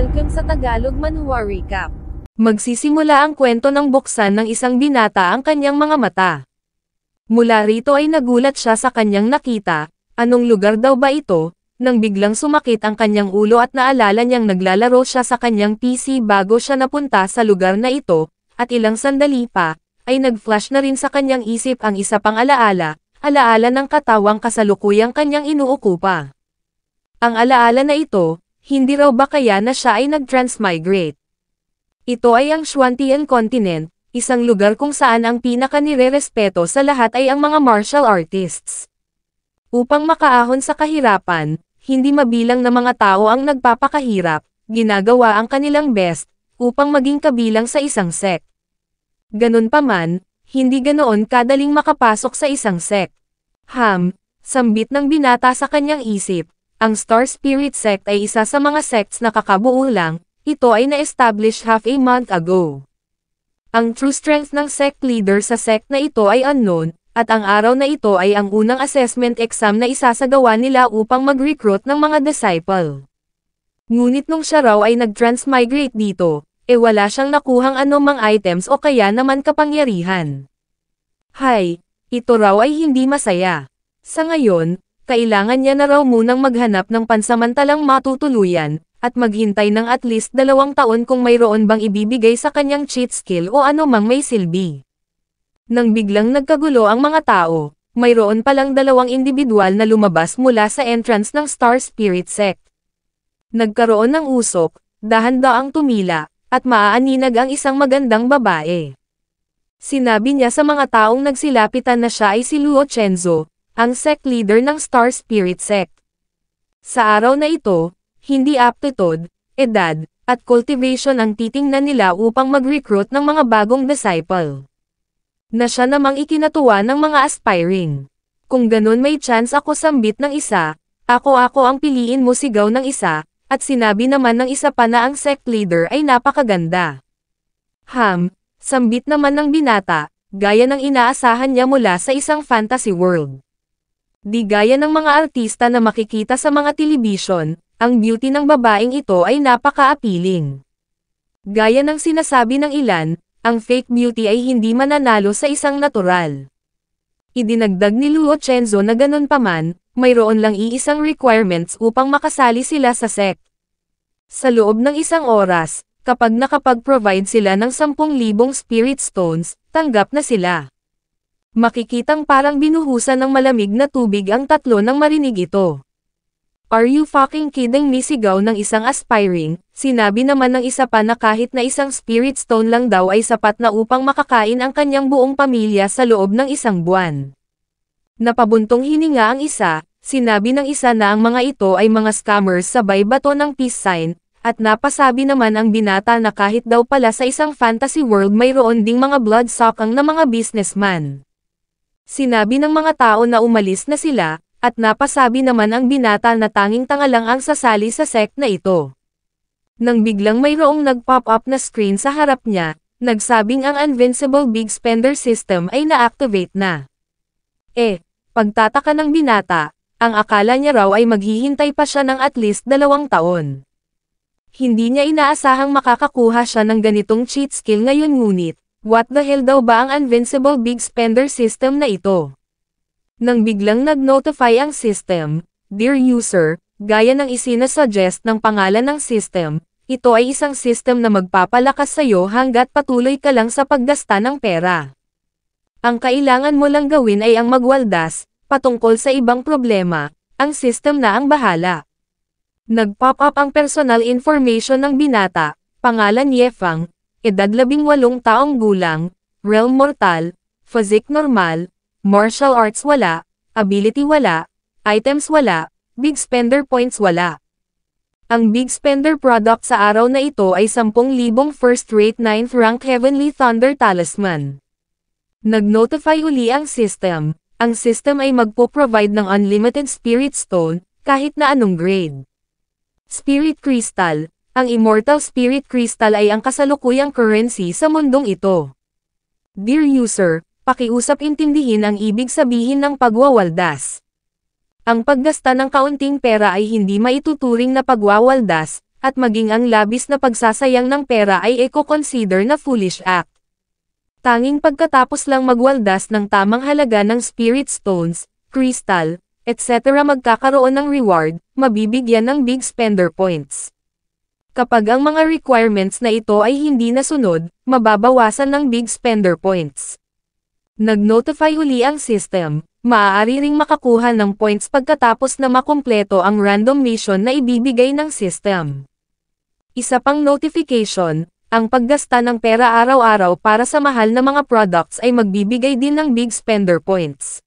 Welcome sa Tagalog Manhua Recap. Magsisimula ang kwento ng buksan ng isang binata ang kanyang mga mata. Mula rito ay nagulat siya sa kanyang nakita, anong lugar daw ba ito, nang biglang sumakit ang kanyang ulo at naalala niyang naglalaro siya sa kanyang PC bago siya napunta sa lugar na ito, at ilang sandali pa, ay nag-flash na rin sa kanyang isip ang isa pang alaala, alaala ng katawang kasalukuyang kanyang inuukupa. Ang alaala na ito, hindi raw ba kaya na siya ay nag-transmigrate? Ito ay ang Xuantian Continent, isang lugar kung saan ang pinaka nire-respeto sa lahat ay ang mga martial artists. Upang makaahon sa kahirapan, hindi mabilang na mga tao ang nagpapakahirap, ginagawa ang kanilang best, upang maging kabilang sa isang sect. Ganun paman, hindi ganoon kadaling makapasok sa isang sect. Ham, sambit ng binata sa kanyang isip, ang Star Spirit Sect ay isa sa mga sects na kakabuo lang, ito ay na-establish half a month ago. Ang true strength ng sect leader sa sect na ito ay unknown, at ang araw na ito ay ang unang assessment exam na isasagawa nila upang mag-recruit ng mga disciple. Ngunit nung siya raw ay nag-transmigrate dito, e eh wala siyang nakuhang anumang items o kaya naman kapangyarihan. Hay, ito raw ay hindi masaya. Sa ngayon, kailangan niya na raw munang maghanap ng pansamantalang matutuluyan, at maghintay ng at least dalawang taon kung mayroon bang ibibigay sa kanyang cheat skill o anumang may silbi. Nang biglang nagkagulo ang mga tao, mayroon palang dalawang individual na lumabas mula sa entrance ng Star Spirit Sect. Nagkaroon ng usok, dahanda ang tumila, at maaaninag ang isang magandang babae. Sinabi niya sa mga taong nagsilapitan na siya ay si Luo Chenzo, ang sect leader ng Star Spirit Sect. Sa araw na ito, hindi aptitude, edad, at cultivation ang titingnan nila upang mag-recruit ng mga bagong disciple. Na siya namang ikinatuwa ng mga aspiring. Kung ganun may chance ako sambit ng isa, ako-ako ang piliin mo sigaw ng isa, at sinabi naman ng isa pa na ang sect leader ay napakaganda. Ham, sambit naman ng binata, gaya ng inaasahan niya mula sa isang fantasy world. Di gaya ng mga artista na makikita sa mga telebisyon, ang beauty ng babaeng ito ay napaka-appealing. Gaya ng sinasabi ng ilan, ang fake beauty ay hindi mananalo sa isang natural. Idinagdag ni Luo Chenzo na ganun paman, mayroon lang iisang requirements upang makasali sila sa sect. Sa loob ng isang oras, kapag nakapag-provide sila ng 10,000 spirit stones, tanggap na sila. Makikitang parang binuhusan ng malamig na tubig ang tatlo nang marinig ito. Are you fucking kidding me sigaw ng isang aspiring, sinabi naman ng isa pa na kahit na isang spirit stone lang daw ay sapat na upang makakain ang kanyang buong pamilya sa loob ng isang buwan. Napabuntong hininga ang isa, sinabi ng isa na ang mga ito ay mga scammers sabay bato ng peace sign, at napasabi naman ang binata na kahit daw pala sa isang fantasy world mayroon ding mga bloodsuckang na mga businessman. Sinabi ng mga tao na umalis na sila, at napasabi naman ang binata na tanging tanga lang ang sasali sa sect na ito. Nang biglang mayroong nag-pop up na screen sa harap niya, nagsabing ang Invincible Big Spender System ay na-activate na. Eh, pagtataka ng binata, ang akala niya raw ay maghihintay pa siya ng at least dalawang taon. Hindi niya inaasahang makakakuha siya ng ganitong cheat skill ngayon ngunit, What the hell daw ba ang Invincible Big Spender system na ito? Nang biglang nag-notify ang system, Dear User, gaya ng isinasuggest ng pangalan ng system, ito ay isang system na magpapalakas sa'yo hanggat patuloy ka lang sa paggasta ng pera. Ang kailangan mo lang gawin ay ang magwaldas, patungkol sa ibang problema, ang system na ang bahala. Nag-pop up ang personal information ng binata, pangalan Yefang, edad 18 taong gulang, realm mortal, physique normal, martial arts wala, ability wala, items wala, big spender points wala. Ang big spender product sa araw na ito ay 10,000 first rate 9th rank Heavenly Thunder Talisman. Nag-notify uli ang system, ang system ay magpo-provide ng unlimited spirit stone, kahit na anong grade. Spirit Crystal, ang Immortal Spirit Crystal ay ang kasalukuyang currency sa mundong ito. Dear user, pakiusap intindihin ang ibig sabihin ng pagwawaldas. Ang paggasta ng kaunting pera ay hindi maituturing na pagwawaldas, at maging ang labis na pagsasayang ng pera ay eco consider na foolish act. Tanging pagkatapos lang magwaldas ng tamang halaga ng spirit stones, crystal, etc. magkakaroon ng reward, mabibigyan ng big spender points. Kapag ang mga requirements na ito ay hindi nasunod, mababawasan ng big spender points. Nag-notify huli ang system, maaari ring makakuha ng points pagkatapos na makumpleto ang random mission na ibibigay ng system. Isa pang notification, ang paggasta ng pera araw-araw para sa mahal na mga products ay magbibigay din ng big spender points.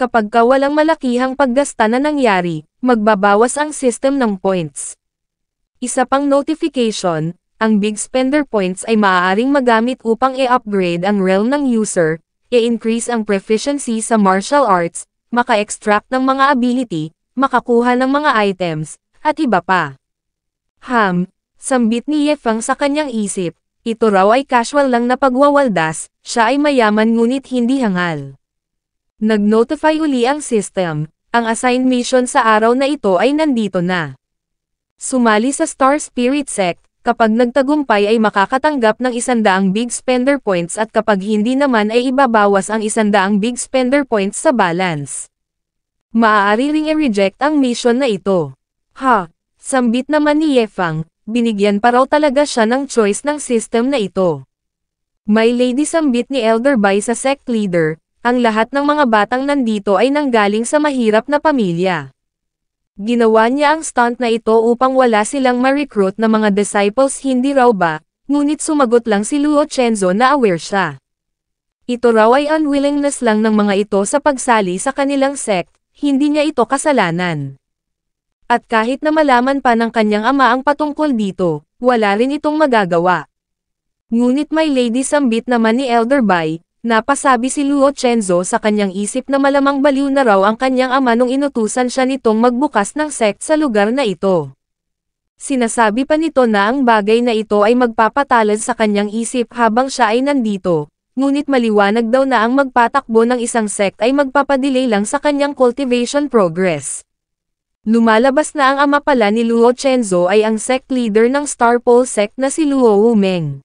Kapag ka walang malakihang paggasta na nangyari, magbabawas ang system ng points. Isa pang notification, ang big spender points ay maaaring magamit upang i-upgrade ang realm ng user, i-increase ang proficiency sa martial arts, maka-extract ng mga ability, makakuha ng mga items, at iba pa. Ham, sambit ni Yefang sa kanyang isip, ito raw ay casual lang na pagwawaldas, siya ay mayaman ngunit hindi hangal. Nag-notify uli ang system, ang assigned mission sa araw na ito ay nandito na. Sumali sa Star Spirit Sect, kapag nagtagumpay ay makakatanggap ng isandaang big spender points at kapag hindi naman ay ibabawas ang isandaang big spender points sa balance. Maaari ring i-reject ang mission na ito. Ha! Sambit naman ni Yefang, binigyan pa raw talaga siya ng choice ng system na ito. May lady sambit ni Elder Bai sa sect leader, ang lahat ng mga batang nandito ay nanggaling sa mahirap na pamilya. Ginawa niya ang stunt na ito upang wala silang ma-recruit na mga disciples hindi raw ba, ngunit sumagot lang si Luo Chenzo na aware siya. Ito raw ay unwillingness lang ng mga ito sa pagsali sa kanilang sect, hindi niya ito kasalanan. At kahit na malaman pa ng kanyang ama ang patungkol dito, wala rin itong magagawa. Ngunit may Lady Sambit naman ni Elder Bai, Napasabi si Luo Chenzo sa kanyang isip na malamang baliw na raw ang kanyang ama nung inutusan siya nitong magbukas ng sect sa lugar na ito. Sinasabi pa nito na ang bagay na ito ay magpapatalad sa kanyang isip habang siya ay nandito, ngunit maliwanag daw na ang magpatakbo ng isang sect ay magpapadelay lang sa kanyang cultivation progress. Lumalabas na ang ama pala ni Luo Chenzo ay ang sect leader ng Starpole sect na si Luo Wumeng.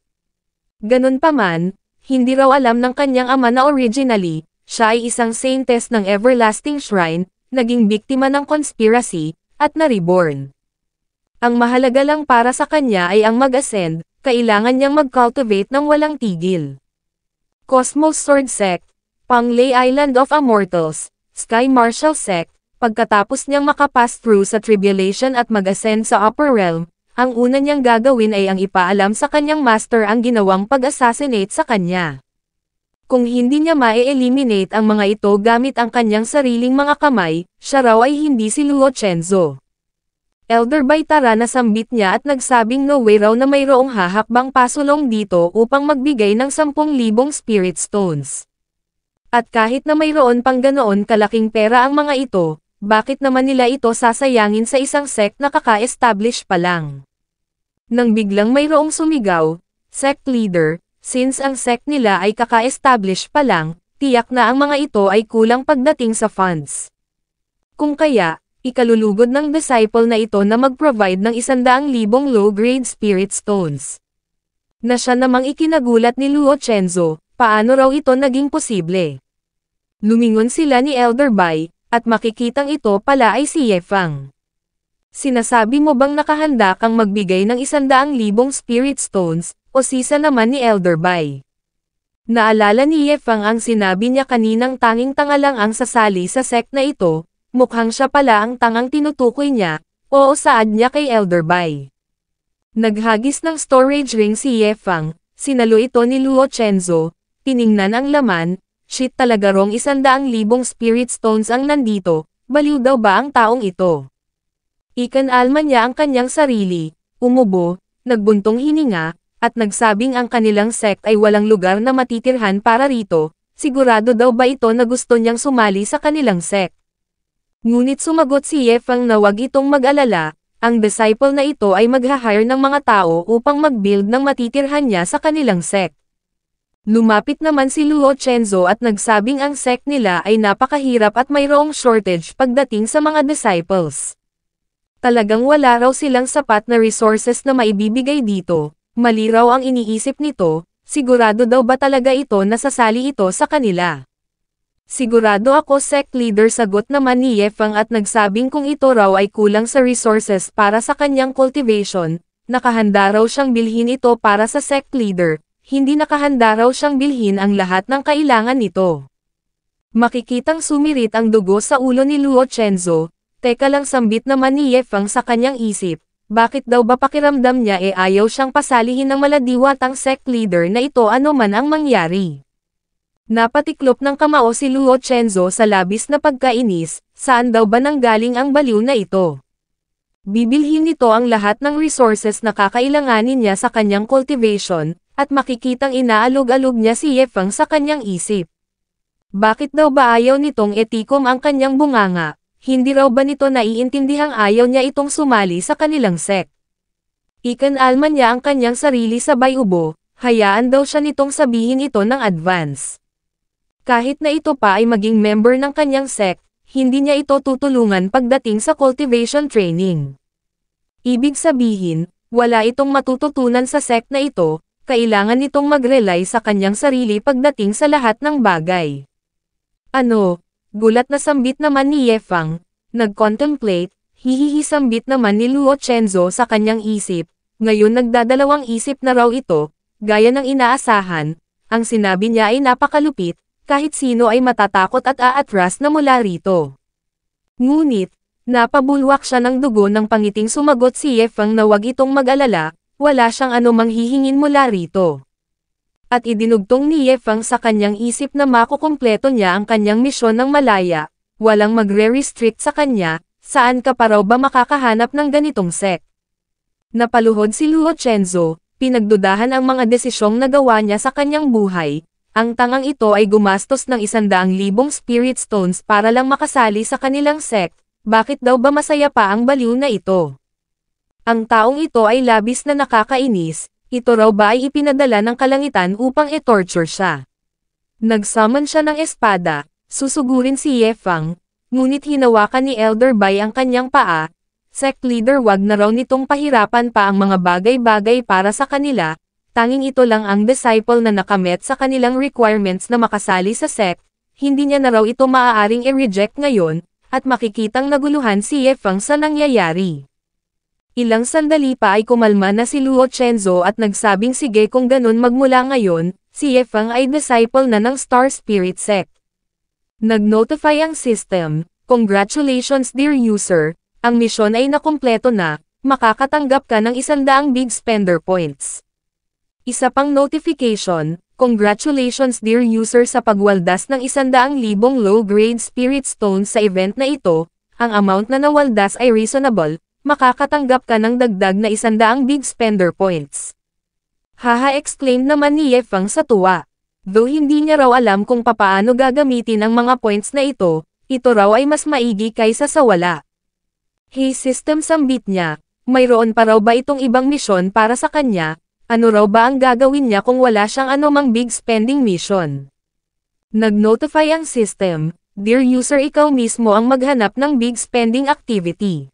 Ganun pa man, hindi raw alam ng kanyang ama na originally, siya ay isang saintess ng Everlasting Shrine, naging biktima ng conspiracy, at na-reborn. Ang mahalaga lang para sa kanya ay ang mag-ascend, kailangan niyang mag-cultivate ng walang tigil. Cosmos Sword Sect, Panglay Island of Immortals, Sky Martial Sect, pagkatapos niyang makapass through sa tribulation at mag-ascend sa upper realm, ang una niyang gagawin ay ang ipaalam sa kanyang master ang ginawang pag-assassinate sa kanya. Kung hindi niya ma-eliminate ang mga ito gamit ang kanyang sariling mga kamay, siya raw ay hindi si Luocenzo. Elder Baitara nasambit niya at nagsabing no way raw na mayroong hahakbang pasulong dito upang magbigay ng 10,000 spirit stones. At kahit na mayroon pang ganoon kalaking pera ang mga ito, bakit naman nila ito sasayangin sa isang sect na kaka-establish pa lang? Nang biglang mayroong sumigaw, sect leader, since ang sect nila ay kaka-establish pa lang, tiyak na ang mga ito ay kulang pagdating sa funds. Kung kaya, ikalulugod ng disciple na ito na mag-provide ng 100,000 low-grade spirit stones. Na siya namang ikinagulat ni Luo Chenzo, paano raw ito naging posible. Lumingon sila ni Elder Bai, at makikitang ito pala ay si Yefang. Sinasabi mo bang nakahanda kang magbigay ng isandaang libong spirit stones, o sisa naman ni Elder Bai? Naalala ni Yefang ang sinabi niya kaninang tanging tanga lang ang sasali sa sect na ito, mukhang siya pala ang tangang tinutukoy niya, oo saad niya kay Elder Bai. Naghagis ng storage ring si Yefang, sinalo ito ni Luo Chenzo, tiningnan ang laman, shit talaga rong isandaang libong spirit stones ang nandito, baliw daw ba ang taong ito? Ikan-alman niya ang kanyang sarili, umubo, nagbuntong hininga, at nagsabing ang kanilang sect ay walang lugar na matitirhan para rito, sigurado daw ba ito na gusto niyang sumali sa kanilang sect. Ngunit sumagot si Yefang na wag itong mag-alala, ang disciple na ito ay mag-hire ng mga tao upang mag-build ng matitirhan niya sa kanilang sect. Lumapit naman si Luo Chenzo at nagsabing ang sect nila ay napakahirap at mayroong shortage pagdating sa mga disciples. Talagang wala raw silang sapat na resources na maibibigay dito, mali raw ang iniisip nito, sigurado daw ba talaga ito na sasali ito sa kanila. Sigurado ako sect leader sagot naman ni Yefang at nagsabing kung ito raw ay kulang sa resources para sa kanyang cultivation, nakahanda raw siyang bilhin ito para sa sect leader, hindi nakahanda raw siyang bilhin ang lahat ng kailangan nito. Makikitang sumirit ang dugo sa ulo ni Luo Chenzo, Teka lang sambit naman ni Yefang sa kanyang isip, bakit daw ba pakiramdam niya e ayaw siyang pasalihin ng maladiwatang sect leader na ito anuman ang mangyari. Napatiklop ng kamao si Luo Chenzo sa labis na pagkainis, saan daw ba nanggaling ang baliw na ito? Bibilhin nito ang lahat ng resources na kakailanganin niya sa kanyang cultivation, at makikitang inaalog-alog niya si Yefang sa kanyang isip. Bakit daw ba ayaw nitong etikom ang kanyang bunganga, hindi raw ba nito naiintindihang ayaw niya itong sumali sa kanilang sect? Ikanalma niya ang kanyang sarili sa bayubo, hayaan daw siya nitong sabihin ito ng advance. Kahit na ito pa ay maging member ng kanyang sect, hindi niya ito tutulungan pagdating sa cultivation training. Ibig sabihin, wala itong matututunan sa sect na ito, kailangan nitong mag-rely sa kanyang sarili pagdating sa lahat ng bagay. Ano, Gulat na sambit naman ni Yefang, Fang, nag-contemplate, hihihi sambit naman ni Luo Chenzo sa kanyang isip, ngayon nagdadalawang isip na raw ito, gaya ng inaasahan, ang sinabi niya ay napakalupit, kahit sino ay matatakot at aatras na mula rito. Ngunit, napabulwak siya ng dugo ng pangiting sumagot si Yefang Fang na wag itong mag-alala, wala siyang anumang hihingin mula rito at idinugtong ni Yefang sa kanyang isip na makukumpleto niya ang kanyang misyon ng malaya, walang magre-restrict sa kanya, saan ka pa raw ba makakahanap ng ganitong sek. Napaluhod si Luo Chenzo, pinagdudahan ang mga desisyong nagawa niya sa kanyang buhay, ang tangang ito ay gumastos ng isandaang libong spirit stones para lang makasali sa kanilang sect, bakit daw ba masaya pa ang baliw na ito? Ang taong ito ay labis na nakakainis, ito raw ba ay ipinadala ng kalangitan upang e-torture siya. Nagsaman siya ng espada, susugurin si Yefang, ngunit hinawakan ni Elder Bai ang kanyang paa, sect leader wag na raw nitong pahirapan pa ang mga bagay-bagay para sa kanila, tanging ito lang ang disciple na nakamet sa kanilang requirements na makasali sa sect, hindi niya na raw ito maaaring i-reject ngayon, at makikitang naguluhan si Yefang sa nangyayari. Ilang sandali pa ay kumalma na si Luo Chenzo at nagsabing sige kung ganun magmula ngayon, si Yefang ay disciple na ng Star Spirit Sect. Nag-notify ang system, Congratulations dear user, ang misyon ay nakumpleto na, makakatanggap ka ng isandaang big spender points. Isa pang notification, Congratulations dear user sa pagwaldas ng 100,000 low-grade spirit stone sa event na ito, ang amount na nawaldas ay reasonable, makakatanggap ka ng dagdag na isandaang big spender points. Haha exclaimed naman ni Yefang sa tuwa. Though hindi niya raw alam kung papaano gagamitin ang mga points na ito, ito raw ay mas maigi kaysa sa wala. He system sambit niya, mayroon pa raw ba itong ibang misyon para sa kanya, ano raw ba ang gagawin niya kung wala siyang anumang big spending mission? Nag-notify ang system, Dear user ikaw mismo ang maghanap ng big spending activity.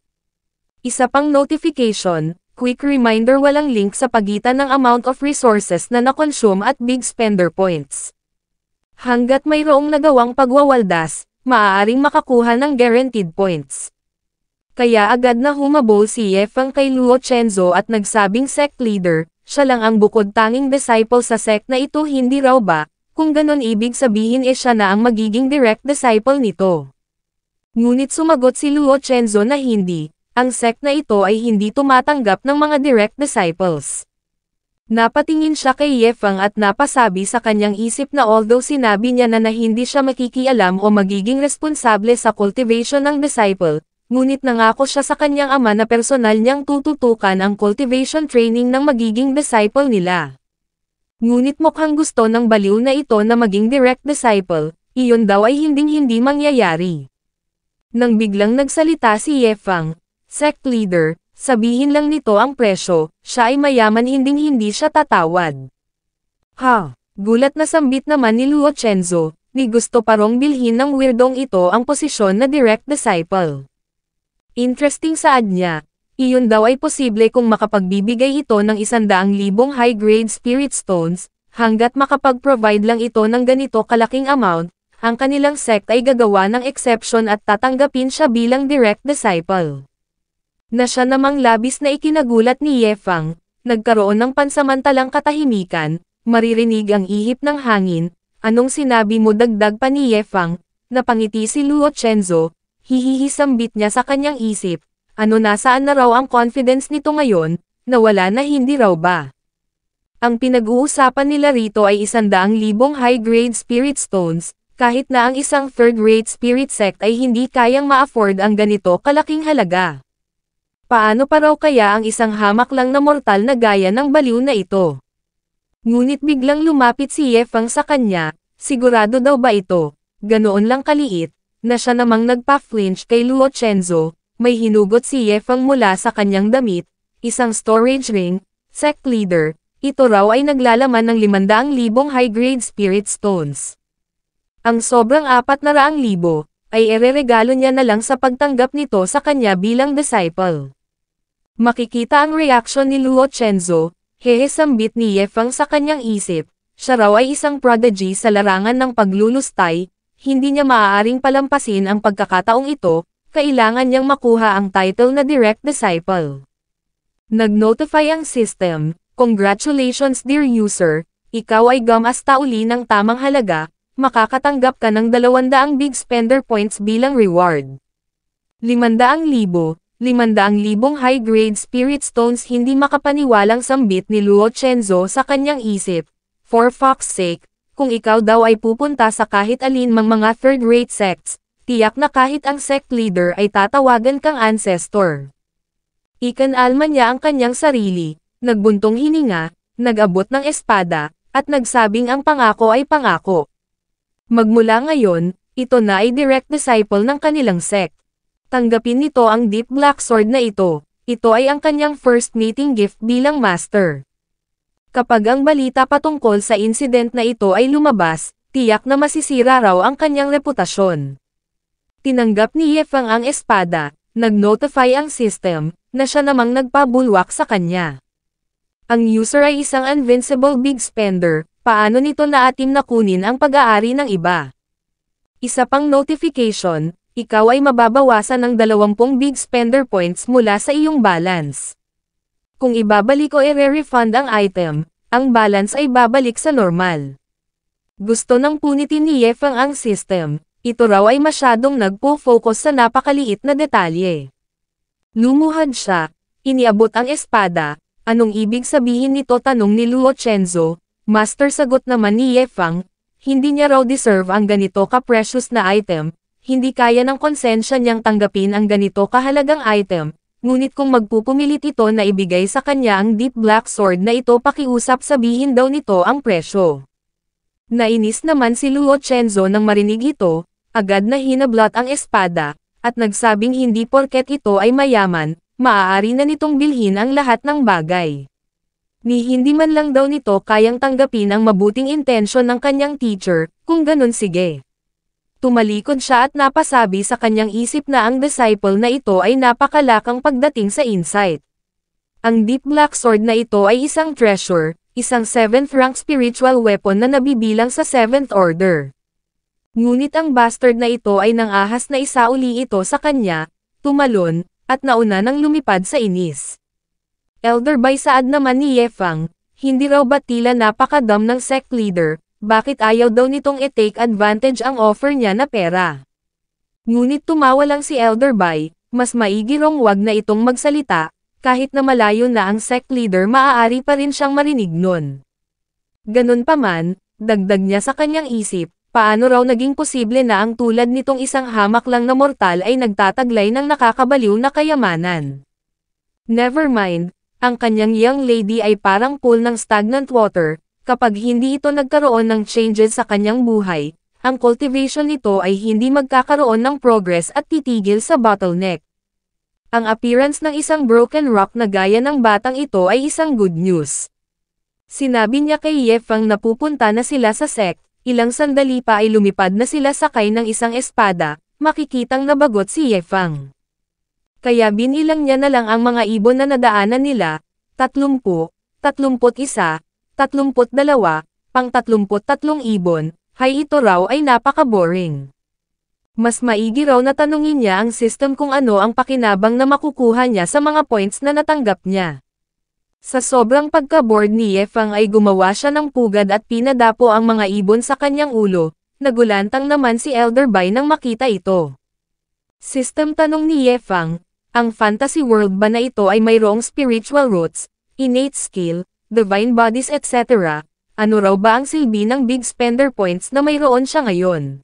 Isa pang notification, quick reminder walang link sa pagitan ng amount of resources na na-consume at big spender points. Hanggat mayroong nagawang pagwawaldas, maaaring makakuha ng guaranteed points. Kaya agad na humabol si Yefang kay Luo Chenzo at nagsabing sect leader, siya lang ang bukod tanging disciple sa sect na ito hindi raw ba, kung ganon ibig sabihin e siya na ang magiging direct disciple nito. Ngunit sumagot si Luo Chenzo na hindi, ang sect na ito ay hindi tumatanggap ng mga direct disciples. Napatingin siya kay Yefang at napasabi sa kanyang isip na although sinabi niya na, na hindi siya makikialam o magiging responsable sa cultivation ng disciple, ngunit nangako siya sa kanyang ama na personal niyang tututukan ang cultivation training ng magiging disciple nila. Ngunit mukhang gusto ng baliw na ito na maging direct disciple, iyon daw ay hinding-hindi mangyayari. Nang biglang nagsalita si Yefang, Sect leader, sabihin lang nito ang presyo, siya ay mayaman hinding hindi siya tatawad. Ha! Gulat na sambit naman ni Luo Chenzo, ni gusto parong bilhin ng weirdong ito ang posisyon na direct disciple. Interesting saad niya, iyon daw ay posible kung makapagbibigay ito ng isandaang libong high-grade spirit stones, hanggat makapag-provide lang ito ng ganito kalaking amount, ang kanilang sect ay gagawa ng exception at tatanggapin siya bilang direct disciple na siya namang labis na ikinagulat ni Yefang, nagkaroon ng pansamantalang katahimikan, maririnig ang ihip ng hangin, anong sinabi mo dagdag pa ni Yefang, napangiti si Luo Chenzo, hihihisambit niya sa kanyang isip, ano nasaan na raw ang confidence nito ngayon, nawala na hindi raw ba. Ang pinag-uusapan nila rito ay isandaang libong high-grade spirit stones, kahit na ang isang third grade spirit sect ay hindi kayang ma-afford ang ganito kalaking halaga. Paano pa raw kaya ang isang hamak lang na mortal na gaya ng baliw na ito? Ngunit biglang lumapit si Yefang sa kanya, sigurado daw ba ito, ganoon lang kaliit, na siya namang nagpa-flinch kay Luo Chenzo, may hinugot si Yefang mula sa kanyang damit, isang storage ring, sect leader, ito raw ay naglalaman ng 500,000 high-grade spirit stones. Ang sobrang 400,000 ay ereregalo niya na lang sa pagtanggap nito sa kanya bilang disciple. Makikita ang reaksyon ni Luo Chenzo, hehesambit ni Yefang sa kanyang isip, siya raw ay isang prodigy sa larangan ng paglulustay, hindi niya maaaring palampasin ang pagkakataong ito, kailangan niyang makuha ang title na Direct Disciple. Nag-notify ang system, Congratulations dear user, ikaw ay gamasta uli ng tamang halaga, makakatanggap ka ng 200 big spender points bilang reward. 500,000 500,000 high-grade spirit stones hindi makapaniwalang sambit ni Luo Chenzo sa kanyang isip. For fuck's sake, kung ikaw daw ay pupunta sa kahit alin mang mga third-rate sects, tiyak na kahit ang sect leader ay tatawagan kang ancestor. Ikanalma niya ang kanyang sarili, nagbuntong hininga, nagabot ng espada, at nagsabing ang pangako ay pangako. Magmula ngayon, ito na ay direct disciple ng kanilang sect. Tanggapin nito ang Deep Black Sword na ito. Ito ay ang kanyang first meeting gift bilang master. Kapag ang balita patungkol sa incident na ito ay lumabas, tiyak na masisira raw ang kanyang reputasyon. Tinanggap ni Yefang ang espada, nag-notify ang system, na siya namang nagpabulwak sa kanya. Ang user ay isang invincible big spender, paano nito naatim na kunin ang pag-aari ng iba? Isa pang notification, ikaw ay mababawasan ng 20 big spender points mula sa iyong balance. Kung ibabalik o i-refund ang item, ang balance ay babalik sa normal. Gusto ng punitin ni Yefang ang system, ito raw ay masyadong nagpo-focus sa napakaliit na detalye. Lumuhad siya, iniabot ang espada, anong ibig sabihin nito tanong ni Luo Chenzo, master sagot naman ni Yefang, hindi niya raw deserve ang ganito ka-precious na item, hindi kaya ng konsensya niyang tanggapin ang ganito kahalagang item, ngunit kung magpupumilit ito na ibigay sa kanya ang Deep Black Sword na ito pakiusap sabihin daw nito ang presyo. Nainis naman si Luo Chenzo nang marinig ito, agad na hinablot ang espada, at nagsabing hindi porket ito ay mayaman, maaari na nitong bilhin ang lahat ng bagay ni hindi man lang daw nito kayang tanggapin ang mabuting intensyon ng kanyang teacher, kung ganun sige. Tumalikod siya at napasabi sa kanyang isip na ang disciple na ito ay napakalakang pagdating sa insight. Ang Deep Black Sword na ito ay isang treasure, isang 7th rank spiritual weapon na nabibilang sa 7th order. Ngunit ang bastard na ito ay nang ahas na isauli ito sa kanya, tumalon, at nauna nang lumipad sa inis. Elder by saad naman ni Yefang, hindi raw batila napakadam ng sect leader, bakit ayaw daw nitong i-take advantage ang offer niya na pera. Ngunit tumawa lang si Elder Bai, mas maigi rong wag na itong magsalita, kahit na malayo na ang sect leader maaari pa rin siyang marinig nun. Ganun pa man, dagdag niya sa kanyang isip, paano raw naging posible na ang tulad nitong isang hamak lang na mortal ay nagtataglay ng nakakabaliw na kayamanan. Never mind, ang kanyang young lady ay parang pool ng stagnant water, Kapag hindi ito nagkaroon ng changes sa kanyang buhay, ang cultivation nito ay hindi magkakaroon ng progress at titigil sa bottleneck. Ang appearance ng isang broken rock na gaya ng batang ito ay isang good news. Sinabi niya kay Yefang na pupunta na sila sa sect, ilang sandali pa ay lumipad na sila sakay ng isang espada, makikitang nabagot si Yefang. Kaya binilang niya na lang ang mga ibon na nadaanan nila, tatlumpu, tatlumpot isa, 32, pang 33 ibon, hay ito raw ay napaka-boring. Mas maigi raw na tanungin niya ang system kung ano ang pakinabang na makukuha niya sa mga points na natanggap niya. Sa sobrang pagka-board ni Yefang ay gumawa siya ng pugad at pinadapo ang mga ibon sa kanyang ulo, nagulantang naman si Elder Bai nang makita ito. System tanong ni Yefang, ang fantasy world ba na ito ay mayroong spiritual roots, innate skill, the divine bodies etc., ano raw ba ang silbi ng big spender points na mayroon siya ngayon?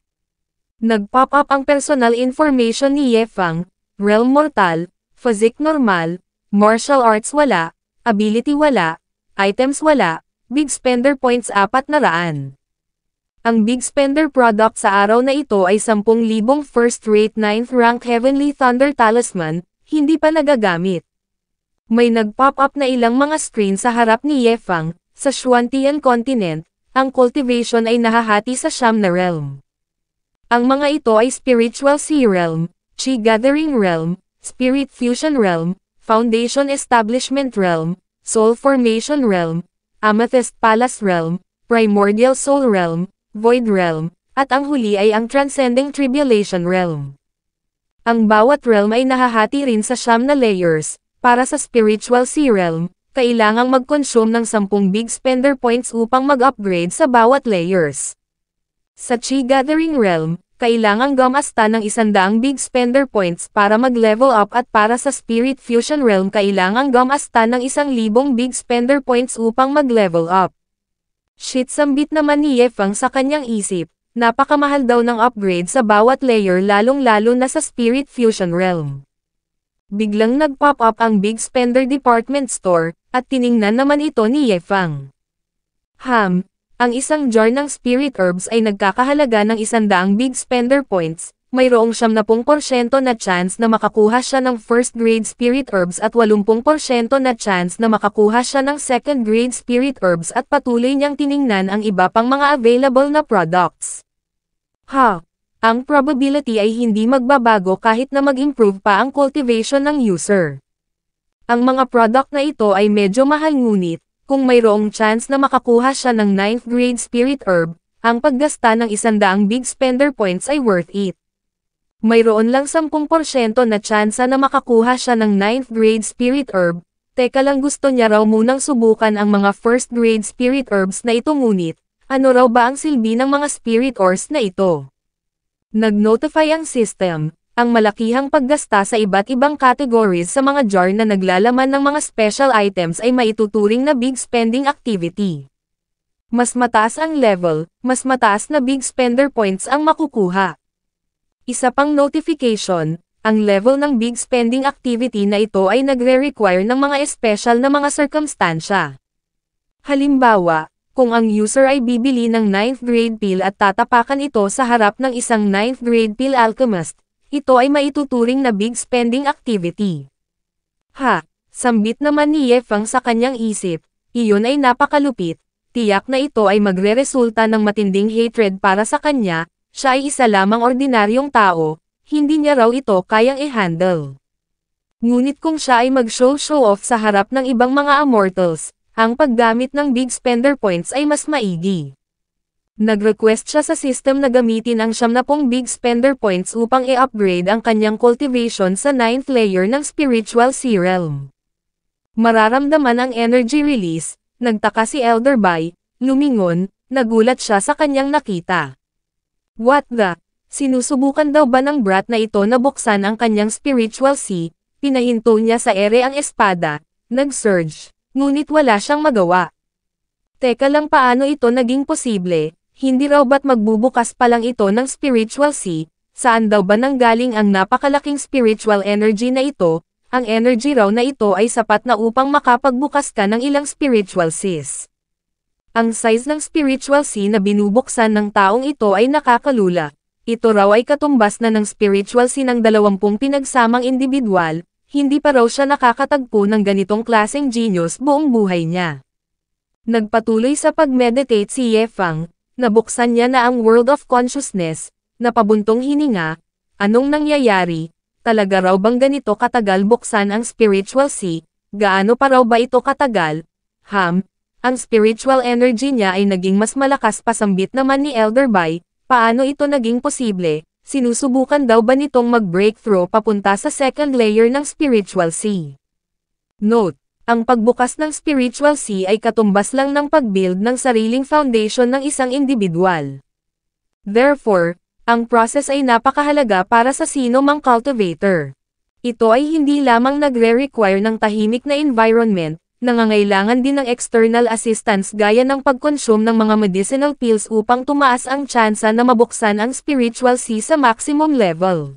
Nag-pop up ang personal information ni Yefang, Realm Mortal, Physique Normal, Martial Arts wala, Ability wala, Items wala, Big Spender Points 400. Ang Big Spender product sa araw na ito ay 10,000 first rate 9th rank Heavenly Thunder Talisman, hindi pa nagagamit. May nag-pop up na ilang mga screen sa harap ni Yefang, sa Xuantian continent, ang cultivation ay nahahati sa siyam na realm. Ang mga ito ay Spiritual Sea Realm, Chi Gathering Realm, Spirit Fusion Realm, Foundation Establishment Realm, Soul Formation Realm, Amethyst Palace Realm, Primordial Soul Realm, Void Realm, at ang huli ay ang Transcending Tribulation Realm. Ang bawat realm ay nahahati rin sa siyam na layers, para sa spiritual serum, kailangang mag-consume ng 10 big spender points upang mag-upgrade sa bawat layers. Sa Chi Gathering Realm, kailangang gamasta ng 100 big spender points para mag-level up at para sa Spirit Fusion Realm kailangang gamasta ng 1,000 big spender points upang mag-level up. Shit sambit naman ni Yefang sa kanyang isip, napakamahal daw ng upgrade sa bawat layer lalong-lalo na sa Spirit Fusion Realm. Biglang nag-pop up ang Big Spender Department Store, at tiningnan naman ito ni Yefang. Ham, ang isang jar ng spirit herbs ay nagkakahalaga ng isandaang Big Spender Points, mayroong 70% na chance na makakuha siya ng first grade spirit herbs at 80% na chance na makakuha siya ng second grade spirit herbs at patuloy niyang tiningnan ang iba pang mga available na products. Ha! ang probability ay hindi magbabago kahit na mag-improve pa ang cultivation ng user. Ang mga product na ito ay medyo mahal ngunit, kung mayroong chance na makakuha siya ng 9th grade spirit herb, ang paggasta ng isandaang big spender points ay worth it. Mayroon lang 10% na tsansa na makakuha siya ng 9th grade spirit herb, teka lang gusto niya raw munang subukan ang mga 1st grade spirit herbs na ito ngunit, ano raw ba ang silbi ng mga spirit ores na ito? Nag-notify ang system, ang malakihang paggasta sa iba't ibang categories sa mga jar na naglalaman ng mga special items ay maituturing na big spending activity. Mas mataas ang level, mas mataas na big spender points ang makukuha. Isa pang notification, ang level ng big spending activity na ito ay nagre-require ng mga special na mga sirkumstansya. Halimbawa, kung ang user ay bibili ng 9th grade pill at tatapakan ito sa harap ng isang 9th grade pill alchemist, ito ay maituturing na big spending activity. Ha, sambit naman ni Yefang sa kanyang isip, iyon ay napakalupit, tiyak na ito ay magreresulta ng matinding hatred para sa kanya, siya ay isa lamang ordinaryong tao, hindi niya raw ito kayang i-handle. Ngunit kung siya ay mag-show-show off sa harap ng ibang mga immortals, ang paggamit ng big spender points ay mas maigi. Nag-request siya sa system na gamitin ang na pong big spender points upang i-upgrade ang kanyang cultivation sa 9th layer ng Spiritual Sea Realm. Mararamdaman ang energy release, nagtaka si Elder Bai, lumingon, nagulat siya sa kanyang nakita. What the? Sinusubukan daw ba ng brat na ito na buksan ang kanyang spiritual sea? Pinahinto niya sa ere ang espada, nag-surge. Ngunit wala siyang magawa. Teka lang paano ito naging posible, hindi raw ba't magbubukas pa lang ito ng spiritual sea, saan daw ba nanggaling ang napakalaking spiritual energy na ito, ang energy raw na ito ay sapat na upang makapagbukas ka ng ilang spiritual seas. Ang size ng spiritual sea na binubuksan ng taong ito ay nakakalula. Ito raw ay katumbas na ng spiritual sea ng dalawampung pinagsamang individual, hindi pa raw siya nakakatagpo ng ganitong klaseng genius buong buhay niya. Nagpatuloy sa pag-meditate si Yefang, nabuksan niya na ang world of consciousness, napabuntong hininga, anong nangyayari, talaga raw bang ganito katagal buksan ang spiritual sea, gaano pa raw ba ito katagal, ham, ang spiritual energy niya ay naging mas malakas pasambit naman ni Elder Bai, paano ito naging posible, Sinusubukan daw ba nitong mag-breakthrough papunta sa second layer ng spiritual sea? Note, ang pagbukas ng spiritual sea ay katumbas lang ng pag-build ng sariling foundation ng isang individual. Therefore, ang process ay napakahalaga para sa sino mang cultivator. Ito ay hindi lamang nagre-require ng tahimik na environment, Nangangailangan din ng external assistance gaya ng pagkonsume ng mga medicinal pills upang tumaas ang tsansa na mabuksan ang spiritual sea sa maximum level.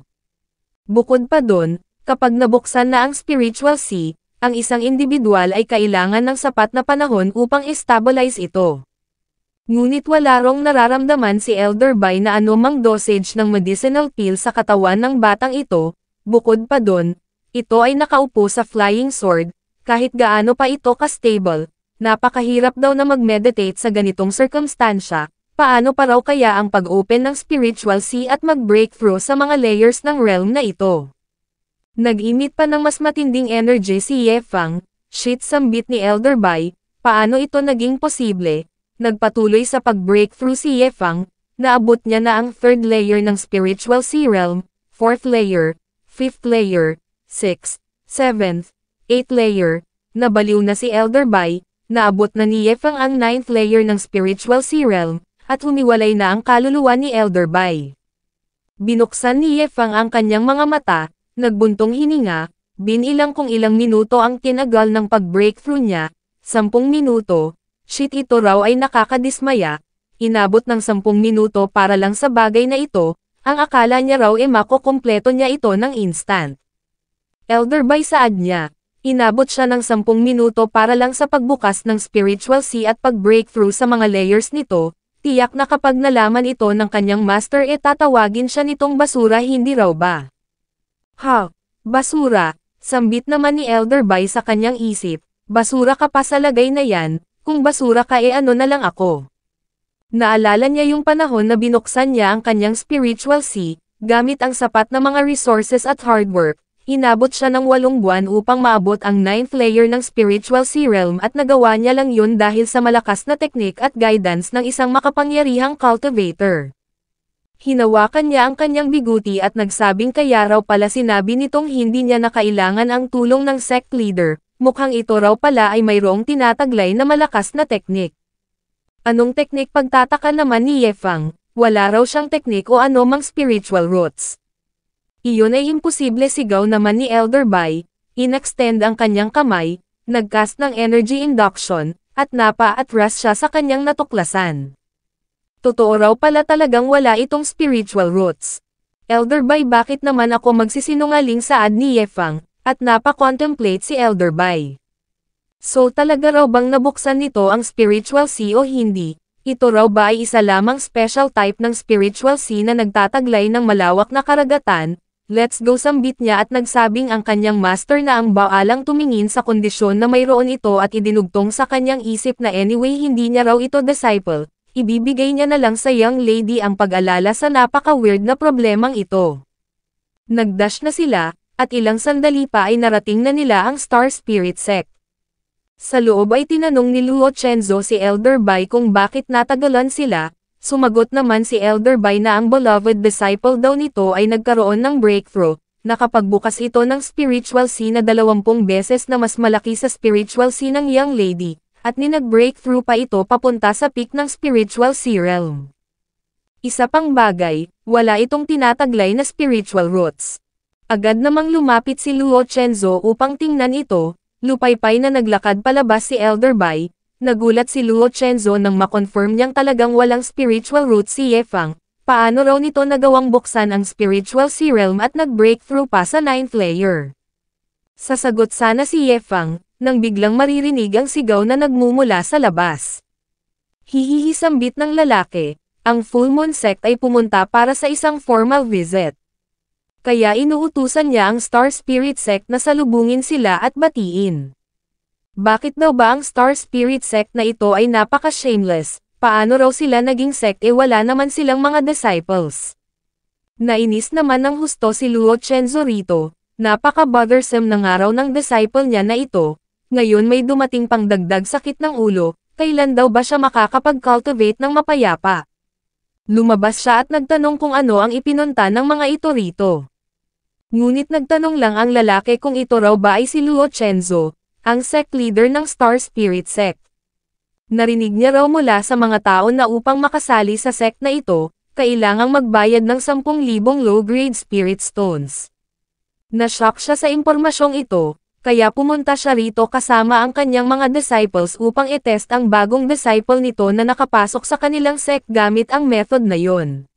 Bukod pa don, kapag nabuksan na ang spiritual sea, ang isang individual ay kailangan ng sapat na panahon upang stabilize ito. Ngunit wala rong nararamdaman si Elder Bay na anumang dosage ng medicinal pill sa katawan ng batang ito, bukod pa don, ito ay nakaupo sa flying sword, kahit gaano pa ito ka-stable, napakahirap daw na mag-meditate sa ganitong circumstansya, paano pa raw kaya ang pag-open ng spiritual sea at mag-breakthrough sa mga layers ng realm na ito. Nag-imit pa ng mas matinding energy si Ye Fang, shit sambit ni Elder Bai, paano ito naging posible, nagpatuloy sa pag-breakthrough si Yefang, naabot niya na ang third layer ng spiritual sea realm, fourth layer, fifth layer, sixth, seventh, 8-layer, nabaliw na si Elder Bai, naabot na ni Yefang ang 9th layer ng spiritual sea realm, at humiwalay na ang kaluluwa ni Elder Bai. Binuksan ni Yefang ang kanyang mga mata, nagbuntong hininga, binilang kung ilang minuto ang tinagal ng pag-breakthrough niya, 10 minuto, shit ito raw ay nakakadismaya, inabot ng 10 minuto para lang sa bagay na ito, ang akala niya raw e makukumpleto niya ito ng instant. Elder by saad niya, Inabot siya ng 10 minuto para lang sa pagbukas ng spiritual sea at pag-breakthrough sa mga layers nito, tiyak na kapag nalaman ito ng kanyang master e tatawagin siya nitong basura hindi raw ba. Ha, basura, sambit naman ni Elder Bai sa kanyang isip, basura ka pa sa lagay na yan, kung basura ka e eh ano na lang ako. Naalala niya yung panahon na binuksan niya ang kanyang spiritual sea, gamit ang sapat na mga resources at hard work, Inabot siya ng walong buwan upang maabot ang ninth layer ng spiritual sea realm at nagawa niya lang yun dahil sa malakas na teknik at guidance ng isang makapangyarihang cultivator. Hinawakan niya ang kanyang biguti at nagsabing kaya raw pala sinabi nitong hindi niya na kailangan ang tulong ng sect leader, mukhang ito raw pala ay mayroong tinataglay na malakas na teknik. Anong teknik pagtataka naman ni Yefang, wala raw siyang teknik o anumang spiritual roots. Iyon ay imposible sigaw naman ni Elder Bai, inextend ang kanyang kamay, nagcast ng energy induction, at napa-atras siya sa kanyang natuklasan. Totoo raw pala talagang wala itong spiritual roots. Elder Bai bakit naman ako magsisinungaling saad ni Yefang, at napa-contemplate si Elder Bai. So talaga raw bang nabuksan nito ang spiritual sea o hindi, ito raw ba ay isa lamang special type ng spiritual sea na nagtataglay ng malawak na karagatan, Let's go sambit niya at nagsabing ang kanyang master na ang baalang tumingin sa kondisyon na mayroon ito at idinugtong sa kanyang isip na anyway hindi niya raw ito disciple, ibibigay niya na lang sa young lady ang pag-alala sa napaka-weird na problemang ito. Nagdash na sila, at ilang sandali pa ay narating na nila ang Star Spirit Sect. Sa loob ay tinanong ni Luo Chenzo si Elder Bai kung bakit natagalan sila, Sumagot naman si Elder Bai na ang beloved disciple daw nito ay nagkaroon ng breakthrough, nakapagbukas ito ng spiritual sea na 20 beses na mas malaki sa spiritual sea ng young lady, at ninag-breakthrough pa ito papunta sa peak ng spiritual sea realm. Isa pang bagay, wala itong tinataglay na spiritual roots. Agad namang lumapit si Luo Chenzo upang tingnan ito, lupaypay na naglakad palabas si Elder Bai, Nagulat si Luo Chenzo nang makonfirm niyang talagang walang spiritual root si Yefang. paano raw nito nagawang buksan ang spiritual si realm at nag-breakthrough pa sa 9th layer. Sasagot sana si Yefang, nang biglang maririnig ang sigaw na nagmumula sa labas. Hihihisambit ng lalaki, ang full moon sect ay pumunta para sa isang formal visit. Kaya inuutusan niya ang Star Spirit sect na salubungin sila at batiin. Bakit daw ba ang Star Spirit sect na ito ay napaka-shameless? Paano raw sila naging sect e wala naman silang mga disciples? Nainis naman ng husto si Luo Chenzo rito, napaka-bothersome ng araw ng disciple niya na ito, ngayon may dumating pang dagdag sakit ng ulo, kailan daw ba siya makakapag-cultivate ng mapayapa? Lumabas siya at nagtanong kung ano ang ipinunta ng mga ito rito. Ngunit nagtanong lang ang lalaki kung ito raw ba ay si Luo Chenzo, ang sect leader ng Star Spirit Sect. Narinig niya raw mula sa mga tao na upang makasali sa sect na ito, kailangang magbayad ng 10,000 low-grade spirit stones. Nashock siya sa impormasyong ito, kaya pumunta siya rito kasama ang kanyang mga disciples upang itest ang bagong disciple nito na nakapasok sa kanilang sect gamit ang method na yon.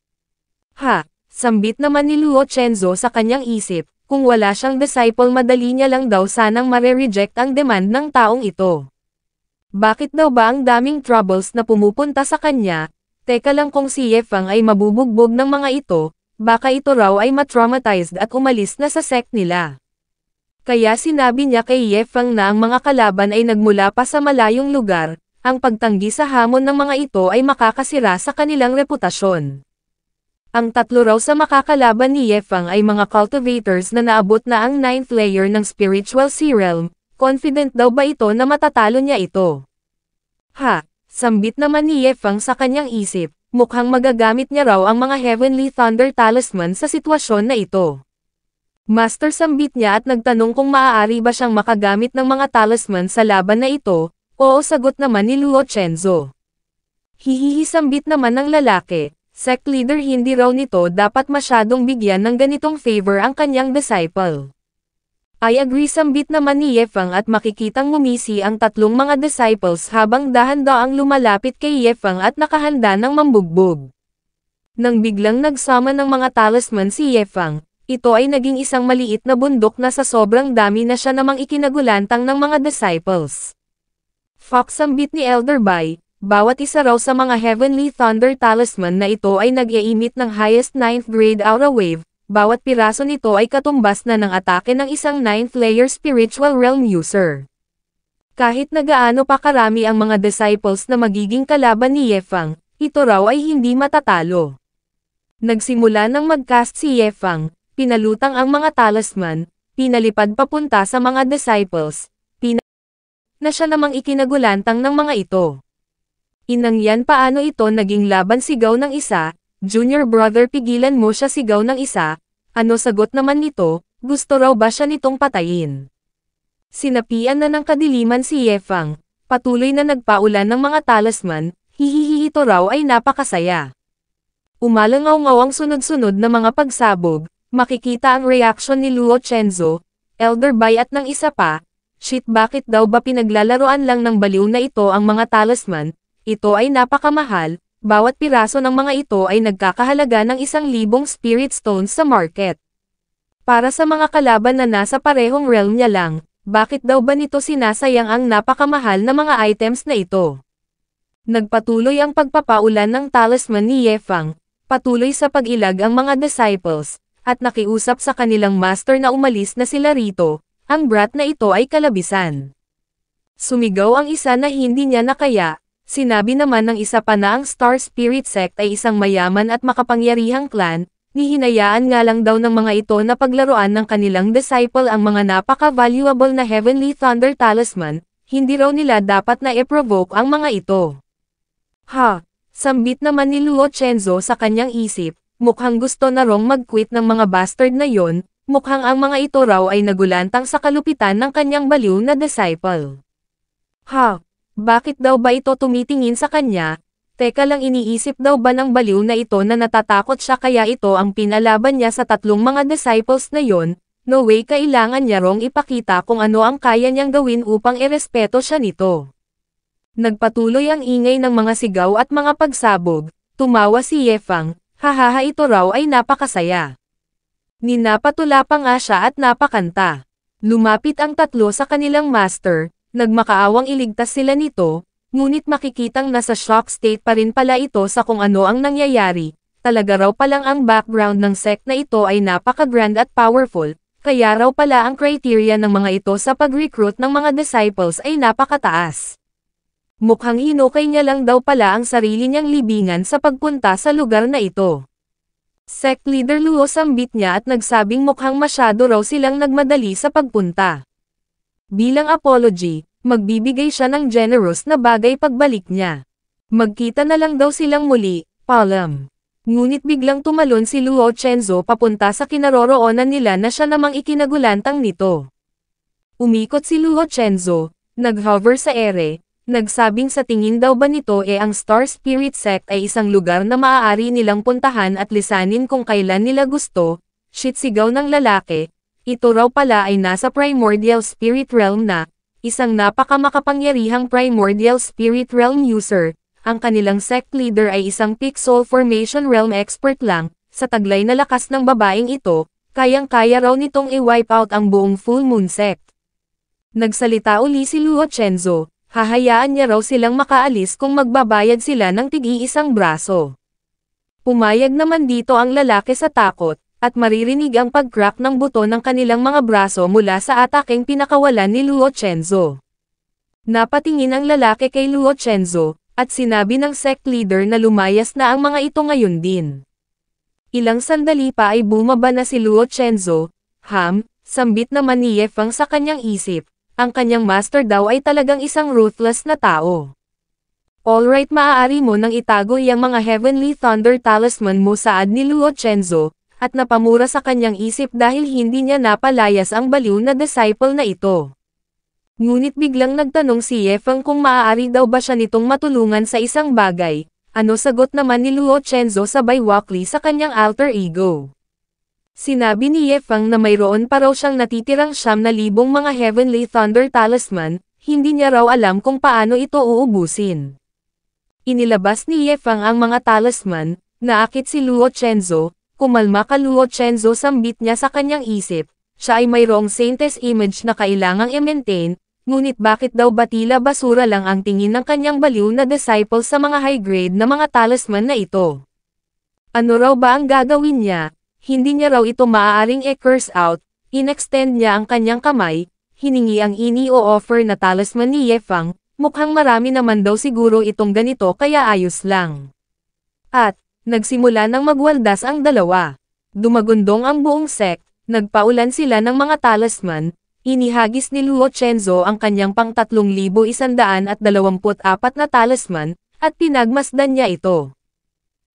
Ha! Sambit naman ni Luo Chenzo sa kanyang isip, kung wala siyang disciple madali niya lang daw sanang mare-reject ang demand ng taong ito. Bakit daw ba ang daming troubles na pumupunta sa kanya? Teka lang kung si Yefang ay mabubugbog ng mga ito, baka ito raw ay matraumatized at umalis na sa sect nila. Kaya sinabi niya kay Yefang na ang mga kalaban ay nagmula pa sa malayong lugar, ang pagtanggi sa hamon ng mga ito ay makakasira sa kanilang reputasyon. Ang tatlo raw sa makakalaban ni Yefang ay mga cultivators na naabot na ang 9th layer ng spiritual sea realm, confident daw ba ito na matatalo niya ito? Ha! Sambit naman ni Yefang sa kanyang isip, mukhang magagamit niya raw ang mga Heavenly Thunder Talisman sa sitwasyon na ito. Master sambit niya at nagtanong kung maaari ba siyang makagamit ng mga talisman sa laban na ito, oo sagot naman ni Luo Chenzo. Hihihi sambit naman ng lalaki, sect leader hindi raw nito dapat masyadong bigyan ng ganitong favor ang kanyang disciple. I agree sambit naman ni Yefang at makikitang mumisi ang tatlong mga disciples habang dahan ang lumalapit kay Yefang at nakahanda ng mambugbog. Nang biglang nagsama ng mga talisman si Yefang, ito ay naging isang maliit na bundok na sa sobrang dami na siya namang ikinagulantang ng mga disciples. Fox ang bit ni Elder Bai, bawat isa raw sa mga Heavenly Thunder Talisman na ito ay nag-eemit ng highest 9th grade aura wave, bawat piraso nito ay katumbas na ng atake ng isang 9th layer spiritual realm user. Kahit na gaano pa karami ang mga disciples na magiging kalaban ni Yefang, ito raw ay hindi matatalo. Nagsimula ng mag-cast si Yefang, pinalutang ang mga talisman, pinalipad papunta sa mga disciples, pina na siya namang ikinagulantang ng mga ito. Inang yan paano ito naging laban sigaw ng isa, junior brother pigilan mo siya sigaw ng isa, ano sagot naman nito, gusto raw ba siya nitong patayin. Sinapian na ng kadiliman si Yefang, patuloy na nagpaulan ng mga talisman, hihihi ito raw ay napakasaya. Umalangaw-ngaw ang sunod-sunod na mga pagsabog, makikita ang reaction ni Luo Chenzo, Elder by at ng isa pa, shit bakit daw ba pinaglalaroan lang ng baliw na ito ang mga talisman, ito ay napakamahal, bawat piraso ng mga ito ay nagkakahalaga ng isang libong spirit stones sa market. Para sa mga kalaban na nasa parehong realm niya lang, bakit daw ba nito sinasayang ang napakamahal na mga items na ito? Nagpatuloy ang pagpapaulan ng talisman ni Yefang, patuloy sa pag-ilag ang mga disciples, at nakiusap sa kanilang master na umalis na sila rito, ang brat na ito ay kalabisan. Sumigaw ang isa na hindi niya nakaya, Sinabi naman ng isa pa na ang Star Spirit Sect ay isang mayaman at makapangyarihang clan, nihinayaan nga lang daw ng mga ito na paglaruan ng kanilang disciple ang mga napaka-valuable na Heavenly Thunder Talisman, hindi raw nila dapat na i-provoke ang mga ito. Ha! Sambit naman ni Luo Chenzo sa kanyang isip, mukhang gusto na rong mag-quit ng mga bastard na yon, mukhang ang mga ito raw ay nagulantang sa kalupitan ng kanyang baliw na disciple. Ha! Bakit daw ba ito tumitingin sa kanya? Teka lang iniisip daw ba ng baliw na ito na natatakot siya kaya ito ang pinalaban niya sa tatlong mga disciples na yon, no way kailangan niya rong ipakita kung ano ang kaya niyang gawin upang irespeto siya nito. Nagpatuloy ang ingay ng mga sigaw at mga pagsabog, tumawa si Yefang, hahaha ito raw ay napakasaya. Ninapatula pa nga siya at napakanta. Lumapit ang tatlo sa kanilang master, Nagmakaawang iligtas sila nito, ngunit makikitang nasa shock state pa rin pala ito sa kung ano ang nangyayari. Talaga raw palang ang background ng sect na ito ay napaka-grand at powerful, kaya raw pala ang criteria ng mga ito sa pag-recruit ng mga disciples ay napakataas. Mukhang hinukay niya lang daw pala ang sarili niyang libingan sa pagpunta sa lugar na ito. Sect leader Luo sambit niya at nagsabing mukhang masyado raw silang nagmadali sa pagpunta. Bilang apology, magbibigay siya ng generous na bagay pagbalik niya. Magkita na lang daw silang muli, Palam. Ngunit biglang tumalon si Luo Chenzo papunta sa kinaroroonan nila na siya namang ikinagulantang nito. Umikot si Luo Chenzo, nag-hover sa ere, nagsabing sa tingin daw ba nito e eh ang Star Spirit Sect ay isang lugar na maaari nilang puntahan at lisanin kung kailan nila gusto, shit sigaw ng lalaki, ito raw pala ay nasa primordial spirit realm na, isang napakamakapangyarihang primordial spirit realm user, ang kanilang sect leader ay isang pixel formation realm expert lang, sa taglay na lakas ng babaeng ito, kayang-kaya raw nitong i-wipe out ang buong full moon sect. Nagsalita uli si Luo Chenzo, hahayaan niya raw silang makaalis kung magbabayad sila ng tig-iisang braso. Pumayag naman dito ang lalaki sa takot, at maririnig ang pag-crack ng buto ng kanilang mga braso mula sa ataking pinakawalan ni Luo Chenzo. Napatingin ang lalaki kay Luo Chenzo, at sinabi ng sect leader na lumayas na ang mga ito ngayon din. Ilang sandali pa ay bumaba na si Luo Chenzo, ham, sambit naman ni Yefang sa kanyang isip, ang kanyang master daw ay talagang isang ruthless na tao. Alright maaari mo nang itago yung mga Heavenly Thunder Talisman mo saad ni Luo Chenzo, at napamura sa kanyang isip dahil hindi niya napalayas ang baliw na disciple na ito. Ngunit biglang nagtanong si Yefeng kung maaari daw ba siya nitong matulungan sa isang bagay, ano sagot naman ni Luo Chenzo sabay wakli sa kanyang alter ego. Sinabi ni Yefang na mayroon pa raw siyang natitirang siyam na libong mga Heavenly Thunder Talisman, hindi niya raw alam kung paano ito uubusin. Inilabas ni Yefang ang mga talisman, naakit si Luo Chenzo, Kumalma kaluot Chenzo sambit niya sa kanyang isip, siya ay mayroong saintess image na kailangang i-maintain, ngunit bakit daw batila basura lang ang tingin ng kanyang baliw na disciple sa mga high grade na mga talisman na ito? Ano raw ba ang gagawin niya? Hindi niya raw ito maaaring e-curse out, inextend niya ang kanyang kamay, hiningi ang ini-o-offer na talisman ni Yefang, mukhang marami naman daw siguro itong ganito kaya ayos lang. At, Nagsimula ng magwaldas ang dalawa. Dumagundong ang buong sect, nagpaulan sila ng mga talisman, inihagis ni Luo Chenzo ang kanyang pang 3,124 na talisman, at pinagmasdan niya ito.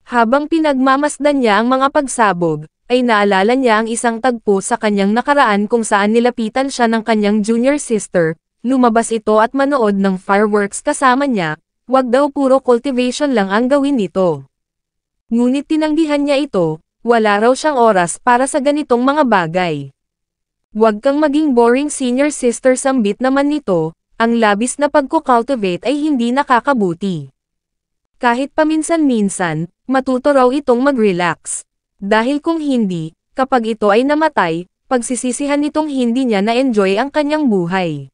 Habang pinagmamasdan niya ang mga pagsabog, ay naalala niya ang isang tagpo sa kanyang nakaraan kung saan nilapitan siya ng kanyang junior sister, lumabas ito at manood ng fireworks kasama niya, wag daw puro cultivation lang ang gawin nito. Ngunit tinanggihan niya ito, wala raw siyang oras para sa ganitong mga bagay. Huwag kang maging boring senior sister sambit naman nito, ang labis na pagko-cultivate ay hindi nakakabuti. Kahit paminsan-minsan, matuto raw itong mag-relax. Dahil kung hindi, kapag ito ay namatay, pagsisisihan nitong hindi niya na-enjoy ang kanyang buhay.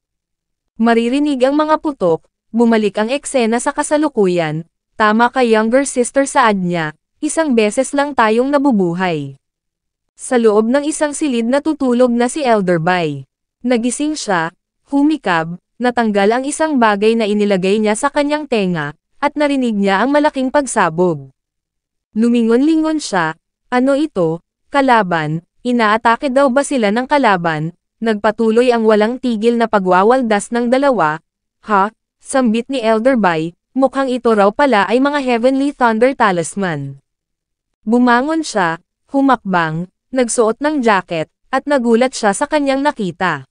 Maririnig ang mga putok, bumalik ang eksena sa kasalukuyan, tama kay younger sister saad niya, isang beses lang tayong nabubuhay. Sa loob ng isang silid natutulog na si Elderby. Nagising siya, humikab, natanggal ang isang bagay na inilagay niya sa kanyang tenga, at narinig niya ang malaking pagsabog. Lumingon-lingon siya, ano ito, kalaban, inaatake daw ba sila ng kalaban, nagpatuloy ang walang tigil na pagwawaldas ng dalawa, ha, sambit ni Elderby, mukhang ito raw pala ay mga Heavenly Thunder Talisman. Bumangon siya, humakbang, nagsuot ng jacket, at nagulat siya sa kanyang nakita.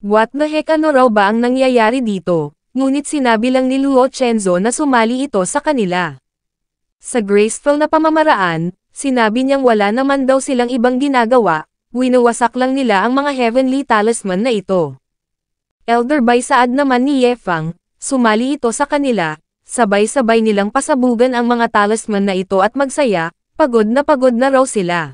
What the heck ano raw ba ang nangyayari dito? Ngunit sinabi lang ni Luo Chenzo na sumali ito sa kanila. Sa graceful na pamamaraan, sinabi niyang wala naman daw silang ibang ginagawa, winawasak lang nila ang mga heavenly talisman na ito. Elder Bai Saad naman ni Yefang, sumali ito sa kanila, sabay-sabay nilang pasabugan ang mga talisman na ito at magsaya, Pagod na pagod na raw sila.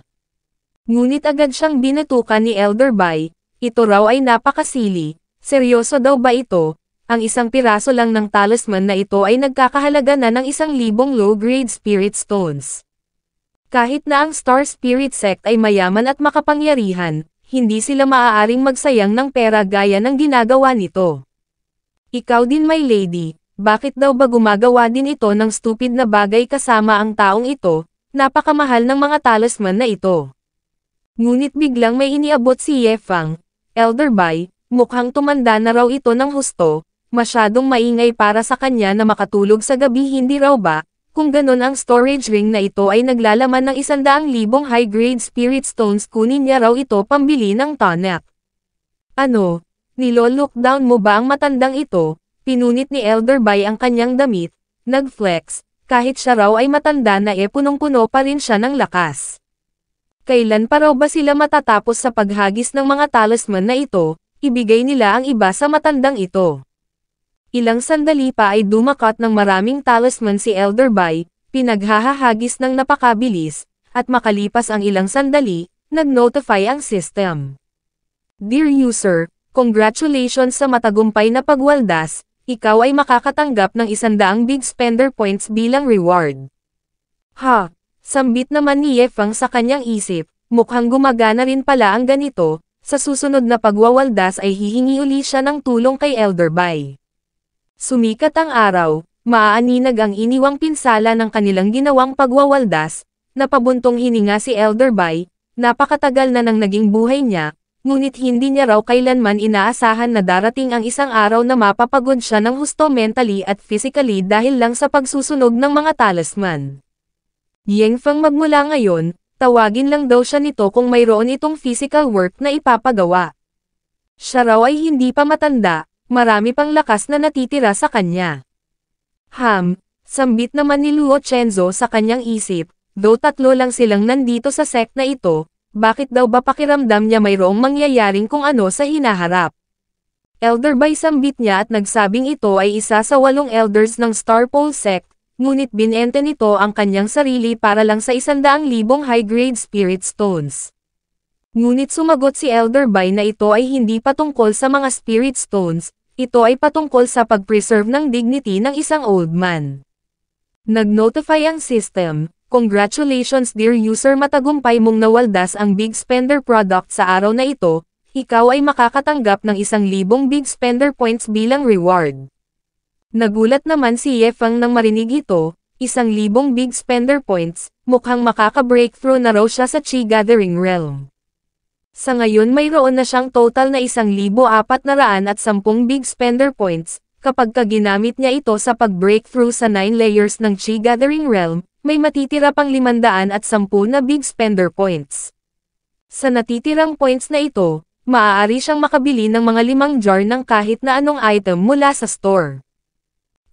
Ngunit agad siyang binatukan ni Elder Bai, ito raw ay napakasili, seryoso daw ba ito, ang isang piraso lang ng talisman na ito ay nagkakahalaga na ng isang libong low-grade spirit stones. Kahit na ang Star Spirit Sect ay mayaman at makapangyarihan, hindi sila maaaring magsayang ng pera gaya ng ginagawa nito. Ikaw din my lady, bakit daw ba gumagawa din ito ng stupid na bagay kasama ang taong ito, Napakamahal ng mga talisman na ito. Ngunit biglang may iniabot si Yefang, Elder Bai, mukhang tumanda na raw ito ng husto, masyadong maingay para sa kanya na makatulog sa gabi hindi raw ba, kung ganon ang storage ring na ito ay naglalaman ng isandaang libong high-grade spirit stones kunin niya raw ito pambili ng tonic. Ano, nilolockdown mo ba ang matandang ito? Pinunit ni Elder Bai ang kanyang damit, nag-flex, kahit siya raw ay matanda na e punong-puno pa rin siya ng lakas. Kailan pa raw ba sila matatapos sa paghagis ng mga talisman na ito, ibigay nila ang iba sa matandang ito. Ilang sandali pa ay dumakat ng maraming talisman si Elder Bai, pinaghahagis ng napakabilis, at makalipas ang ilang sandali, nag-notify ang system. Dear user, congratulations sa matagumpay na pagwaldas, ikaw ay makakatanggap ng isandaang big spender points bilang reward. Ha! Sambit naman ni Yefang sa kanyang isip, mukhang gumagana rin pala ang ganito, sa susunod na pagwawaldas ay hihingi uli siya ng tulong kay Elder Bai. Sumikat ang araw, maaaninag ang iniwang pinsala ng kanilang ginawang pagwawaldas, napabuntong hininga si Elder Bai, napakatagal na nang naging buhay niya, ngunit hindi niya raw kailanman inaasahan na darating ang isang araw na mapapagod siya ng husto mentally at physically dahil lang sa pagsusunog ng mga talisman. Yeng Feng magmula ngayon, tawagin lang daw siya nito kung mayroon itong physical work na ipapagawa. Siya raw ay hindi pa matanda, marami pang lakas na natitira sa kanya. Ham, sambit naman ni Luo Chenzo sa kanyang isip, though tatlo lang silang nandito sa sect na ito, bakit daw ba pakiramdam niya mayroong mangyayaring kung ano sa hinaharap. Elder by sambit niya at nagsabing ito ay isa sa walong elders ng Starpole Sect, ngunit binente nito ang kanyang sarili para lang sa isandaang libong high-grade spirit stones. Ngunit sumagot si Elder Bai na ito ay hindi patungkol sa mga spirit stones, ito ay patungkol sa pag-preserve ng dignity ng isang old man. Nag-notify ang system, Congratulations dear user matagumpay mong nawaldas ang Big Spender product sa araw na ito, ikaw ay makakatanggap ng isang libong Big Spender points bilang reward. Nagulat naman si Yefang nang marinig ito, isang libong Big Spender points, mukhang makaka-breakthrough na raw siya sa Chi Gathering Realm. Sa ngayon mayroon na siyang total na 1,410 Big Spender points, kapag kaginamit niya ito sa pag-breakthrough sa 9 layers ng Chi Gathering Realm, may matitira pang 510 na big spender points. Sa natitirang points na ito, maaari siyang makabili ng mga limang jar ng kahit na anong item mula sa store.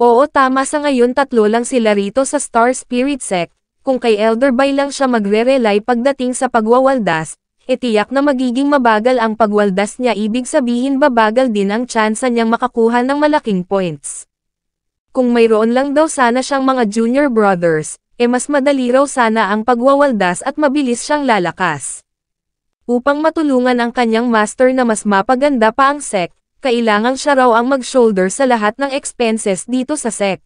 Oo tama sa ngayon tatlo lang sila rito sa Star Spirit Sect, kung kay Elder Bay lang siya magre-rely pagdating sa pagwawaldas, etiyak na magiging mabagal ang pagwaldas niya ibig sabihin babagal din ang tsansa niyang makakuha ng malaking points. Kung mayroon lang daw sana siyang mga junior brothers, e mas madali raw sana ang pagwawaldas at mabilis siyang lalakas. Upang matulungan ang kanyang master na mas mapaganda pa ang sect, kailangan siya raw ang mag-shoulder sa lahat ng expenses dito sa sect.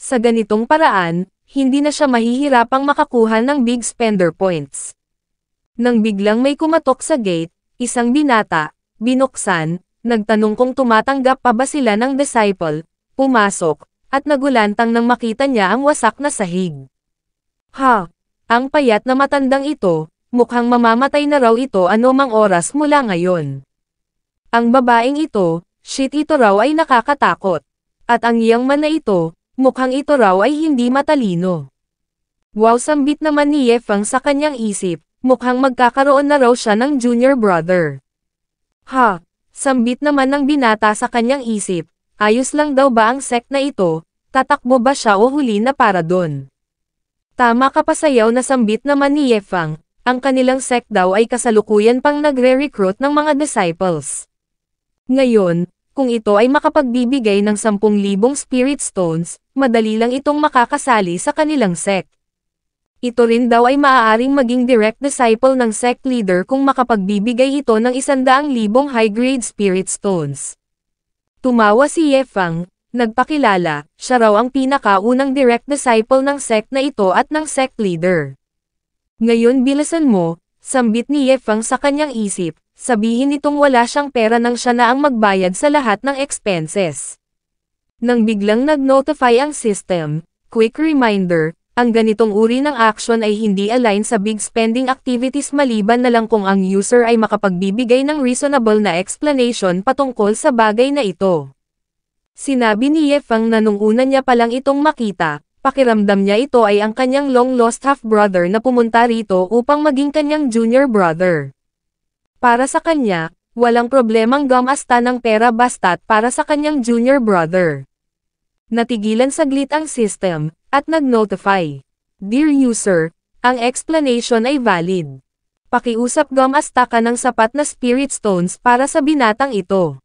Sa ganitong paraan, hindi na siya mahihirapang makakuha ng big spender points. Nang biglang may kumatok sa gate, isang binata, binuksan, nagtanong kung tumatanggap pa ba sila ng disciple, pumasok, at nagulantang nang makita niya ang wasak na sahig. Ha! Ang payat na matandang ito, mukhang mamamatay na raw ito anumang oras mula ngayon. Ang babaeng ito, shit ito raw ay nakakatakot. At ang iyang man na ito, mukhang ito raw ay hindi matalino. Wow sambit naman ni Yefang sa kanyang isip, mukhang magkakaroon na raw siya ng junior brother. Ha! Sambit naman ng binata sa kanyang isip, Ayos lang daw ba ang sect na ito, tatakbo ba siya o huli na para don? Tama ka pasayaw na sambit naman ni Yefang, ang kanilang sect daw ay kasalukuyan pang nagre-recruit ng mga disciples. Ngayon, kung ito ay makapagbibigay ng 10,000 spirit stones, madali lang itong makakasali sa kanilang sect. Ito rin daw ay maaaring maging direct disciple ng sect leader kung makapagbibigay ito ng 100,000 high-grade spirit stones. Tumawa si Yefang, nagpakilala, siya raw ang pinakaunang direct disciple ng sect na ito at ng sect leader. Ngayon bilasan mo, sambit ni Yefang sa kanyang isip, sabihin itong wala siyang pera nang siya na ang magbayad sa lahat ng expenses. Nang biglang nag-notify ang system, quick reminder, ang ganitong uri ng action ay hindi align sa big spending activities maliban na lang kung ang user ay makapagbibigay ng reasonable na explanation patungkol sa bagay na ito. Sinabi ni Yefang na nung una niya palang itong makita, pakiramdam niya ito ay ang kanyang long-lost half-brother na pumunta rito upang maging kanyang junior brother. Para sa kanya, walang problemang gamasta ng pera basta't para sa kanyang junior brother. Natigilan saglit ang system, at nag-notify. Dear user, ang explanation ay valid. Pakiusap gumasta ka ng sapat na spirit stones para sa binatang ito.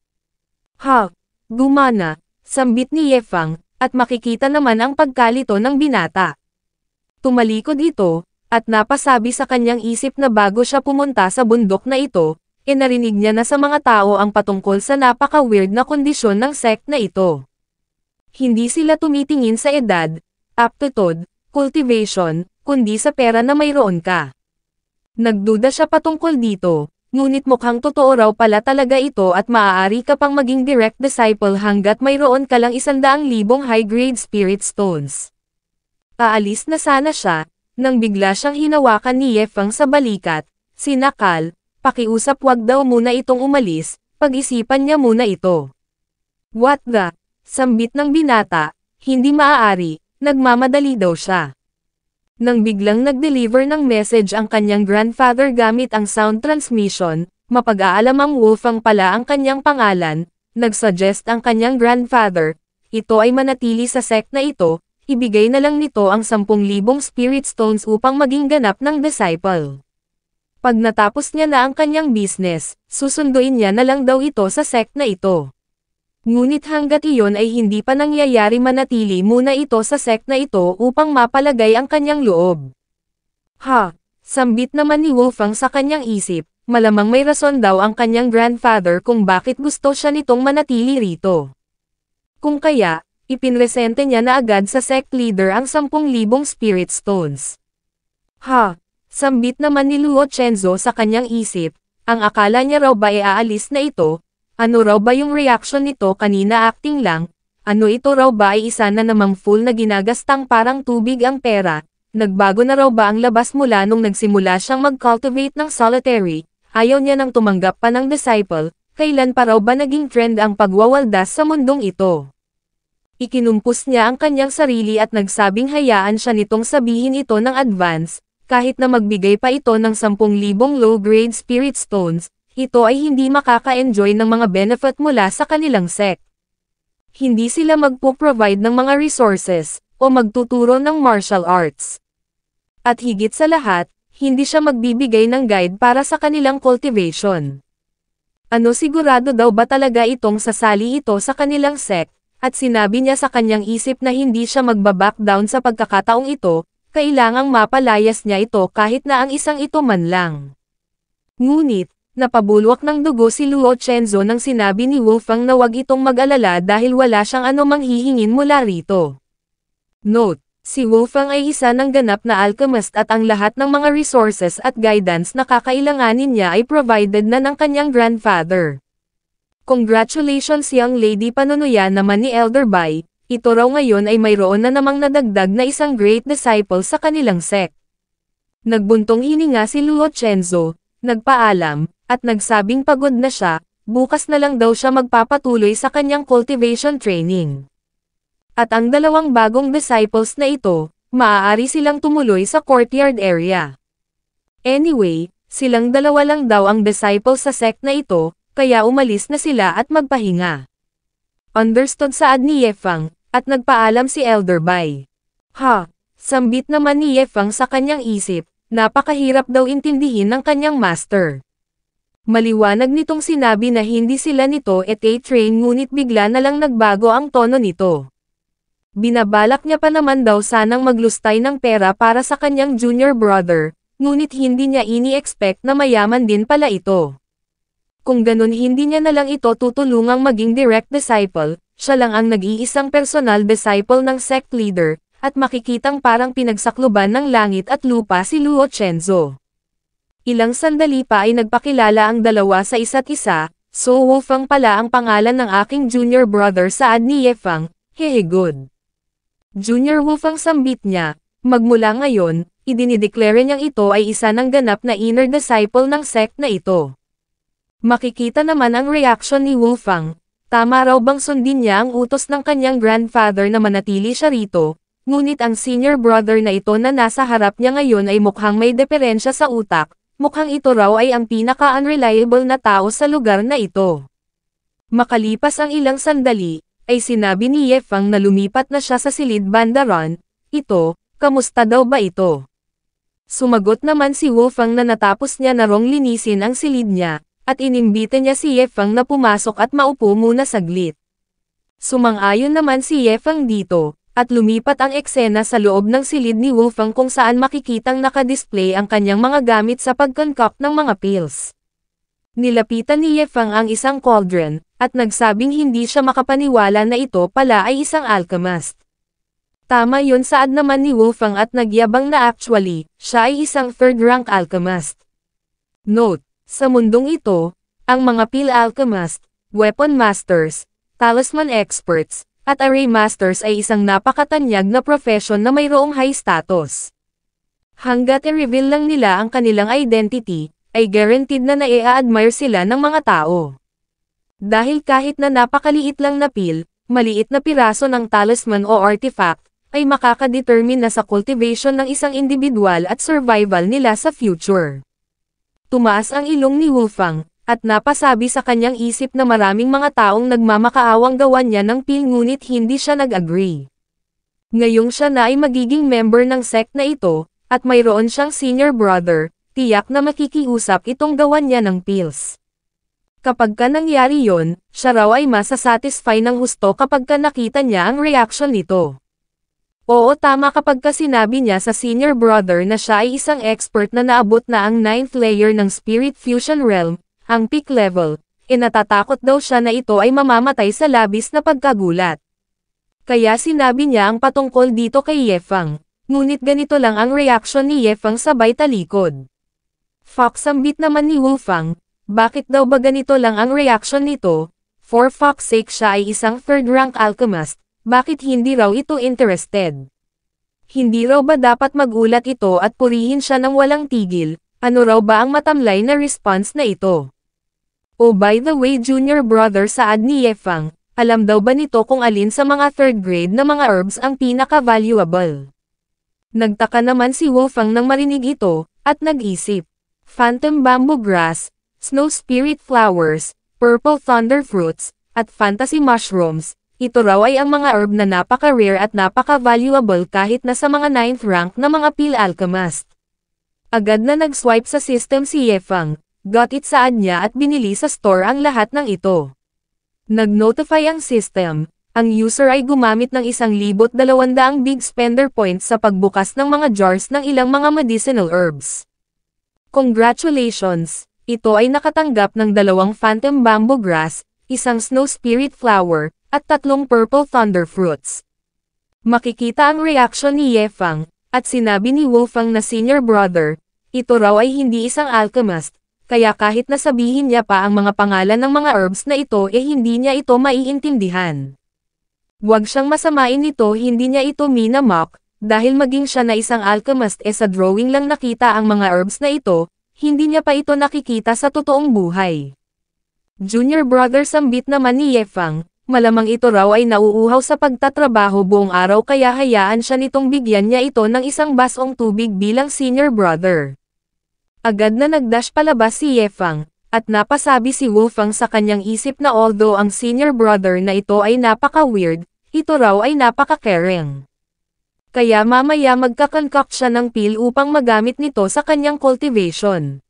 Ha! Gumana, sambit ni Yefang, at makikita naman ang pagkalito ng binata. Tumalikod ito, at napasabi sa kanyang isip na bago siya pumunta sa bundok na ito, e narinig niya na sa mga tao ang patungkol sa napaka-weird na kondisyon ng sect na ito. Hindi sila tumitingin sa edad, aptitude, cultivation, kundi sa pera na mayroon ka. Nagduda siya patungkol dito, ngunit mukhang totoo raw pala talaga ito at maaari ka pang maging direct disciple hanggat mayroon ka lang isandaang libong high-grade spirit stones. Paalis na sana siya, nang bigla siyang hinawakan ni Yefang sa balikat, sinakal, pakiusap wag daw muna itong umalis, pag-isipan niya muna ito. What the? Sambit ng binata, hindi maaari, nagmamadali daw siya. Nang biglang nag-deliver ng message ang kanyang grandfather gamit ang sound transmission, mapag-aalam ang Wolfang pala ang kanyang pangalan, nagsuggest ang kanyang grandfather, ito ay manatili sa sect na ito, ibigay na lang nito ang 10,000 spirit stones upang maging ganap ng disciple. Pag natapos niya na ang kanyang business, susunduin niya na lang daw ito sa sect na ito. Ngunit hanggat iyon ay hindi pa nangyayari manatili muna ito sa sect na ito upang mapalagay ang kanyang loob. Ha! Sambit naman ni Wolfang sa kanyang isip, malamang may rason daw ang kanyang grandfather kung bakit gusto siya nitong manatili rito. Kung kaya, ipinresente niya na agad sa sect leader ang 10,000 spirit stones. Ha! Sambit naman ni Luo Chenzo sa kanyang isip, ang akala niya raw ba e aalis na ito, ano raw ba yung reaction nito kanina acting lang? Ano ito raw ba ay isa na namang full na ginagastang parang tubig ang pera? Nagbago na raw ba ang labas mula nung nagsimula siyang mag-cultivate ng solitary? Ayaw niya nang tumanggap pa ng disciple, kailan pa raw ba naging trend ang pagwawaldas sa mundong ito? Ikinumpus niya ang kanyang sarili at nagsabing hayaan siya nitong sabihin ito ng advance, kahit na magbigay pa ito ng 10,000 low-grade spirit stones, ito ay hindi makaka-enjoy ng mga benefit mula sa kanilang sect. Hindi sila magpo-provide ng mga resources, o magtuturo ng martial arts. At higit sa lahat, hindi siya magbibigay ng guide para sa kanilang cultivation. Ano sigurado daw ba talaga itong sasali ito sa kanilang sect, at sinabi niya sa kanyang isip na hindi siya magbaback down sa pagkakataong ito, kailangang mapalayas niya ito kahit na ang isang ito man lang. Ngunit, Napabulwak ng dugo si Luo Chenzo nang sinabi ni Wolfang na wag itong mag-alala dahil wala siyang anumang hihingin mula rito. Note, si Wolfang ay isa ng ganap na alchemist at ang lahat ng mga resources at guidance na kakailanganin niya ay provided na ng kanyang grandfather. Congratulations young lady panunuya naman ni Elder Bai, ito raw ngayon ay mayroon na namang nadagdag na isang great disciple sa kanilang sect. Nagbuntong hininga si Luo Chenzo, nagpaalam, at nagsabing pagod na siya, bukas na lang daw siya magpapatuloy sa kanyang cultivation training. At ang dalawang bagong disciples na ito, maaari silang tumuloy sa courtyard area. Anyway, silang dalawa lang daw ang disciples sa sect na ito, kaya umalis na sila at magpahinga. Understood saad ni Yefang, at nagpaalam si Elder Bai. Ha, sambit naman ni Yefang sa kanyang isip, napakahirap daw intindihin ng kanyang master. Maliwanag nitong sinabi na hindi sila nito at a train ngunit bigla na lang nagbago ang tono nito. Binabalak niya pa naman daw sanang maglustay ng pera para sa kanyang junior brother, ngunit hindi niya ini-expect na mayaman din pala ito. Kung ganun hindi niya na lang ito tutulungang maging direct disciple, siya lang ang nag-iisang personal disciple ng sect leader, at makikitang parang pinagsakluban ng langit at lupa si Luo Chenzo. Ilang sandali pa ay nagpakilala ang dalawa sa isa't isa, So Wolfang pala ang pangalan ng aking junior brother sa ni Yefang, hehe good. Junior Wolfang sambit niya, magmula ngayon, idinideklara niyang ito ay isa ng ganap na inner disciple ng sect na ito. Makikita naman ang reaction ni Wolfang, tama raw bang sundin niya ang utos ng kanyang grandfather na manatili siya rito, ngunit ang senior brother na ito na nasa harap niya ngayon ay mukhang may diferensya sa utak, mukhang ito raw ay ang pinaka-unreliable na tao sa lugar na ito. Makalipas ang ilang sandali, ay sinabi ni Yefang na lumipat na siya sa silid bandaran, ito, kamusta daw ba ito? Sumagot naman si Wolfang na natapos niya na rong linisin ang silid niya, at inimbite niya si Yefang na pumasok at maupo muna saglit. Sumang-ayon naman si Yefang dito, at lumipat ang eksena sa loob ng silid ni Wolfang kung saan makikitang nakadisplay ang kanyang mga gamit sa pagkoncoct ng mga pills. Nilapitan ni Yefang ang isang cauldron, at nagsabing hindi siya makapaniwala na ito pala ay isang alchemist. Tama yon saad naman ni Wolfang at nagyabang na actually, siya ay isang third-rank alchemist. Note, sa mundong ito, ang mga pill alchemist, weapon masters, talisman experts, at Array Masters ay isang napakatanyag na profession na mayroong high status. Hanggat i-reveal lang nila ang kanilang identity, ay guaranteed na naia-admire sila ng mga tao. Dahil kahit na napakaliit lang na pill, maliit na piraso ng talisman o artifact, ay makakadetermine na sa cultivation ng isang individual at survival nila sa future. Tumaas ang ilong ni Wolfang, at napasabi sa kanyang isip na maraming mga taong nagmamakaawang gawa niya ng pill ngunit hindi siya nag-agree. Ngayong siya na ay magiging member ng sect na ito, at mayroon siyang senior brother, tiyak na makikiusap itong gawa niya ng pills. Kapag ka nangyari yon, siya raw ay masasatisfy ng husto kapag ka nakita niya ang reaction nito. Oo tama kapag ka sinabi niya sa senior brother na siya ay isang expert na naabot na ang 9th layer ng Spirit Fusion Realm, ang peak level, inatatakot daw siya na ito ay mamamatay sa labis na pagkagulat. Kaya sinabi niya ang patungkol dito kay Yefang, ngunit ganito lang ang reaksyon ni Yefang sabay talikod. Fox ambit naman ni Wolfang, bakit daw ba ganito lang ang reaksyon nito? For fuck's sake siya ay isang third-rank alchemist, bakit hindi raw ito interested? Hindi raw ba dapat magulat ito at purihin siya ng walang tigil? Ano raw ba ang matamlay na response na ito? Oh by the way junior brother Saad ni Yefang, alam daw ba nito kung alin sa mga third grade na mga herbs ang pinaka-valuable? Nagtaka naman si Wolfang nang marinig ito, at nag-isip. Phantom bamboo grass, snow spirit flowers, purple thunder fruits, at fantasy mushrooms, ito raw ay ang mga herb na napaka-rare at napaka-valuable kahit na sa mga 9th rank na mga peel alchemist. Agad na nag-swipe sa system si Yefang, got it saan niya at binili sa store ang lahat ng ito. Nag-notify ang system, ang user ay gumamit ng 1,200 big spender points sa pagbukas ng mga jars ng ilang mga medicinal herbs. Congratulations! Ito ay nakatanggap ng dalawang phantom bamboo grass, isang snow spirit flower, at tatlong purple thunder fruits. Makikita ang reaction ni Yefang, at sinabi ni Wolfang na senior brother, ito raw ay hindi isang alchemist, kaya kahit nasabihin niya pa ang mga pangalan ng mga herbs na ito eh hindi niya ito maiintindihan. Huwag siyang masamain nito hindi niya ito minamak, dahil maging siya na isang alchemist eh sa drawing lang nakita ang mga herbs na ito, hindi niya pa ito nakikita sa totoong buhay. Junior brother sambit naman ni Yefang, malamang ito raw ay nauuhaw sa pagtatrabaho buong araw kaya hayaan siya nitong bigyan niya ito ng isang basong tubig bilang senior brother. Agad na nagdash palabas si Yefang, at napasabi si Wolfang sa kanyang isip na although ang senior brother na ito ay napaka-weird, ito raw ay napaka-caring. Kaya mamaya magkakoncoct siya ng pill upang magamit nito sa kanyang cultivation.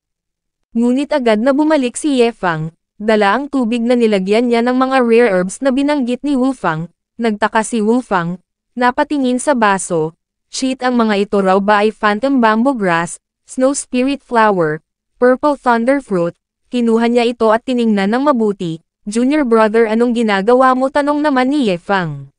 Ngunit agad na bumalik si Yefang, dala ang tubig na nilagyan niya ng mga rare herbs na binanggit ni Wolfang, nagtaka si Wolfang, napatingin sa baso, cheat ang mga ito raw ba ay phantom bamboo grass, Snow Spirit Flower, Purple Thunder Fruit, kinuha niya ito at tiningnan ng mabuti, Junior brother anong ginagawa mo tanong naman ni Yefang.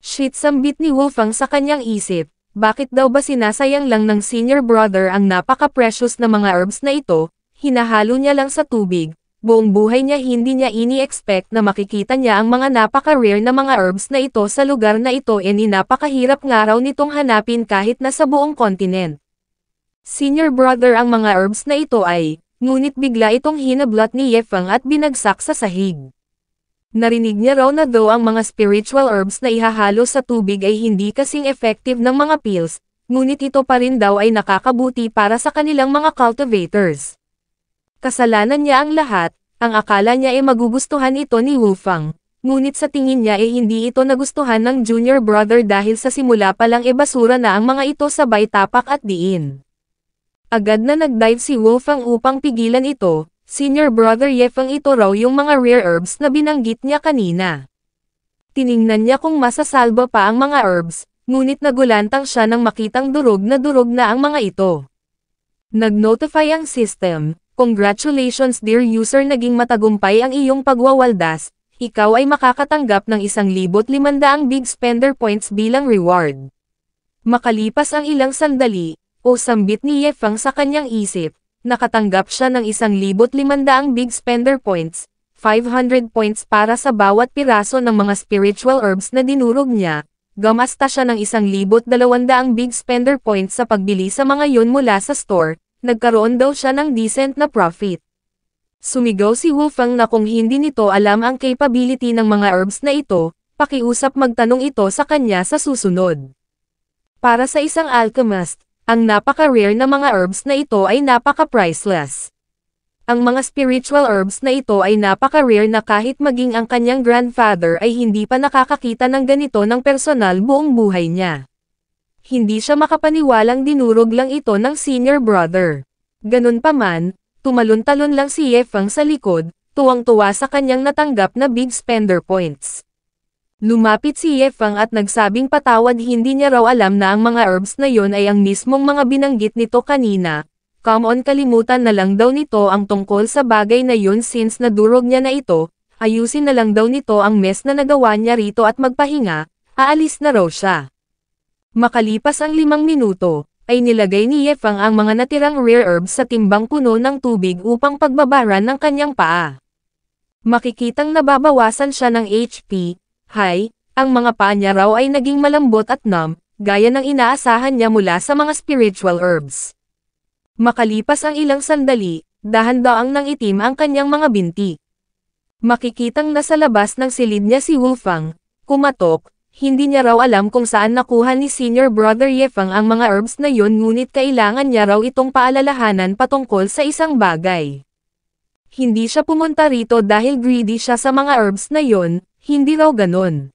Shit sambit ni Wolfang sa kanyang isip, bakit daw ba sinasayang lang ng senior brother ang napaka-precious na mga herbs na ito, hinahalo niya lang sa tubig, buong buhay niya hindi niya ini-expect na makikita niya ang mga napaka-rare na mga herbs na ito sa lugar na ito e ni napakahirap nga raw nitong hanapin kahit na sa buong kontinent. Senior brother ang mga herbs na ito ay, ngunit bigla itong hinablat ni Yefang at binagsak sa sahig. Narinig niya raw na daw ang mga spiritual herbs na ihahalo sa tubig ay hindi kasing effective ng mga pills, ngunit ito pa rin daw ay nakakabuti para sa kanilang mga cultivators. Kasalanan niya ang lahat, ang akala niya ay magugustuhan ito ni Wufang, ngunit sa tingin niya ay hindi ito nagustuhan ng junior brother dahil sa simula pa lang e basura na ang mga ito sabay tapak at diin. Agad na nagdive si Wolfang upang pigilan ito, senior brother Yefang ito raw yung mga rare herbs na binanggit niya kanina. Tiningnan niya kung masasalba pa ang mga herbs, ngunit nagulantang siya nang makitang durog na durog na ang mga ito. Nag-notify ang system, Congratulations dear user naging matagumpay ang iyong pagwawaldas, ikaw ay makakatanggap ng 1,500 big spender points bilang reward. Makalipas ang ilang sandali, o sambit ni Ye sa kanyang isip, nakatanggap siya ng 1,500 big spender points, 500 points para sa bawat piraso ng mga spiritual herbs na dinurog niya, gamasta siya ng 1,200 big spender points sa pagbili sa mga yun mula sa store, nagkaroon daw siya ng decent na profit. Sumigaw si Wufang na kung hindi nito alam ang capability ng mga herbs na ito, pakiusap magtanong ito sa kanya sa susunod. Para sa isang alchemist, ang napaka-rare na mga herbs na ito ay napaka-priceless. Ang mga spiritual herbs na ito ay napaka-rare na kahit maging ang kanyang grandfather ay hindi pa nakakakita ng ganito ng personal buong buhay niya. Hindi siya makapaniwalang dinurog lang ito ng senior brother. Ganun pa man, tumalon-talon lang si Yefang sa likod, tuwang-tuwa sa kanyang natanggap na big spender points. Lumapit si Yefang at nagsabing patawad hindi niya raw alam na ang mga herbs na yon ay ang mismong mga binanggit nito kanina. Come on kalimutan na lang daw nito ang tungkol sa bagay na yon since nadurog niya na ito, ayusin na lang daw nito ang mess na nagawa niya rito at magpahinga, aalis na raw siya. Makalipas ang limang minuto, ay nilagay ni Yefang ang mga natirang rare herbs sa timbang puno ng tubig upang pagbabaran ng kanyang paa. Makikitang nababawasan siya ng HP, Hay, ang mga paa niya raw ay naging malambot at numb, gaya ng inaasahan niya mula sa mga spiritual herbs. Makalipas ang ilang sandali, dahan-daang ng itim ang kanyang mga binti. Makikitang nasa labas ng silid niya si Wulfang, kumatok, hindi niya raw alam kung saan nakuha ni senior brother Yefang ang mga herbs na yon ngunit kailangan niya raw itong paalalahanan patungkol sa isang bagay. Hindi siya pumunta rito dahil greedy siya sa mga herbs na yon, hindi raw ganon.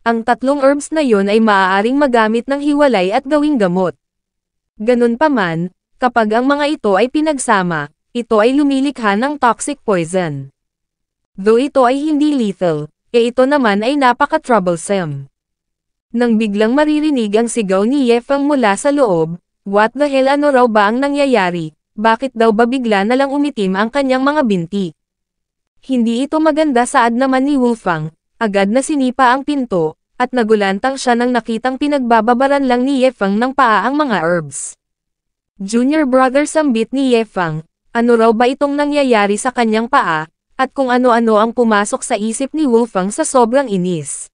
Ang tatlong herbs na yon ay maaaring magamit ng hiwalay at gawing gamot. Ganun pa man, kapag ang mga ito ay pinagsama, ito ay lumilikha ng toxic poison. Though ito ay hindi lethal, e ito naman ay napaka-troublesome. Nang biglang maririnig ang sigaw ni Yefang mula sa loob, what the hell ano raw ba ang nangyayari, bakit daw ba bigla lang umitim ang kanyang mga binti? Hindi ito maganda saad naman ni Wulfang, agad na sinipa ang pinto, at nagulantang siya nang nakitang pinagbababaran lang ni Yefang ng paa ang mga herbs. Junior brother sambit ni Yefang, ano raw ba itong nangyayari sa kanyang paa, at kung ano-ano ang pumasok sa isip ni Wulfang sa sobrang inis.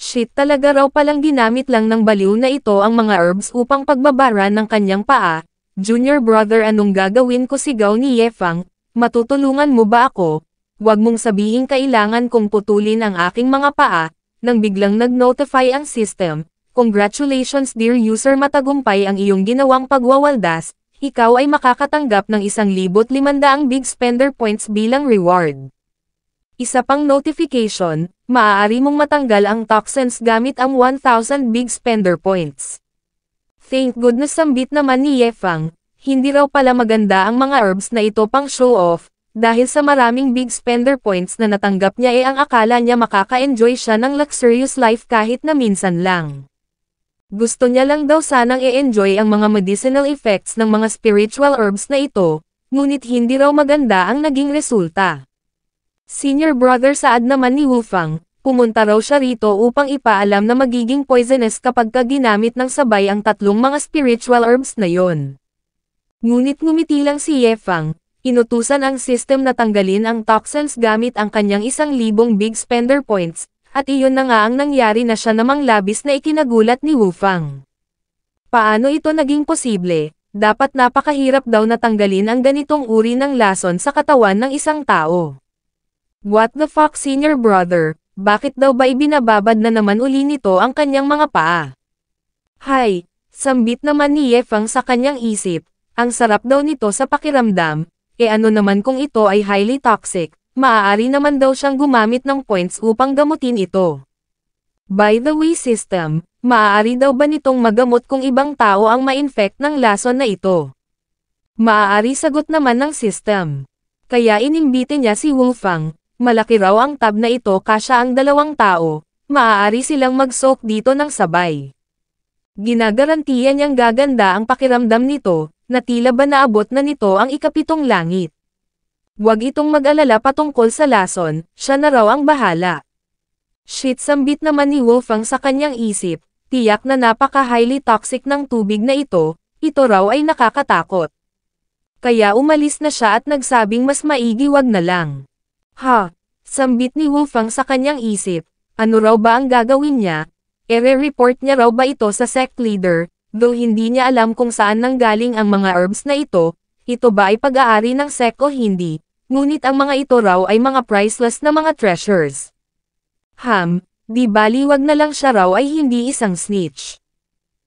Shit talaga raw palang ginamit lang ng baliw na ito ang mga herbs upang pagbabaran ng kanyang paa, Junior brother anong gagawin ko sigaw ni Yefang, matutulungan mo ba ako, Huwag mong sabihin kailangan kong putulin ang aking mga paa, nang biglang nag-notify ang system. Congratulations dear user matagumpay ang iyong ginawang pagwawaldas, ikaw ay makakatanggap ng 1,500 big spender points bilang reward. Isa pang notification, maaari mong matanggal ang toxins gamit ang 1,000 big spender points. Thank goodness sambit naman ni Yefang, hindi raw pala maganda ang mga herbs na ito pang show off, dahil sa maraming big spender points na natanggap niya eh ang akala niya makaka-enjoy siya ng luxurious life kahit na minsan lang. Gusto niya lang daw sanang i-enjoy ang mga medicinal effects ng mga spiritual herbs na ito, ngunit hindi raw maganda ang naging resulta. Senior brother Saad naman ni Wufang, pumunta raw siya rito upang ipaalam na magiging poisonous kapag ginamit ng sabay ang tatlong mga spiritual herbs na yon. Ngunit ngumiti lang si Yefang, inutusan ang system na tanggalin ang toxins gamit ang kanyang isang libong big spender points, at iyon na nga ang nangyari na siya namang labis na ikinagulat ni Wu Fang. Paano ito naging posible? Dapat napakahirap daw na tanggalin ang ganitong uri ng lason sa katawan ng isang tao. What the fuck senior brother, bakit daw ba ibinababad na naman uli nito ang kanyang mga paa? Hay, sambit naman ni Yefang sa kanyang isip, ang sarap daw nito sa pakiramdam, e ano naman kung ito ay highly toxic, maaari naman daw siyang gumamit ng points upang gamutin ito. By the way system, maaari daw ba nitong magamot kung ibang tao ang ma-infect ng lason na ito? Maaari sagot naman ng system. Kaya inimbite niya si Wulfang, malaki raw ang tab na ito kasya ang dalawang tao, maaari silang mag-soak dito ng sabay. Ginagarantiya niyang gaganda ang pakiramdam nito, na tila ba naabot na nito ang ikapitong langit. Huwag itong mag-alala patungkol sa lason, siya na raw ang bahala. Shit sambit naman ni Wolfang sa kanyang isip, tiyak na napaka-highly toxic ng tubig na ito, ito raw ay nakakatakot. Kaya umalis na siya at nagsabing mas maigi wag na lang. Ha, sambit ni Wolfang sa kanyang isip, ano raw ba ang gagawin niya, Ere-report niya raw ba ito sa sect leader, though hindi niya alam kung saan nanggaling ang mga herbs na ito, ito ba ay pag-aari ng sect o hindi, ngunit ang mga ito raw ay mga priceless na mga treasures. Ham, di baliwag na lang siya raw ay hindi isang snitch.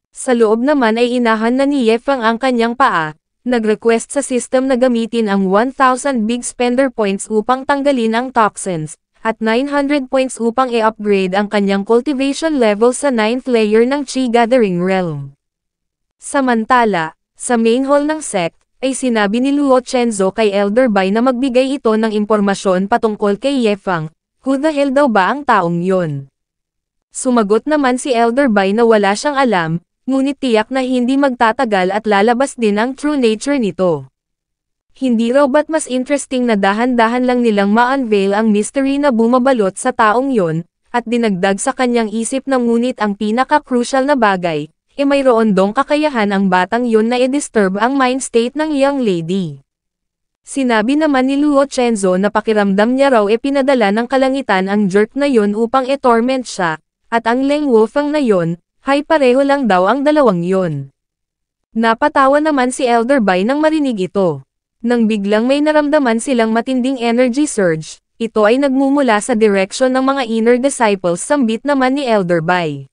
Sa loob naman ay inahan na ni Yefang ang kanyang paa, nag-request sa system na gamitin ang 1,000 big spender points upang tanggalin ang toxins, at 900 points upang i-upgrade ang kanyang cultivation level sa 9th layer ng Chi Gathering Realm. Samantala, sa main hall ng sect, ay sinabi ni Luo Chenzo kay Elder Bai na magbigay ito ng impormasyon patungkol kay Yefang, who the hell daw ba ang taong yon? Sumagot naman si Elder Bai na wala siyang alam, ngunit tiyak na hindi magtatagal at lalabas din ang true nature nito. Hindi raw ba't mas interesting na dahan-dahan lang nilang ma-unveil ang mystery na bumabalot sa taong yon, at dinagdag sa kanyang isip na ngunit ang pinaka-crucial na bagay, e mayroon dong kakayahan ang batang yon na i-disturb ang mind state ng young lady. Sinabi naman ni Luo Chenzo na pakiramdam niya raw e pinadala ng kalangitan ang jerk na yon upang e-torment siya, at ang Leng Wofang na yon, hay pareho lang daw ang dalawang yon. Napatawa naman si Elder Bai nang marinig ito. Nang biglang may naramdaman silang matinding energy surge, ito ay nagmumula sa direksyon ng mga inner disciples sambit naman ni Elder Bai.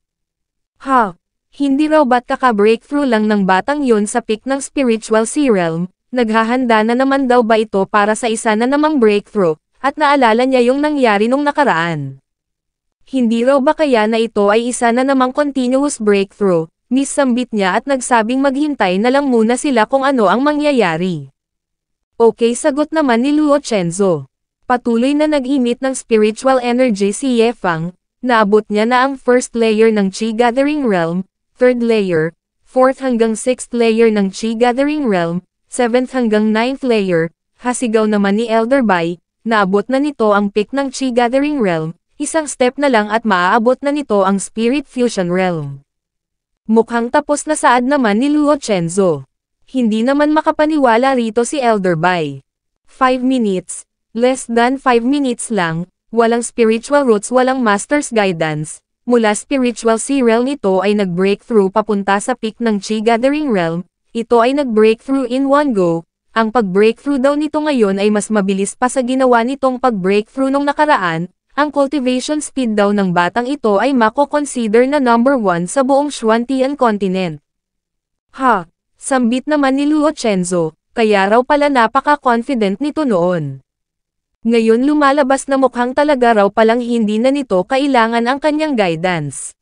Ha! Hindi raw ba't kaka-breakthrough lang ng batang yun sa peak ng spiritual sea realm, naghahanda na naman daw ba ito para sa isa na namang breakthrough, at naalala niya yung nangyari nung nakaraan. Hindi raw ba kaya na ito ay isa na namang continuous breakthrough, nissambit niya at nagsabing maghintay na lang muna sila kung ano ang mangyayari. Okay sagot naman ni Luo Chenzo. Patuloy na nag-emit ng spiritual energy si Yefang, naabot niya na ang first layer ng Chi Gathering Realm, third layer, fourth hanggang sixth layer ng Chi Gathering Realm, seventh hanggang ninth layer, hasigaw naman ni Elder Bai, naabot na nito ang peak ng Chi Gathering Realm, isang step na lang at maaabot na nito ang Spirit Fusion Realm. Mukhang tapos na saad naman ni Luo Chenzo. Hindi naman makapaniwala rito si Elder Bai. 5 minutes, less than 5 minutes lang, walang spiritual roots walang master's guidance, mula spiritual serial nito ay nag-breakthrough papunta sa peak ng Chi Gathering Realm, ito ay nag-breakthrough in one go, ang pag-breakthrough daw nito ngayon ay mas mabilis pa sa ginawa nitong pag-breakthrough nung nakaraan, ang cultivation speed daw ng batang ito ay mako-consider na number one sa buong Xuantian continent. Ha! Sambit naman ni Luo Chenzo, kaya raw pala napaka-confident nito noon. Ngayon lumalabas na mukhang talaga raw palang hindi na nito kailangan ang kanyang guidance.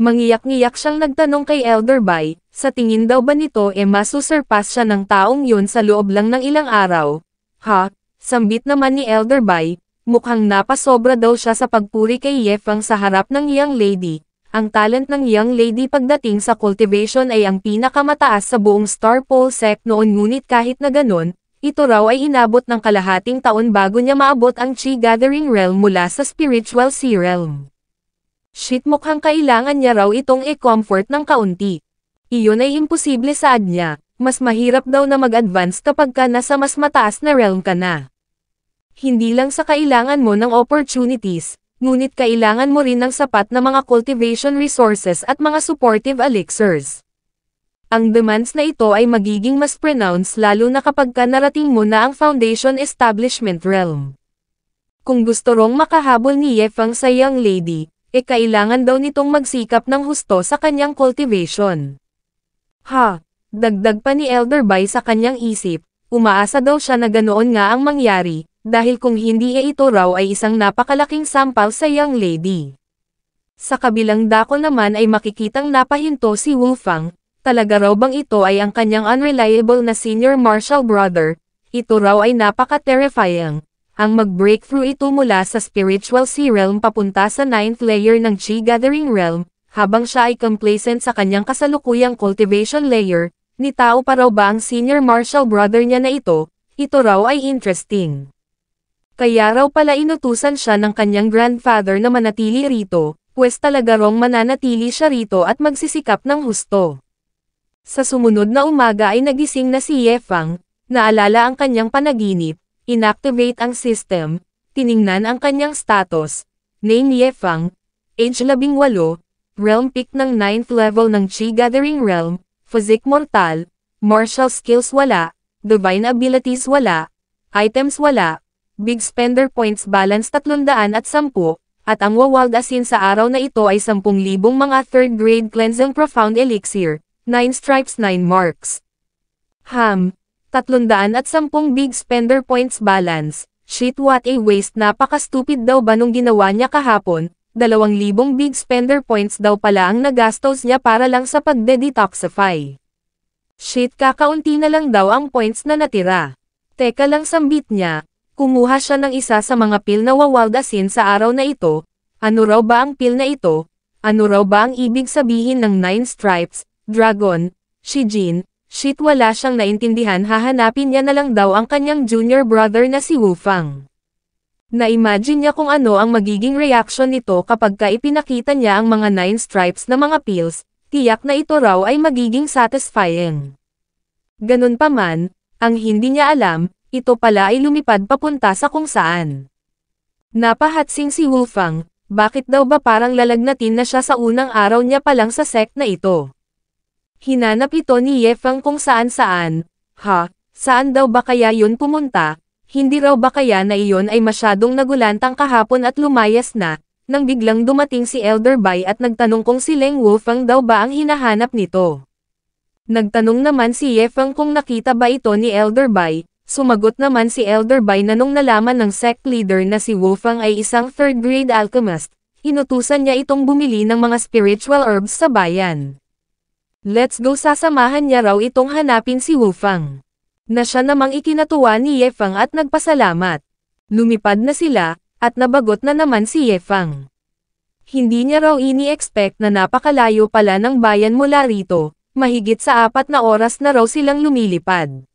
Mangiyak-ngiyak siyang nagtanong kay Elder Bai, sa tingin daw ba nito e eh masusurpass siya ng taong yun sa loob lang ng ilang araw? Ha? Sambit naman ni Elder Bai, mukhang napasobra daw siya sa pagpuri kay Yefang sa harap ng iyang lady, ang talent ng young lady pagdating sa cultivation ay ang pinakamataas sa buong Star Pole Sec noon ngunit kahit na ganun, ito raw ay inabot ng kalahating taon bago niya maabot ang Chi Gathering Realm mula sa Spiritual Sea Realm. Shit mukhang kailangan niya raw itong e-comfort ng kaunti. Iyon ay imposible sa niya, mas mahirap daw na mag-advance kapag ka nasa mas mataas na realm ka na. Hindi lang sa kailangan mo ng opportunities, ngunit kailangan mo rin ng sapat na mga cultivation resources at mga supportive elixirs. Ang demands na ito ay magiging mas pronounced lalo na kapag ka narating mo na ang foundation establishment realm. Kung gusto rong makahabol ni Yefang sa young lady, e eh kailangan daw nitong magsikap ng husto sa kanyang cultivation. Ha, dagdag pa ni Elder Bai sa kanyang isip, umaasa daw siya na ganoon nga ang mangyari, dahil kung hindi e ito raw ay isang napakalaking sampal sa young lady. Sa kabilang dako naman ay makikitang napahinto si Wu Fang, talaga raw bang ito ay ang kanyang unreliable na senior martial brother, ito raw ay napaka-terrifying. Ang mag-breakthrough ito mula sa spiritual sea realm papunta sa 9th layer ng Chi Gathering realm, habang siya ay complacent sa kanyang kasalukuyang cultivation layer, ni tao pa raw ba ang senior martial brother niya na ito, ito raw ay interesting. Kaya raw pala inutusan siya ng kanyang grandfather na manatili rito, pues talaga rong mananatili siya rito at magsisikap ng husto. Sa sumunod na umaga ay nagising na si Yefang, naalala ang kanyang panaginip, inactivate ang system, tiningnan ang kanyang status, name Yefang, age 18, realm pick ng 9th level ng Chi Gathering Realm, physique mortal, martial skills wala, divine abilities wala, items wala, Big Spender Points Balance 310 at ang Wawald Asin sa araw na ito ay 10,000 mga third grade cleansing profound elixir, 9 stripes 9 marks. Ham, 310 Big Spender Points Balance, shit what a waste napaka-stupid daw ba nung ginawa niya kahapon, 2,000 big spender points daw pala ang nagastos niya para lang sa pagde-detoxify. Shit kakaunti na lang daw ang points na natira. Teka lang sambit niya, Kumuha siya ng isa sa mga pill na wawaldasin sa araw na ito, ano raw ba ang pill na ito, ano raw ba ang ibig sabihin ng Nine Stripes, Dragon, Shijin, shit wala siyang naintindihan hahanapin niya na lang daw ang kanyang junior brother na si Wufang. Na-imagine niya kung ano ang magiging reaction nito kapag ka ipinakita niya ang mga nine stripes na mga pills, tiyak na ito raw ay magiging satisfying. Ganun pa man, ang hindi niya alam, ito pala ay lumipad papunta sa kung saan. Napahatsing si Wolfang, bakit daw ba parang lalagnatin na siya sa unang araw niya pa lang sa sect na ito? Hinanap ito ni Yefang kung saan-saan, ha, saan daw ba kaya yun pumunta, hindi raw ba kaya na iyon ay masyadong nagulantang kahapon at lumayas na, nang biglang dumating si Elder Bai at nagtanong kung si Leng Wolfang daw ba ang hinahanap nito. Nagtanong naman si Yefang kung nakita ba ito ni Elder Bai, Sumagot naman si Elder Bai na nung nalaman ng sect leader na si Wolfang ay isang third-grade alchemist, inutusan niya itong bumili ng mga spiritual herbs sa bayan. Let's go sasamahan niya raw itong hanapin si Wolfang. Na siya namang ikinatuwa ni Yefang at nagpasalamat. Lumipad na sila, at nabagot na naman si Yefang. Hindi niya raw ini-expect na napakalayo pala ng bayan mula rito, mahigit sa apat na oras na raw silang lumilipad.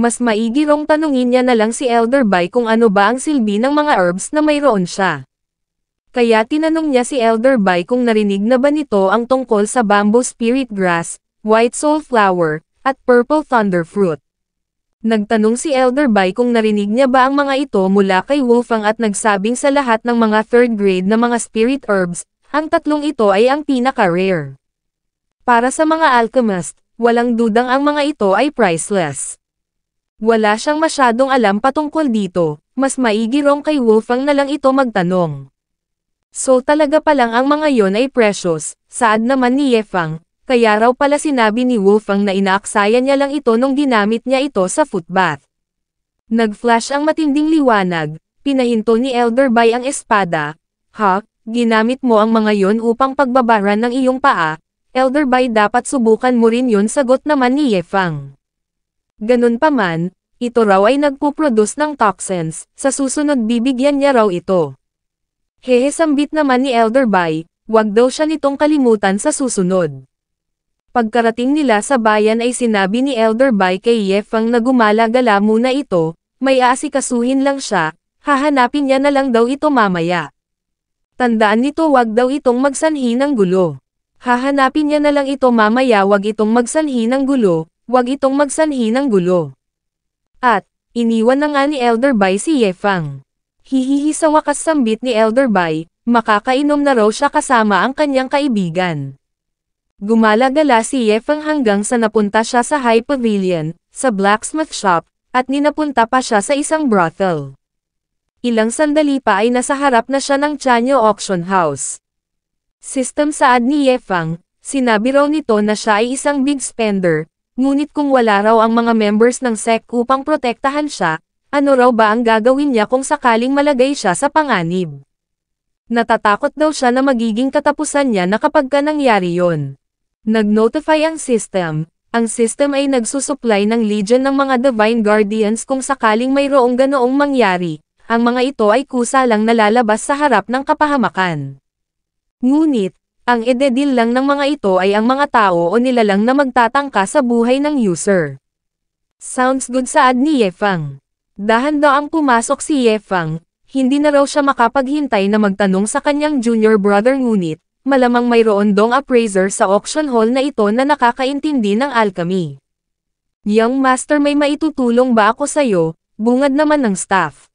Mas maigi rong tanungin niya na lang si Elder Bai kung ano ba ang silbi ng mga herbs na mayroon siya. Kaya tinanong niya si Elder Bai kung narinig na ba nito ang tungkol sa bamboo spirit grass, white soul flower, at purple thunder fruit. Nagtanong si Elder Bai kung narinig niya ba ang mga ito mula kay Wolfang at nagsabing sa lahat ng mga third grade na mga spirit herbs, ang tatlong ito ay ang pinaka-rare. Para sa mga alchemist, walang dudang ang mga ito ay priceless. Wala siyang masyadong alam patungkol dito, mas maigi rong kay Wolfang na lang ito magtanong. So talaga pa lang ang mga yon ay precious, saad naman ni Yefang, kaya raw pala sinabi ni Wolfang na inaaksayan niya lang ito nung ginamit niya ito sa footbath. Nag-flash ang matinding liwanag, pinahinto ni Elder Bay ang espada, ha, ginamit mo ang mga yon upang pagbabaran ng iyong paa, Elder Bay dapat subukan mo rin yon sagot naman ni Yefang. Ganun pa man, ito raw ay nagpuproduce ng toxins, sa susunod bibigyan niya raw ito. Hehesambit naman ni Elder Bai, wag daw siya nitong kalimutan sa susunod. Pagkarating nila sa bayan ay sinabi ni Elder Bai kay Yefang na gumala-gala muna ito, may aasikasuhin lang siya, hahanapin niya na lang daw ito mamaya. Tandaan nito wag daw itong magsanhi ng gulo. Hahanapin niya na lang ito mamaya wag itong magsanhi ng gulo, Huwag itong magsanhi ng gulo. At, iniwan na nga ni Elder Bai si Yefang. Hihihi sa wakas sambit ni Elder Bai, makakainom na raw siya kasama ang kanyang kaibigan. gumala si Yefang hanggang sa napunta siya sa High Pavilion, sa blacksmith shop, at ninapunta pa siya sa isang brothel. Ilang sandali pa ay nasa harap na siya ng Chanyo Auction House. System saad ni Yefang, sinabi raw nito na siya ay isang big spender, Ngunit kung wala raw ang mga members ng SEC upang protektahan siya, ano raw ba ang gagawin niya kung sakaling malagay siya sa panganib? Natatakot daw siya na magiging katapusan niya na kapag ka nangyari yon. Nag-notify ang system. Ang system ay nagsusupply ng legion ng mga Divine Guardians kung sakaling mayroong ganoong mangyari. Ang mga ito ay kusa lang nalalabas sa harap ng kapahamakan. Ngunit, ang ededil lang ng mga ito ay ang mga tao o nila lang na magtatangka sa buhay ng user. Sounds good saad ni Yefang. Dahan daw ang pumasok si Yefang, hindi na raw siya makapaghintay na magtanong sa kanyang junior brother ngunit, malamang mayroon dong appraiser sa auction hall na ito na nakakaintindi ng alchemy. Young master may maitutulong ba ako sa'yo, bungad naman ng staff.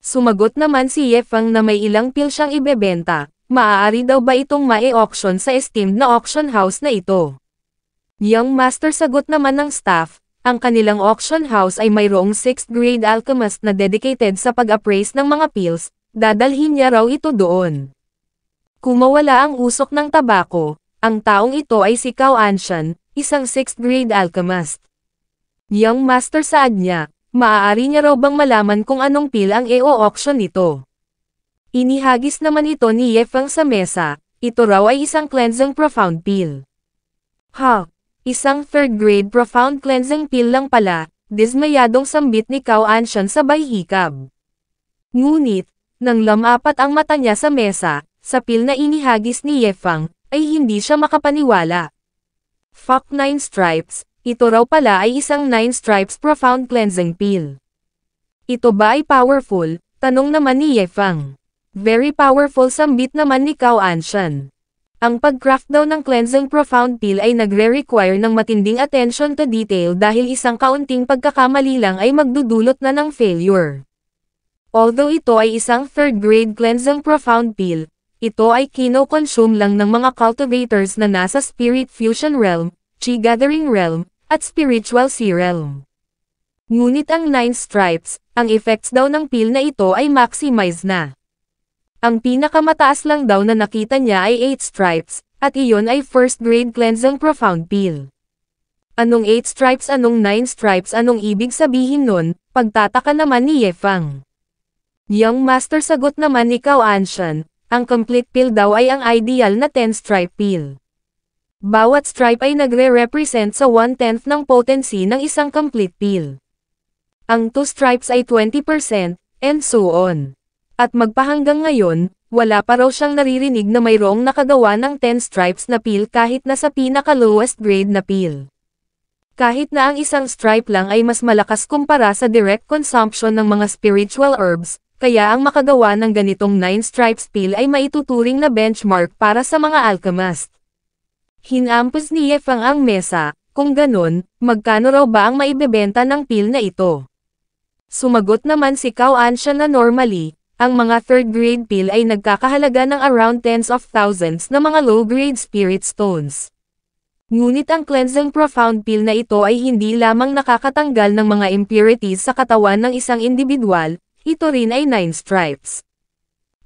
Sumagot naman si Yefang na may ilang pill siyang ibebenta, Maaari daw ba itong ma-auction sa esteemed na auction house na ito? Young Master sagot naman ng staff, ang kanilang auction house ay mayroong 6th grade alchemist na dedicated sa pag-appraise ng mga pills, dadalhin niya raw ito doon. Kumawala ang usok ng tabako, ang taong ito ay si Kao Anshan, isang 6th grade alchemist. Young Master saad niya, maaari niya raw bang malaman kung anong pill ang EO auction nito? Inihagis naman ito ni Yefang sa mesa, ito raw ay isang cleansing profound pill. Ha! Isang third grade profound cleansing pill lang pala, dismayadong sambit ni Kao Anshan sa bayhikab. Ngunit, nang lamapat ang mata niya sa mesa, sa pill na inihagis ni Yefang, ay hindi siya makapaniwala. Fuck Nine Stripes, ito raw pala ay isang Nine Stripes Profound Cleansing Pill. Ito ba ay powerful? Tanong naman ni Yefang. Very powerful sambit naman ni Kao Anshan. Ang pagcraft craft daw ng Cleansing Profound Peel ay nagre-require ng matinding attention to detail dahil isang kaunting pagkakamali lang ay magdudulot na ng failure. Although ito ay isang third-grade Cleansing Profound Peel, ito ay kino-consume lang ng mga cultivators na nasa Spirit Fusion Realm, Chi Gathering Realm, at Spiritual Sea Realm. Ngunit ang Nine Stripes, ang effects daw ng peel na ito ay maximize na. Ang pinakamataas lang daw na nakita niya ay 8 stripes, at iyon ay first grade cleansing profound peel. Anong 8 stripes anong 9 stripes anong ibig sabihin nun, pagtataka naman ni Yefang. Young master sagot naman ikaw Anshan, ang complete peel daw ay ang ideal na 10 stripe peel. Bawat stripe ay nagre-represent sa 1-10 ng potency ng isang complete peel. Ang 2 stripes ay 20%, and so on. At magpahanggang ngayon, wala pa raw siyang naririnig na mayroong nakagawa ng 10 stripes na peel kahit na sa pinaka-lowest grade na peel. Kahit na ang isang stripe lang ay mas malakas kumpara sa direct consumption ng mga spiritual herbs, kaya ang makagawa ng ganitong 9 stripes peel ay maituturing na benchmark para sa mga alchemist. Hinampos ni Yefang ang mesa, kung ganon, magkano raw ba ang maibebenta ng peel na ito? Sumagot naman si Kao Ansha na normally, ang mga third grade pill ay nagkakahalaga ng around tens of thousands na mga low-grade spirit stones. Ngunit ang cleansing profound pill na ito ay hindi lamang nakakatanggal ng mga impurities sa katawan ng isang individual, ito rin ay nine stripes.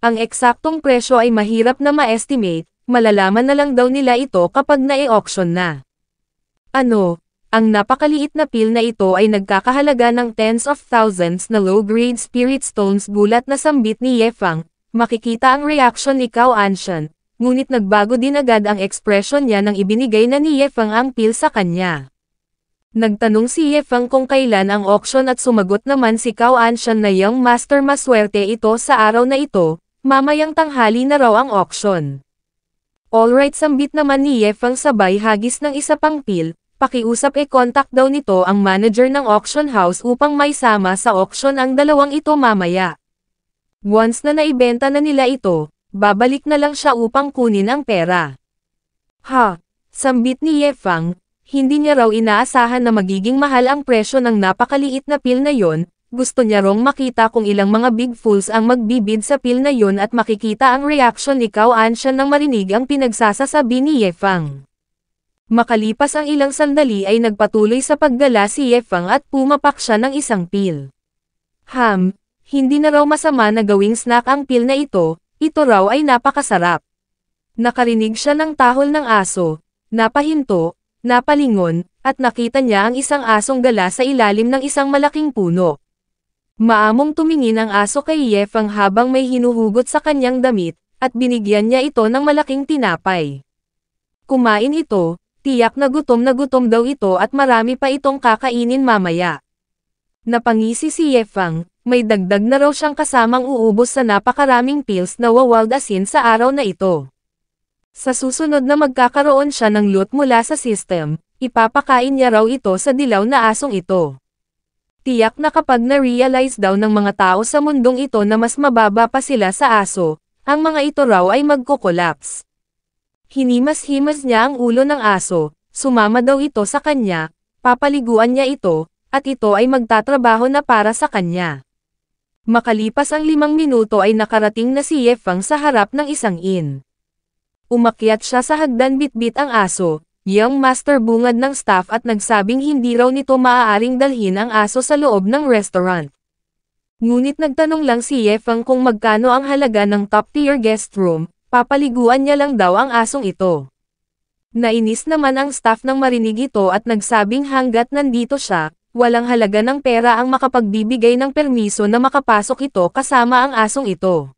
Ang eksaktong presyo ay mahirap na ma-estimate, malalaman na lang daw nila ito kapag na-auction na. Ano, ang napakaliit na pill na ito ay nagkakahalaga ng tens of thousands na low-grade spirit stones gulat na sambit ni Yefang, makikita ang reaction ni Kao Anshan, ngunit nagbago din agad ang ekspresyon niya nang ibinigay na ni Yefang ang pill sa kanya. Nagtanong si Yefang kung kailan ang auction at sumagot naman si Kao Anshan na young master maswerte ito sa araw na ito, mamayang tanghali na raw ang auction. Alright sambit naman ni Yefang sabay hagis ng isa pang pill, pakiusap e-contact daw nito ang manager ng auction house upang may sama sa auction ang dalawang ito mamaya. Once na naibenta na nila ito, babalik na lang siya upang kunin ang pera. Ha, sambit ni Yefang, hindi niya raw inaasahan na magiging mahal ang presyo ng napakaliit na pil na yon, gusto niya rong makita kung ilang mga big fools ang magbibid sa pil na yon at makikita ang reaction ni Kao nang marinig ang pinagsasasabi ni Yefang. Makalipas ang ilang sandali ay nagpatuloy sa paggala si Yefang at pumapak siya ng isang pil. Ham, hindi na raw masama na gawing snack ang pil na ito, ito raw ay napakasarap. Nakarinig siya ng tahol ng aso, napahinto, napalingon, at nakita niya ang isang asong gala sa ilalim ng isang malaking puno. Maamong tumingin ang aso kay Yefang habang may hinuhugot sa kanyang damit, at binigyan niya ito ng malaking tinapay. Kumain ito, Tiyak na gutom na gutom daw ito at marami pa itong kakainin mamaya. Napangisi si Yefang, may dagdag na raw siyang kasamang uubos sa napakaraming pills na wawald asin sa araw na ito. Sa susunod na magkakaroon siya ng loot mula sa system, ipapakain niya raw ito sa dilaw na asong ito. Tiyak na kapag na-realize daw ng mga tao sa mundong ito na mas mababa pa sila sa aso, ang mga ito raw ay magkokolaps. Hinimas-himas niya ang ulo ng aso, sumama daw ito sa kanya, papaliguan niya ito, at ito ay magtatrabaho na para sa kanya. Makalipas ang limang minuto ay nakarating na si Yefang sa harap ng isang inn. Umakyat siya sa hagdan bitbit -bit ang aso, young master bungad ng staff at nagsabing hindi raw nito maaaring dalhin ang aso sa loob ng restaurant. Ngunit nagtanong lang si Yefang kung magkano ang halaga ng top tier guest room, Papaliguan niya lang daw ang asong ito. Nainis naman ang staff ng marinig ito at nagsabing hanggat nandito siya, walang halaga ng pera ang makapagbibigay ng permiso na makapasok ito kasama ang asong ito.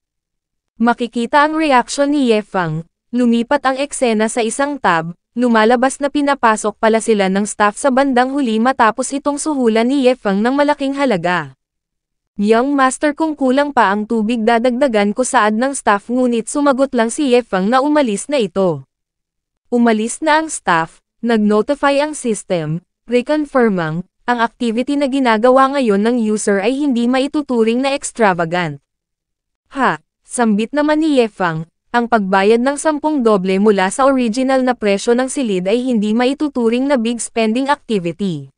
Makikita ang reaksyon ni Yefang, lumipat ang eksena sa isang tab, lumalabas na pinapasok pala sila ng staff sa bandang huli matapos itong suhulan ni Yefang ng malaking halaga. Young master kung kulang pa ang tubig dadagdagan ko saad ng staff ngunit sumagot lang si Yefang na umalis na ito. Umalis na ang staff, nag-notify ang system, reconfirmang, ang activity na ginagawa ngayon ng user ay hindi maituturing na extravagant. Ha, sambit naman ni Yefang, ang pagbayad ng 10 doble mula sa original na presyo ng silid ay hindi maituturing na big spending activity.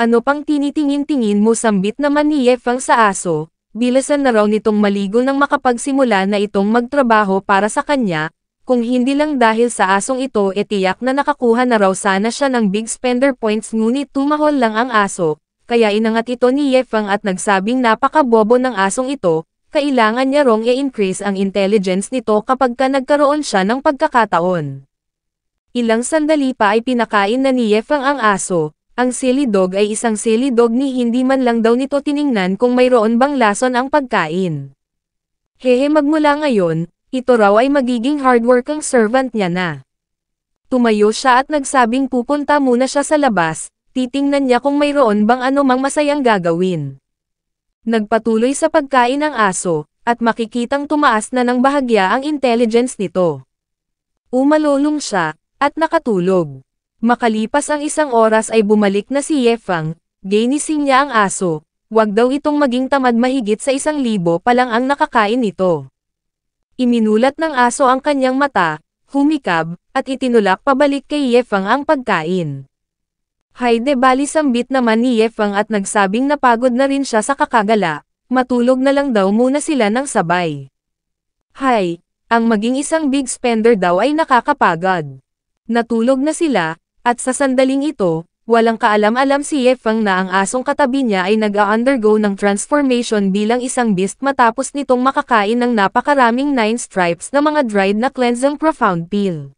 Ano pang tinitingin-tingin mo sambit naman ni Yefang sa aso, bilisan na raw nitong maligo nang makapagsimula na itong magtrabaho para sa kanya, kung hindi lang dahil sa asong ito e tiyak na nakakuha na raw sana siya ng big spender points ngunit tumahol lang ang aso, kaya inangat ito ni Yefang at nagsabing napakabobo ng asong ito, kailangan niya rong i-increase ang intelligence nito kapag ka nagkaroon siya ng pagkakataon. Ilang sandali pa ay pinakain na ni Yefang ang aso, ang silly dog ay isang silly dog ni hindi man lang daw nito tiningnan kung mayroon bang lason ang pagkain. Hehe magmula ngayon, ito raw ay magiging hardwork ang servant niya na. Tumayo siya at nagsabing pupunta muna siya sa labas, titingnan niya kung mayroon bang anumang masayang gagawin. Nagpatuloy sa pagkain ang aso, at makikitang tumaas na ng bahagya ang intelligence nito. Umalulong siya, at nakatulog. Makalipas ang isang oras ay bumalik na si Yefang, gainising niya ang aso, wag daw itong maging tamad mahigit sa isang libo pa lang ang nakakain nito. Iminulat ng aso ang kanyang mata, humikab, at itinulak pabalik kay Yefang ang pagkain. Haide bali sambit naman ni Yefang at nagsabing napagod na rin siya sa kakagala, matulog na lang daw muna sila ng sabay. Hay, ang maging isang big spender daw ay nakakapagod. Natulog na sila, at sa sandaling ito, walang kaalam-alam si Yefang na ang asong katabi niya ay nag-undergo a ng transformation bilang isang beast matapos nitong makakain ng napakaraming nine stripes na mga dried na cleansing profound peel.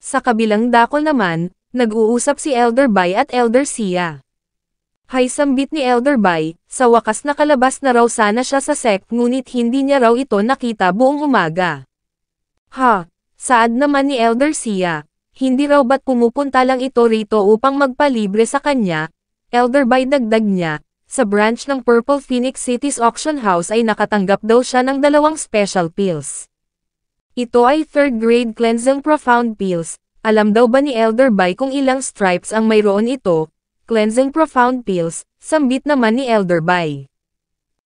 Sa kabilang dako naman, nag-uusap si Elder Bai at Elder Sia. Hay sambit ni Elder Bai, sa wakas nakalabas na raw sana siya sa sect ngunit hindi niya raw ito nakita buong umaga. Ha, saad naman ni Elder Sia, hindi raw ba't pumupunta lang ito rito upang magpalibre sa kanya, Elder by dagdag niya, sa branch ng Purple Phoenix City's auction house ay nakatanggap daw siya ng dalawang special pills. Ito ay third grade cleansing profound pills, alam daw ba ni Elder by kung ilang stripes ang mayroon ito, cleansing profound pills, sambit naman ni Elder by.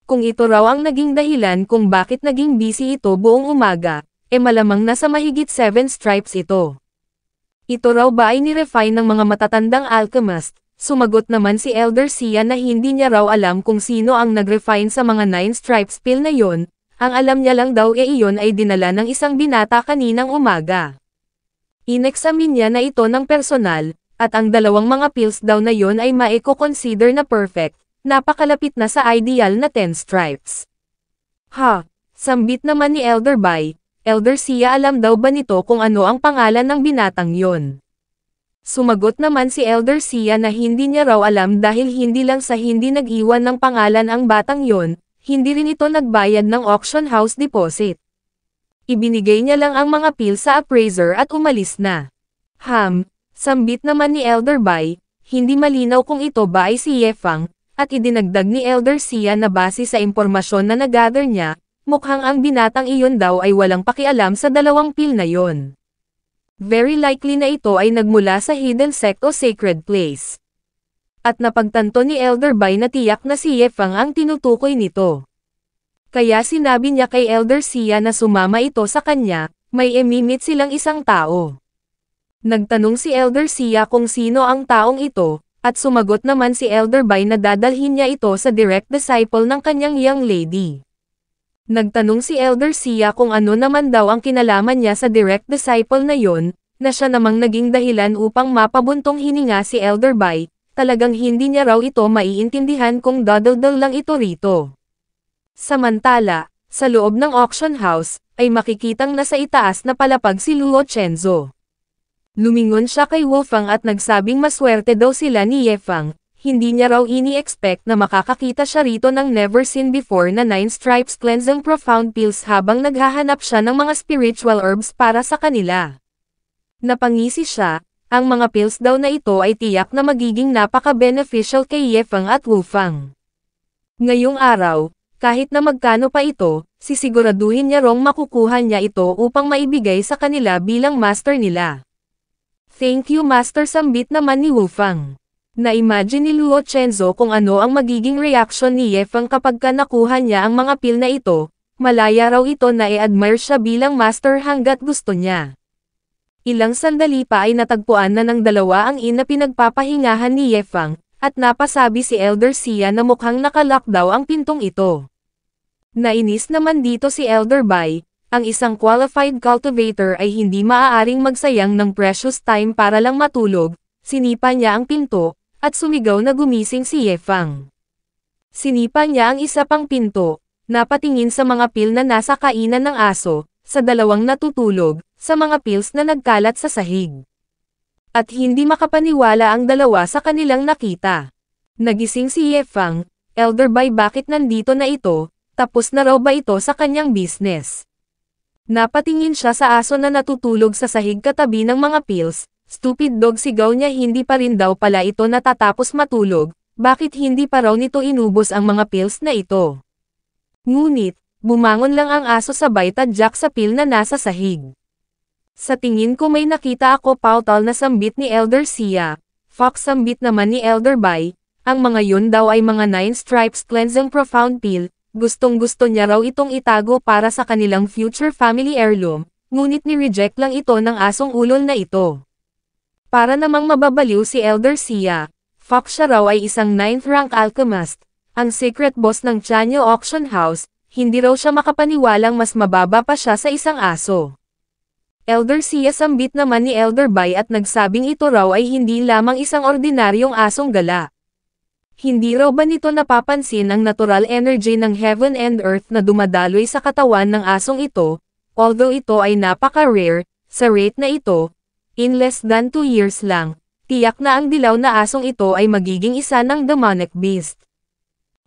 Kung ito raw ang naging dahilan kung bakit naging busy ito buong umaga, e malamang nasa mahigit 7 stripes ito. Ito raw ba ay nirefine ng mga matatandang alchemist? Sumagot naman si Elder Sia na hindi niya raw alam kung sino ang nagrefine sa mga nine stripes pill na yon, ang alam niya lang daw e iyon ay dinala ng isang binata kaninang umaga. Inexamine niya na ito ng personal, at ang dalawang mga pills daw na yon ay maiko-consider na perfect, napakalapit na sa ideal na 10 stripes. Ha, sambit naman ni Elder Bai, Elder Sia alam daw ba nito kung ano ang pangalan ng binatang yon. Sumagot naman si Elder Sia na hindi niya raw alam dahil hindi lang sa hindi nag-iwan ng pangalan ang batang yon, hindi rin ito nagbayad ng auction house deposit. Ibinigay niya lang ang mga pill sa appraiser at umalis na. Ham, sambit naman ni Elder Bai, hindi malinaw kung ito ba ay si Yefang, at idinagdag ni Elder Sia na base sa impormasyon na nagather niya, Mukhang ang binatang iyon daw ay walang pakialam sa dalawang pil na yon. Very likely na ito ay nagmula sa hidden sect o sacred place. At napagtanto ni Elder Bai na tiyak na si Yefang ang tinutukoy nito. Kaya sinabi niya kay Elder Sia na sumama ito sa kanya, may emimit silang isang tao. Nagtanong si Elder Sia kung sino ang taong ito, at sumagot naman si Elder Bai na dadalhin niya ito sa direct disciple ng kanyang young lady. Nagtanong si Elder Sia kung ano naman daw ang kinalaman niya sa direct disciple na yon, na siya namang naging dahilan upang mapabuntong hininga si Elder Bai, talagang hindi niya raw ito maiintindihan kung dadaldal lang ito rito. Samantala, sa loob ng auction house, ay makikitang nasa itaas na palapag si Luo Chenzo. Lumingon siya kay Wolfang at nagsabing maswerte daw sila ni Yefang, hindi niya raw ini-expect na makakakita siya rito ng never seen before na Nine Stripes Cleansing Profound Pills habang naghahanap siya ng mga spiritual herbs para sa kanila. Napangisi siya, ang mga pills daw na ito ay tiyak na magiging napaka-beneficial kay Yefang at Wufang. Ngayong araw, kahit na magkano pa ito, sisiguraduhin niya rong makukuha niya ito upang maibigay sa kanila bilang master nila. Thank you Master Sambit naman ni Wufang. Na-imagine ni Luo Chenzo kung ano ang magiging reaction ni Yefang kapag nakuha niya ang mga pill na ito, malaya raw ito na i-admire siya bilang master hanggat gusto niya. Ilang sandali pa ay natagpuan na ng dalawa ang ina pinagpapahingahan ni Yefang, at napasabi si Elder Sia na mukhang nakalock daw ang pintong ito. Nainis naman dito si Elder Bai, ang isang qualified cultivator ay hindi maaaring magsayang ng precious time para lang matulog, sinipa niya ang pinto, at sumigaw na gumising si Yefang. Fang. Sinipa niya ang isa pang pinto, napatingin sa mga pil na nasa kainan ng aso, sa dalawang natutulog, sa mga pils na nagkalat sa sahig. At hindi makapaniwala ang dalawa sa kanilang nakita. Nagising si Yefang, Elder Bai bakit nandito na ito, tapos na raw ba ito sa kanyang business? Napatingin siya sa aso na natutulog sa sahig katabi ng mga pils, Stupid dog sigaw niya hindi pa rin daw pala ito natatapos matulog, bakit hindi pa raw nito inubos ang mga pills na ito. Ngunit, bumangon lang ang aso sabay tadyak sa pill na nasa sahig. Sa tingin ko may nakita ako pautal na sambit ni Elder Sia, fox sambit naman ni Elder Bai, ang mga yun daw ay mga Nine stripes cleansing profound pill, gustong gusto niya raw itong itago para sa kanilang future family heirloom, ngunit ni-reject lang ito ng asong ulol na ito. Para namang mababaliw si Elder Sia, Fox siya raw ay isang 9th rank alchemist, ang secret boss ng Chanyo Auction House, hindi raw siya makapaniwalang mas mababa pa siya sa isang aso. Elder Sia sambit naman ni Elder Bai at nagsabing ito raw ay hindi lamang isang ordinaryong asong gala. Hindi raw ba nito napapansin ang natural energy ng heaven and earth na dumadaloy sa katawan ng asong ito, although ito ay napaka-rare, sa rate na ito, In less than 2 years lang, tiyak na ang dilaw na asong ito ay magiging isa ng demonic beast.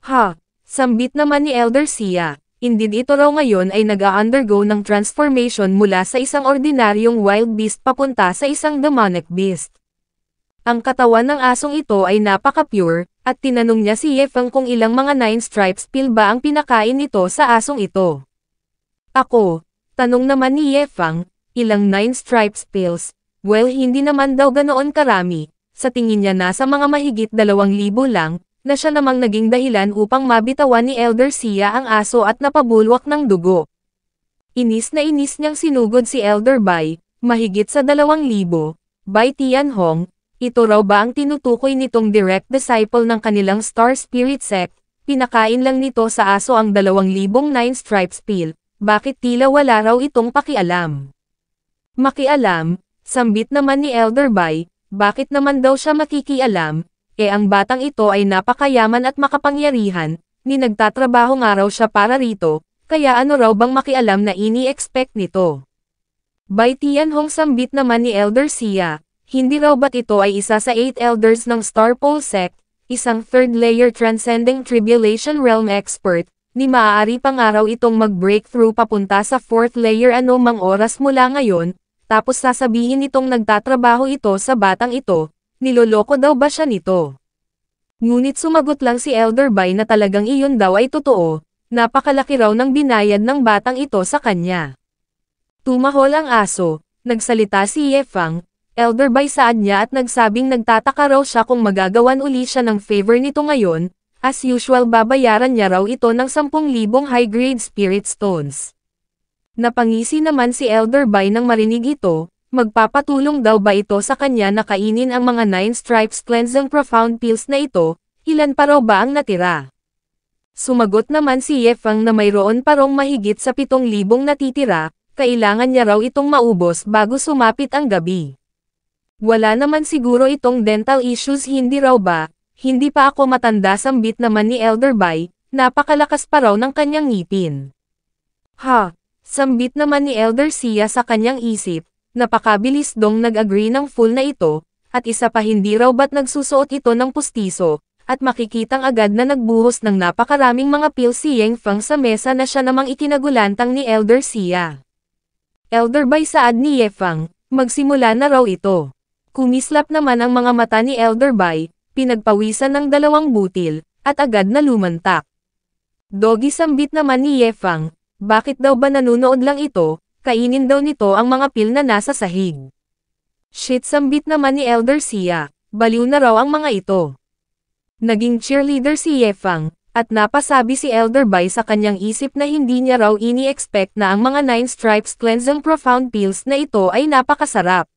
Ha! Sambit naman ni Elder Sia, indeed ito raw ngayon ay nag-undergo a ng transformation mula sa isang ordinaryong wild beast papunta sa isang demonic beast. Ang katawan ng asong ito ay napaka-pure, at tinanong niya si Yefeng kung ilang mga nine stripes pill ba ang pinakain nito sa asong ito. Ako, tanong naman ni Yefang, ilang nine stripes pills, Well hindi naman daw ganoon karami, sa tingin niya nasa mga mahigit 2,000 lang, na siya namang naging dahilan upang mabitawan ni Elder Sia ang aso at napabulwak ng dugo. Inis na inis niyang sinugod si Elder Bai, mahigit sa 2,000, Bai Tianhong, ito raw ba ang tinutukoy nitong direct disciple ng kanilang Star Spirit Sect, pinakain lang nito sa aso ang nine stripes pill, bakit tila wala raw itong pakialam. Makialam, Sambit naman ni Elder Bai, bakit naman daw siya makikialam, eh ang batang ito ay napakayaman at makapangyarihan, ni nagtatrabaho nga raw siya para rito, kaya ano raw bang makialam na ini-expect nito. Bai Tian Hong sambit naman ni Elder Sia, hindi raw ba't ito ay isa sa 8 elders ng Starpole Sect, isang third-layer transcending tribulation realm expert, ni maaari pa nga raw itong mag-breakthrough papunta sa fourth layer anumang oras mula ngayon, tapos sasabihin itong nagtatrabaho ito sa batang ito, niloloko daw ba siya nito? Ngunit sumagot lang si Elder Bay na talagang iyon daw ay totoo, napakalaki raw ng binayad ng batang ito sa kanya. Tumahol ang aso, nagsalita si Yefang, Elder Bay saad niya at nagsabing nagtataka raw siya kung magagawan uli siya ng favor nito ngayon, As usual babayaran niya raw ito ng 10,000 high-grade spirit stones. Napangisi naman si Elder Bay nang marinig ito, magpapatulong daw ba ito sa kanya na kainin ang mga Nine Stripes Cleansing Profound Pills na ito, ilan pa raw ba ang natira? Sumagot naman si Yefang na mayroon pa rong mahigit sa 7,000 natitira, kailangan niya raw itong maubos bago sumapit ang gabi. Wala naman siguro itong dental issues hindi raw ba, hindi pa ako matanda sambit naman ni Elder Bay, napakalakas pa raw ng kanyang ngipin. Ha, Sambit naman ni Elder Sia sa kanyang isip, napakabilis dong nag-agree ng full na ito, at isa pa hindi raw ba't nagsusuot ito ng pustiso, at makikitang agad na nagbuhos ng napakaraming mga pil si Yeng Fang sa mesa na siya namang ikinagulantang ni Elder Sia. Elder by saad ni Yefang, magsimula na raw ito. Kumislap naman ang mga mata ni Elder Bai, pinagpawisan ng dalawang butil, at agad na lumantak. Dogi sambit naman ni Yefang, bakit daw ba nanunood lang ito, kainin daw nito ang mga pil na nasa sahig. Shit sambit naman ni Elder Sia, baliw na raw ang mga ito. Naging cheerleader si Yefang, at napasabi si Elder Bai sa kanyang isip na hindi niya raw ini-expect na ang mga Nine Stripes Cleansing Profound Pills na ito ay napakasarap.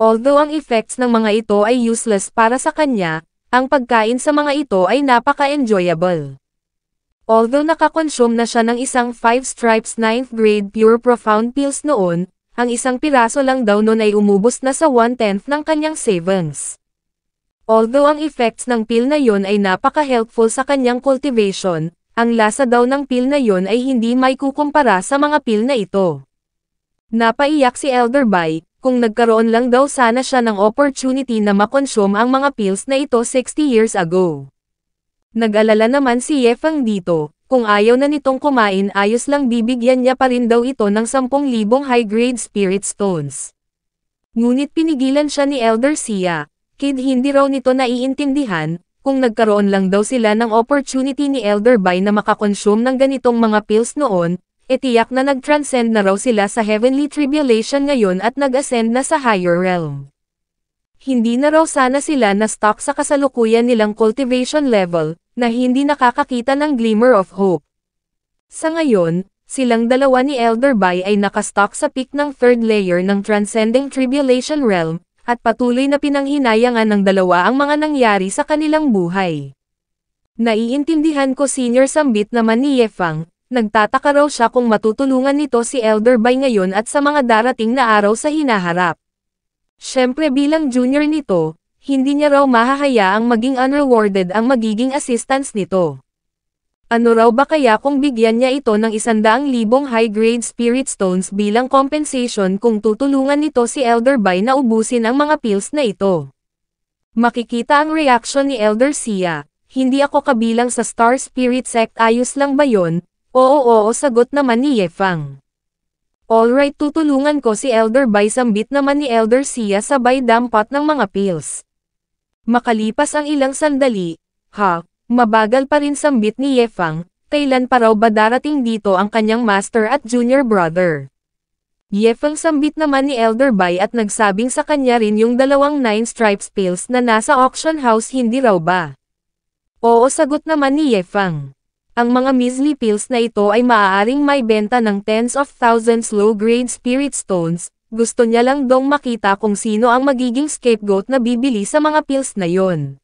Although ang effects ng mga ito ay useless para sa kanya, ang pagkain sa mga ito ay napaka-enjoyable. Although nakakonsume na siya ng isang 5 stripes 9th grade pure profound pills noon, ang isang piraso lang daw noon ay umubos na sa 1-10th ng kanyang savings. Although ang effects ng pill na yon ay napaka-helpful sa kanyang cultivation, ang lasa daw ng pill na yon ay hindi may kukumpara sa mga pill na ito. Napaiyak si Elder Elderby, kung nagkaroon lang daw sana siya ng opportunity na makonsume ang mga pills na ito 60 years ago. Nag-alala naman si Yefang dito, kung ayaw na nitong kumain ayos lang bibigyan niya pa rin daw ito ng 10,000 high-grade spirit stones. Ngunit pinigilan siya ni Elder Sia, kid hindi raw nito naiintindihan, kung nagkaroon lang daw sila ng opportunity ni Elder Bai na makakonsume ng ganitong mga pills noon, etiyak na nag-transcend na raw sila sa heavenly tribulation ngayon at nag-ascend na sa higher realm hindi na raw sana sila na-stuck sa kasalukuyan nilang cultivation level, na hindi nakakakita ng glimmer of hope. Sa ngayon, silang dalawa ni Elder Bai ay nakastock sa peak ng third layer ng Transcending Tribulation Realm, at patuloy na pinanghinayangan ng dalawa ang mga nangyari sa kanilang buhay. Naiintindihan ko senior sambit naman ni Yefang, nagtataka raw siya kung matutulungan nito si Elder Bai ngayon at sa mga darating na araw sa hinaharap. Siyempre bilang junior nito, hindi niya raw mahahayaang maging unrewarded ang magiging assistance nito. Ano raw ba kaya kung bigyan niya ito ng isandaang libong high-grade spirit stones bilang compensation kung tutulungan nito si Elder Bai na ubusin ang mga pills na ito? Makikita ang reaction ni Elder Sia, hindi ako kabilang sa Star Spirit Sect ayos lang ba yon? Oo oo sagot naman ni Ye Fang. Alright tutulungan ko si Elder Bai sambit naman ni Elder Sia sabay dampat ng mga pills. Makalipas ang ilang sandali, ha, mabagal pa rin sambit ni Yefang, kailan pa raw ba darating dito ang kanyang master at junior brother. Yefang sambit naman ni Elder Bai at nagsabing sa kanya rin yung dalawang nine stripes pills na nasa auction house hindi raw ba. Oo sagot naman ni Yefang. Ang mga measly pills na ito ay maaaring may benta ng tens of thousands low-grade spirit stones, gusto niya lang dong makita kung sino ang magiging scapegoat na bibili sa mga pills na yon.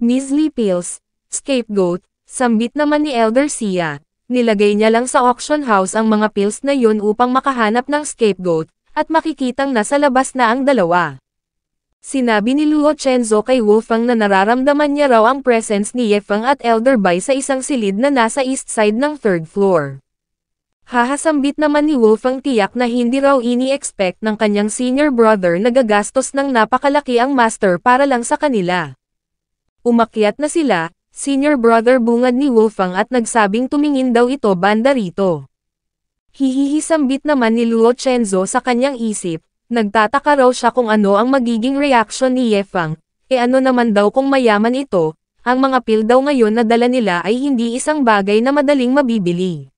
Measly pills, scapegoat, sambit naman ni Elder Sia, nilagay niya lang sa auction house ang mga pills na yon upang makahanap ng scapegoat, at makikitang nasa labas na ang dalawa. Sinabi ni Luo Chenzo kay Wolfang na nararamdaman niya raw ang presence ni Yefang at Elder Bai sa isang silid na nasa east side ng third floor. Hahasambit naman ni Wolf ang tiyak na hindi raw ini-expect ng kanyang senior brother na gagastos ng napakalaki ang master para lang sa kanila. Umakyat na sila, senior brother bungad ni Wolfang at nagsabing tumingin daw ito banda rito. Hihihisambit naman ni Luo Chenzo sa kanyang isip, nagtataka raw siya kung ano ang magiging reaksyon ni Yefang, e ano naman daw kung mayaman ito, ang mga pil daw ngayon na dala nila ay hindi isang bagay na madaling mabibili.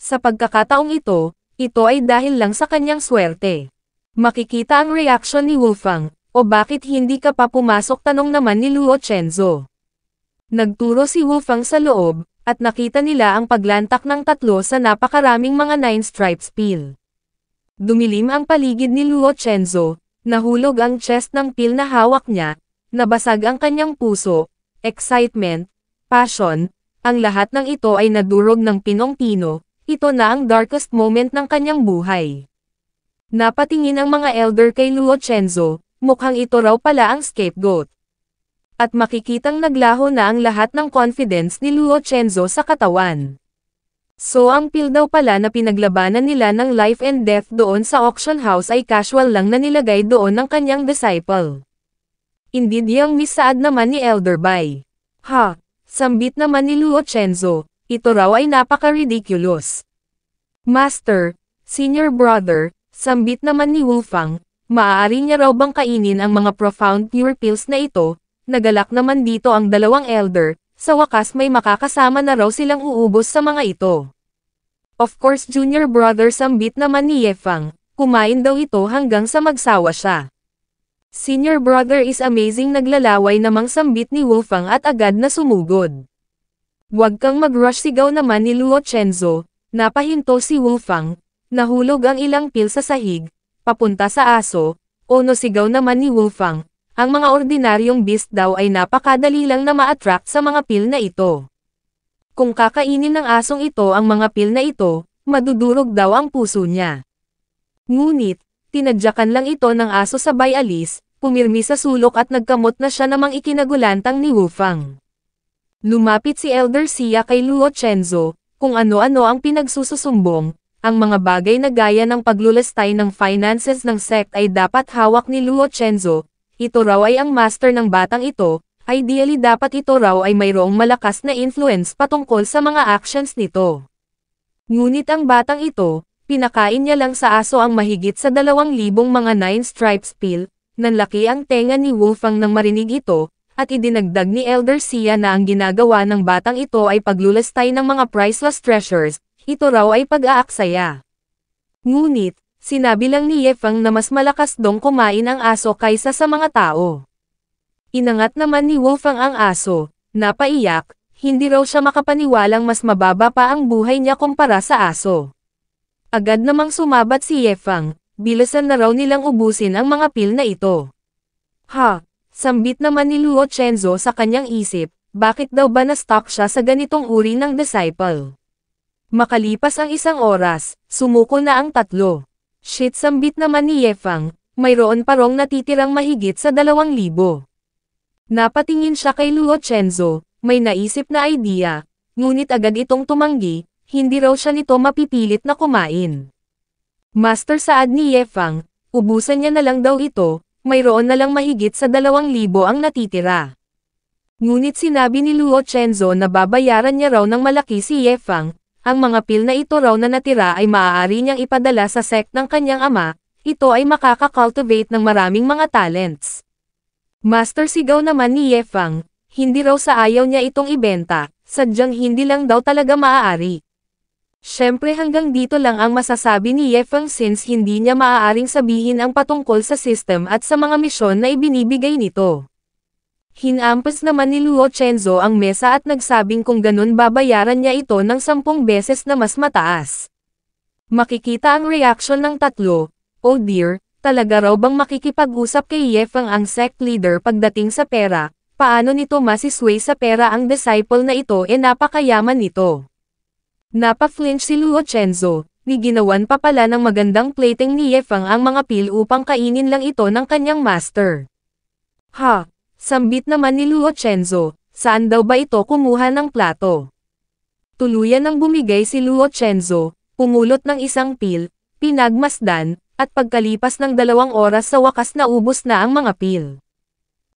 Sa pagkakataong ito, ito ay dahil lang sa kanyang swerte. Makikita ang reaction ni Wolfang, o bakit hindi ka pa pumasok tanong naman ni Luo Chenzo. Nagturo si Wolfang sa loob, at nakita nila ang paglantak ng tatlo sa napakaraming mga nine stripes peel. Dumilim ang paligid ni Luo Chenzo, nahulog ang chest ng peel na hawak niya, nabasag ang kanyang puso, excitement, passion, ang lahat ng ito ay nadurog ng pinong-pino, ito na ang darkest moment ng kanyang buhay. Napatingin ang mga elder kay Luocenzo, mukhang ito raw pala ang scapegoat. At makikitang naglaho na ang lahat ng confidence ni Luocenzo sa katawan. So ang pill daw pala na pinaglabanan nila ng life and death doon sa auction house ay casual lang na nilagay doon ng kanyang disciple. Indeed yung misaad naman ni Elder Bai. Ha, sambit naman ni Luocenzo, ito raw ay napaka-ridiculous. Master, senior brother, sambit naman ni Wulfang, maaari niya raw bang kainin ang mga profound pure pills na ito, nagalak naman dito ang dalawang elder, sa wakas may makakasama na raw silang uubos sa mga ito. Of course junior brother sambit naman ni Yefang, kumain daw ito hanggang sa magsawa siya. Senior brother is amazing naglalaway namang sambit ni Wolfang at agad na sumugod. Huwag kang mag-rush sigaw naman ni Luo Chenzo, napahinto si Wulfang, nahulog ang ilang pil sa sahig, papunta sa aso, ono sigaw naman ni Wulfang, ang mga ordinaryong beast daw ay napakadali lang na ma-attract sa mga pil na ito. Kung kakainin ng asong ito ang mga pil na ito, madudurog daw ang puso niya. Ngunit, tinadyakan lang ito ng aso sabay alis, pumirmi sa sulok at nagkamot na siya namang ikinagulantang ni Wufang. Lumapit si Elder Sia kay Luocenzo, kung ano-ano ang pinagsususumbong, ang mga bagay na gaya ng paglulastay ng finances ng sect ay dapat hawak ni Luocenzo, ito raw ay ang master ng batang ito, ideally dapat ito raw ay mayroong malakas na influence patungkol sa mga actions nito. Ngunit ang batang ito, pinakain niya lang sa aso ang mahigit sa 2,000 mga nine stripes pill, nanlaki ang tenga ni Wolfang nang marinig ito, at idinagdag ni Elder Sia na ang ginagawa ng batang ito ay paglulastay ng mga priceless treasures, ito raw ay pag-aaksaya. Ngunit, sinabi lang ni Yefang na mas malakas dong kumain ang aso kaysa sa mga tao. Inangat naman ni Wolfang ang aso, napaiyak, hindi raw siya makapaniwalang mas mababa pa ang buhay niya kumpara sa aso. Agad namang sumabat si Yefang, bilasan na raw nilang ubusin ang mga pil na ito. Ha, Sambit naman ni Luo Chenzo sa kanyang isip, bakit daw ba na-stuck siya sa ganitong uri ng disciple? Makalipas ang isang oras, sumuko na ang tatlo. Shit sambit naman ni Yefang, mayroon parong natitirang mahigit sa dalawang libo. Napatingin siya kay Luo Chenzo, may naisip na idea, ngunit agad itong tumanggi, hindi raw siya nito mapipilit na kumain. Master saad ni Yefang, ubusan niya na lang daw ito, mayroon na lang mahigit sa 2,000 ang natitira. Ngunit sinabi ni Luo Chenzo na babayaran niya raw ng malaki si Yefang, ang mga pil na ito raw na natira ay maaari niyang ipadala sa sect ng kanyang ama, ito ay makakakultivate ng maraming mga talents. Master sigaw naman ni Yefang, hindi raw sa ayaw niya itong ibenta, sadyang hindi lang daw talaga maaari. Siyempre hanggang dito lang ang masasabi ni Yefeng since hindi niya maaaring sabihin ang patungkol sa system at sa mga misyon na ibinibigay nito. Hinampas naman ni Luo Chenzo ang mesa at nagsabing kung ganun babayaran niya ito ng sampung beses na mas mataas. Makikita ang reaction ng tatlo, oh dear, talaga raw bang makikipag-usap kay Yefeng ang sect leader pagdating sa pera, paano nito masisway sa pera ang disciple na ito e napakayaman nito. Napaflinch flinch si Luocenzo, ni ginawan pa pala ng magandang plating ni Yefang ang mga pil upang kainin lang ito ng kanyang master. Ha! Sambit naman ni Luo Chenzo, saan daw ba ito kumuha ng plato? Tuluyan nang bumigay si Luo Chenzo, pumulot ng isang pil, pinagmasdan, at pagkalipas ng dalawang oras sa wakas naubos na ang mga pil.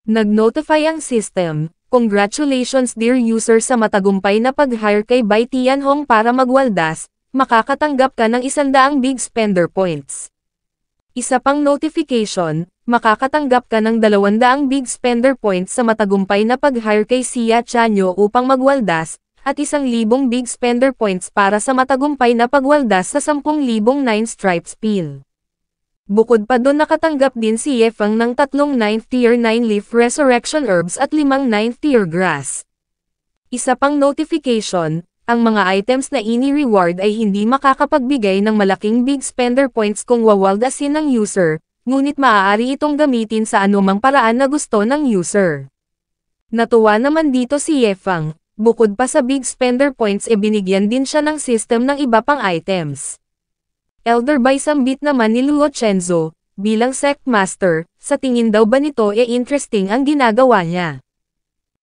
Nag-notify ang system, Congratulations dear user sa matagumpay na pag-hire kay Bai Tianhong para magwaldas, makakatanggap ka ng isandaang big spender points. Isa pang notification, makakatanggap ka ng 200 big spender points sa matagumpay na pag-hire kay Sia Chanyo upang magwaldas, at 1,000 big spender points para sa matagumpay na pagwaldas sa 10,000 9 stripes peel. Bukod pa doon nakatanggap din si Yefang ng tatlong 9th tier 9 leaf resurrection herbs at limang 9th tier grass. Isa pang notification, ang mga items na ini-reward ay hindi makakapagbigay ng malaking big spender points kung wawaldasin ng user, ngunit maaari itong gamitin sa anumang paraan na gusto ng user. Natuwa naman dito si Yefang, bukod pa sa big spender points e binigyan din siya ng system ng iba pang items. Elder Baisambit naman ni Luocenzo, bilang sect master, sa tingin daw ba nito e interesting ang ginagawa niya.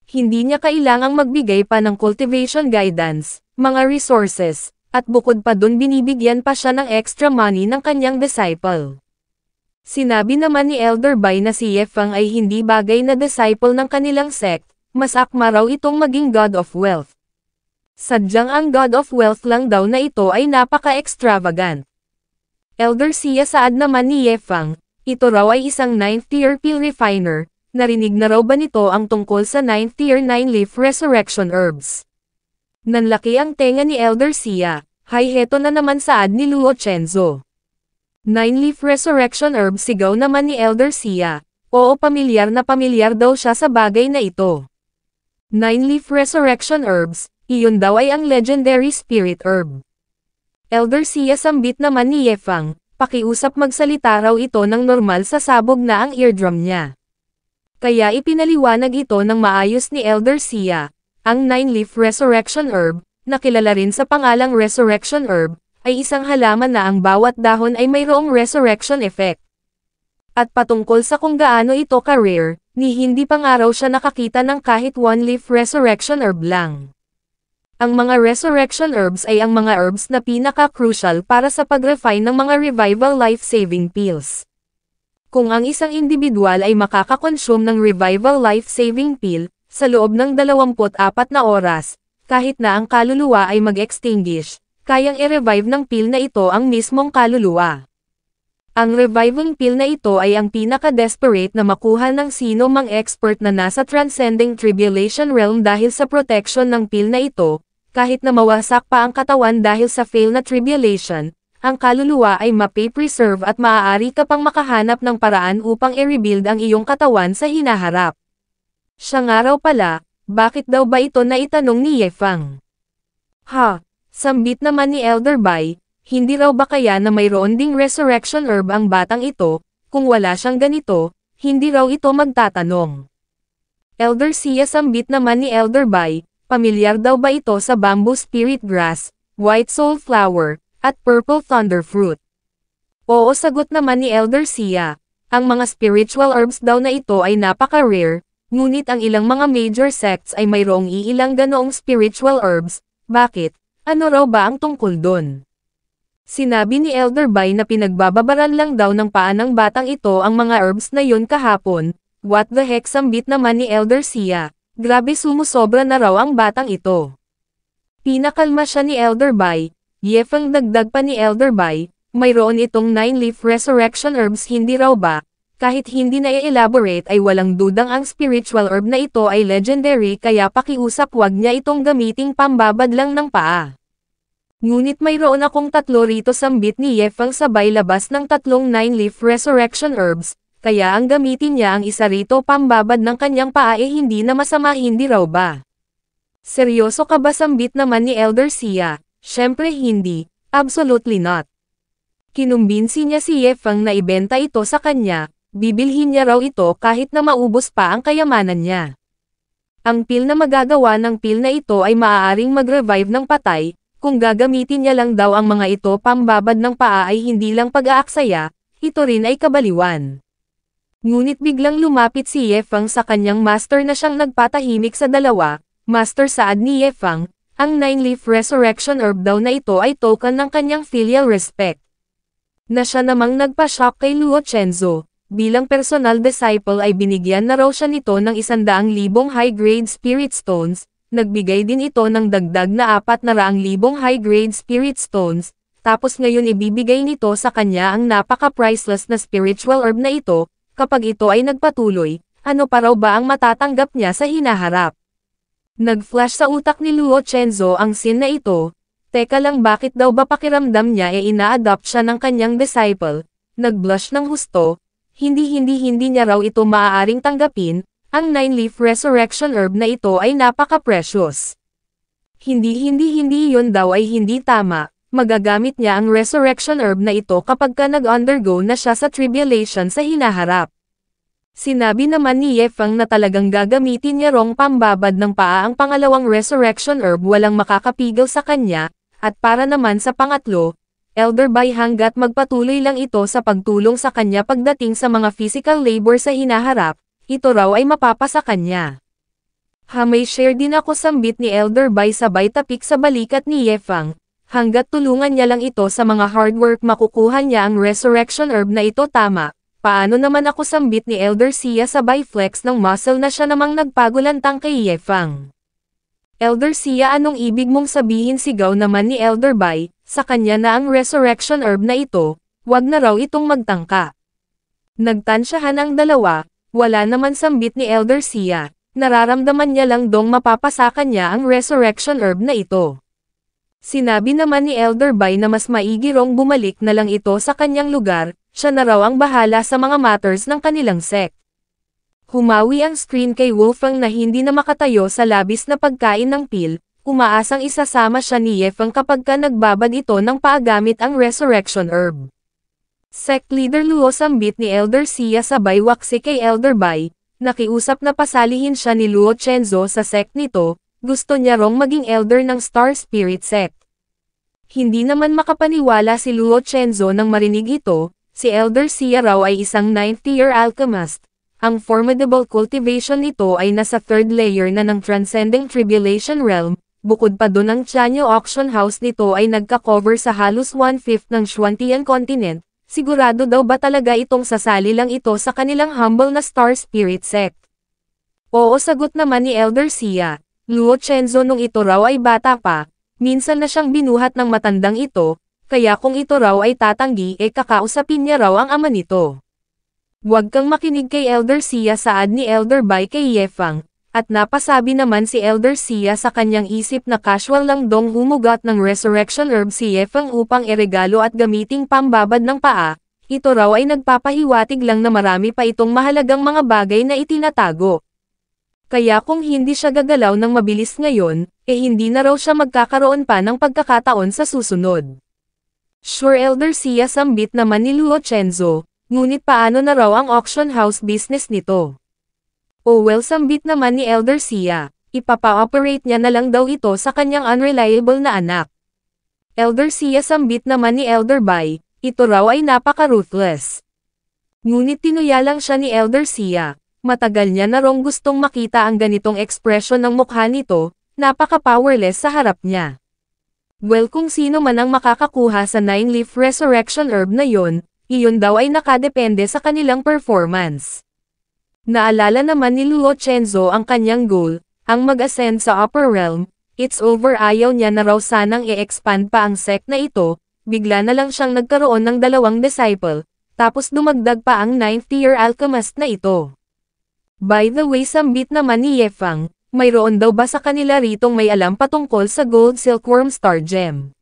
Hindi niya kailangang magbigay pa ng cultivation guidance, mga resources, at bukod pa dun binibigyan pa siya ng extra money ng kanyang disciple. Sinabi naman ni Elder Bai na si Yefang ay hindi bagay na disciple ng kanilang sect, mas akma raw itong maging God of Wealth. Sadyang ang God of Wealth lang daw na ito ay napaka-extravagant. Elder Garcia saad naman ni Yefang, ito raw ay isang 9th-tier pill refiner, narinig na raw ba nito ang tungkol sa 9th-tier 9-leaf resurrection herbs. Nanlaki ang tenga ni Elder Garcia, hay heto na naman saad ni Luo Chenzo. 9-leaf resurrection herb sigaw naman ni Elder Garcia, oo pamilyar na pamilyar daw siya sa bagay na ito. 9-leaf resurrection herbs, iyon daw ay ang legendary spirit herb. Elder Sia sambit naman ni Yefang, pakiusap magsalita raw ito ng normal sa sabog na ang eardrum niya. Kaya ipinaliwanag ito ng maayos ni Elder Sia, ang nine-leaf resurrection herb, na kilala rin sa pangalang resurrection herb, ay isang halaman na ang bawat dahon ay mayroong resurrection effect. At patungkol sa kung gaano ito ka-rare, ni hindi pang araw siya nakakita ng kahit one-leaf resurrection herb lang. Ang mga resurrection herbs ay ang mga herbs na pinaka-crucial para sa pag-refine ng mga revival life-saving pills. Kung ang isang individual ay makakakonsume ng revival life-saving pill, sa loob ng 24 na oras, kahit na ang kaluluwa ay mag-extinguish, kayang i-revive ng pill na ito ang mismong kaluluwa. Ang reviving pill na ito ay ang pinaka-desperate na makuha ng sino mang expert na nasa transcending tribulation realm dahil sa protection ng pill na ito, kahit na mawasak pa ang katawan dahil sa fail na tribulation, ang kaluluwa ay mape-preserve at maaari ka pang makahanap ng paraan upang i-rebuild ang iyong katawan sa hinaharap. Siyang araw pala, bakit daw ba ito na itanong ni Yefang? Ha, sambit naman ni Elder Bai, hindi raw ba kaya na mayroon ding resurrection herb ang batang ito, kung wala siyang ganito, hindi raw ito magtatanong. Elder Sia sambit naman ni Elder Bai, Pamilyar daw ba ito sa bamboo spirit grass, white soul flower, at purple thunder fruit? Oo sagot naman ni Elder Sia, ang mga spiritual herbs daw na ito ay napaka-rare, ngunit ang ilang mga major sects ay mayroong iilang ganoong spiritual herbs, bakit? Ano raw ba ang tungkol doon? Sinabi ni Elder Bay na pinagbababaran lang daw ng paanang batang ito ang mga herbs na yon kahapon, what the heck sambit naman ni Elder Sia, Grabe sumusobra na raw ang batang ito. Pinakalma siya ni Elder Bai, Yefeng dagdag pa ni Elder Bai, mayroon itong nine-leaf resurrection herbs hindi raw ba, kahit hindi na i elaborate ay walang dudang ang spiritual herb na ito ay legendary kaya pakiusap wag niya itong gamiting pambabad lang ng paa. Ngunit mayroon akong tatlo rito sambit ni Yefang sabay labas ng tatlong nine-leaf resurrection herbs, kaya ang gamitin niya ang isa rito pambabad ng kanyang paa eh hindi na masama hindi raw ba? Seryoso ka ba sambit naman ni Elder Sia? Siyempre hindi, absolutely not. Kinumbinsi niya si Yefang na ibenta ito sa kanya, bibilhin niya raw ito kahit na maubos pa ang kayamanan niya. Ang pil na magagawa ng pil na ito ay maaaring mag-revive ng patay, kung gagamitin niya lang daw ang mga ito pambabad ng paa ay hindi lang pag-aaksaya, ito rin ay kabaliwan. Ngunit biglang lumapit si Yefang sa kanyang master na siyang nagpatahimik sa dalawa, master saad ni Yefang, ang nine-leaf resurrection herb daw na ito ay token ng kanyang filial respect. Na siya namang nagpa-shock kay Luo Chenzo, bilang personal disciple ay binigyan na raw siya nito ng isandaang libong high-grade spirit stones, nagbigay din ito ng dagdag na apat na raang libong high-grade spirit stones, tapos ngayon ibibigay nito sa kanya ang napaka-priceless na spiritual herb na ito, Kapag ito ay nagpatuloy, ano pa raw ba ang matatanggap niya sa hinaharap? Nag-flash sa utak ni Luo Chenzo ang scene na ito, teka lang bakit daw ba pakiramdam niya e ina-adopt siya ng kanyang disciple, nag-blush ng husto, hindi-hindi-hindi niya raw ito maaaring tanggapin, ang nine-leaf resurrection herb na ito ay napaka-precious. Hindi-hindi-hindi yun daw ay hindi tama, magagamit niya ang resurrection herb na ito kapag ka nag-undergo na siya sa tribulation sa hinaharap. Sinabi naman ni Yefang na talagang gagamitin niya rong pambabad ng paa ang pangalawang resurrection herb walang makakapigil sa kanya, at para naman sa pangatlo, Elder Bai hanggat magpatuloy lang ito sa pagtulong sa kanya pagdating sa mga physical labor sa hinaharap, ito raw ay mapapa sa kanya. Ha may share din ako sambit ni Elder Bai sabay tapik sa balikat ni Yefang, Hanggat tulungan niya lang ito sa mga hard work makukuha niya ang resurrection herb na ito tama. Paano naman ako sambit ni Elder Sia sa biflex ng muscle na siya namang nagpagulantang kay Yefang? Elder Sia anong ibig mong sabihin sigaw naman ni Elder Bai, sa kanya na ang resurrection herb na ito, wag na raw itong magtangka. Nagtansyahan ang dalawa, wala naman sambit ni Elder Sia, nararamdaman niya lang dong mapapasa kanya ang resurrection herb na ito. Sinabi naman ni Elder Bay na mas maigi rong bumalik na lang ito sa kanyang lugar, siya na raw ang bahala sa mga matters ng kanilang sect. Humawi ang screen kay Wolfang na hindi na makatayo sa labis na pagkain ng pill, umaasang isasama siya ni Yefang kapag ka nagbabad ito ng paagamit ang resurrection herb. Sect leader Luo sambit ni Elder Sia sabay waksi kay Elder Bai, nakiusap na pasalihin siya ni Luo Chenzo sa sect nito, gusto niya rong maging elder ng Star Spirit Sect. Hindi naman makapaniwala si Luo Chenzo nang marinig ito, si Elder Sia raw ay isang 90-year alchemist. Ang formidable cultivation nito ay nasa third layer na ng Transcending Tribulation Realm, Bukod pa doon ang Chanyo Auction House nito ay nagka-cover sa halos one-fifth ng Xuantian continent, sigurado daw ba talaga itong sasali lang ito sa kanilang humble na Star Spirit sect? Oo sagot naman ni Elder Sia, Luocenzo nung ito raw ay bata pa, minsan na siyang binuhat ng matandang ito, kaya kung ito raw ay tatanggi e eh kakausapin niya raw ang ama nito. Huwag kang makinig kay Elder Sia saad ni Elder Bai kay Yefang, at napasabi naman si Elder Sia sa kanyang isip na casual lang dong humugat ng resurrection herb si Yefang upang eregalo at gamiting pambabad ng paa, ito raw ay nagpapahiwatig lang na marami pa itong mahalagang mga bagay na itinatago, kaya kung hindi siya gagalaw ng mabilis ngayon, eh hindi na raw siya magkakaroon pa ng pagkakataon sa susunod. Sure Elder Sia sambit naman ni Luo Chenzo, ngunit paano na raw ang auction house business nito? Oh well sambit naman ni Elder Sia, ipapa-operate niya na lang daw ito sa kanyang unreliable na anak. Elder Sia sambit naman ni Elder Bai, ito raw ay napaka-ruthless. Ngunit tinuya lang siya ni Elder Sia, Matagal niya na rong gustong makita ang ganitong ekspresyon ng mukha nito, napaka-powerless sa harap niya. Well kung sino man ang makakakuha sa 9-leaf resurrection herb na yon, iyon daw ay nakadepende sa kanilang performance. Naalala naman ni Luo Chenzo ang kanyang goal, ang mag-ascend sa upper realm, it's over ayaw niya na raw sanang i-expand pa ang sect na ito, bigla na lang siyang nagkaroon ng dalawang disciple, tapos dumagdag pa ang ninth th tier alchemist na ito. By the way sambit naman ni Yefang, mayroon daw ba sa kanila ritong may alam patungkol sa Gold Silkworm Star Gem?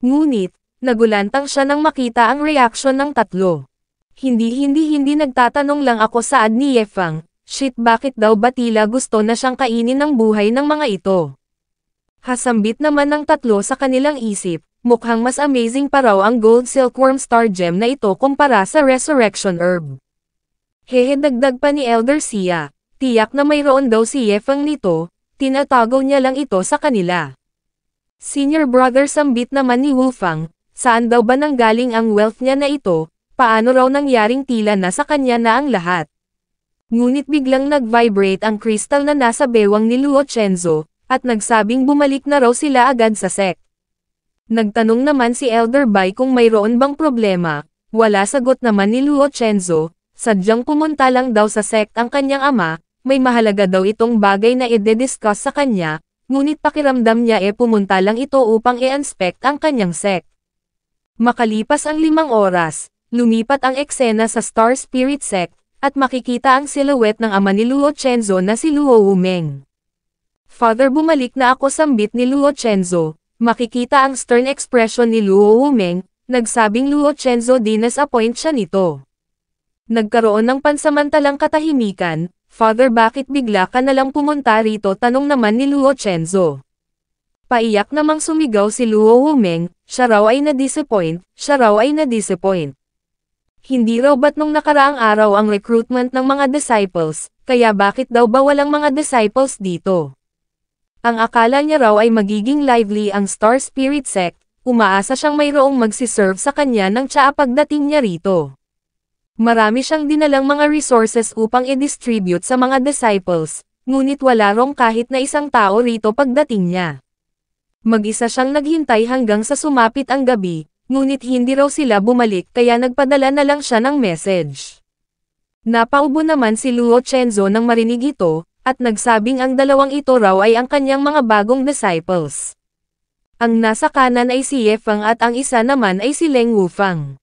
Ngunit, nagulantang siya nang makita ang reaksyon ng tatlo. Hindi-hindi-hindi nagtatanong lang ako saad ni Yefang, shit bakit daw ba tila gusto na siyang kainin ng buhay ng mga ito? Hasambit naman ng tatlo sa kanilang isip, mukhang mas amazing pa raw ang Gold Silkworm Star Gem na ito kumpara sa Resurrection Herb. Hehedagdag pa ni Elder Sia, tiyak na mayroon daw si Yefang nito, tinatago niya lang ito sa kanila. Senior brother sambit naman ni Wulfang, saan daw ba nanggaling ang wealth niya na ito, paano raw nangyaring tila na sa kanya na ang lahat. Ngunit biglang nag-vibrate ang crystal na nasa bewang ni Luo Chenzo, at nagsabing bumalik na raw sila agad sa sect. Nagtanong naman si Elder Bai kung mayroon bang problema, wala sagot naman ni Luo Chenzo, Sadyang pumunta lang daw sa sect ang kanyang ama, may mahalaga daw itong bagay na i discuss sa kanya, ngunit pakiramdam niya e pumunta lang ito upang i-inspect ang kanyang sect. Makalipas ang limang oras, lumipat ang eksena sa Star Spirit sect, at makikita ang silhouette ng ama ni Luo Chenzo na si Luo Wumeng. Father bumalik na ako sambit ni Luo Chenzo, makikita ang stern expression ni Luo Wumeng, nagsabing Luo Chenzo dinas appoint siya nito. Nagkaroon ng pansamantalang katahimikan, Father bakit bigla ka nalang pumunta rito tanong naman ni Luo Chenzo. Paiyak namang sumigaw si Luo Humeng, siya raw ay na-disappoint, siya raw ay na-disappoint. Hindi raw ba't nung nakaraang araw ang recruitment ng mga disciples, kaya bakit daw ba walang mga disciples dito? Ang akala niya raw ay magiging lively ang Star Spirit Sect, umaasa siyang mayroong magsiserve sa kanya ng tsa pagdating niya rito. Marami siyang dinalang mga resources upang i-distribute sa mga disciples, ngunit wala rong kahit na isang tao rito pagdating niya. Mag-isa siyang naghintay hanggang sa sumapit ang gabi, ngunit hindi raw sila bumalik kaya nagpadala na lang siya ng message. Napaubo naman si Luo Chenzo nang marinig ito, at nagsabing ang dalawang ito raw ay ang kanyang mga bagong disciples. Ang nasa kanan ay si Yefang at ang isa naman ay si Leng Wufang.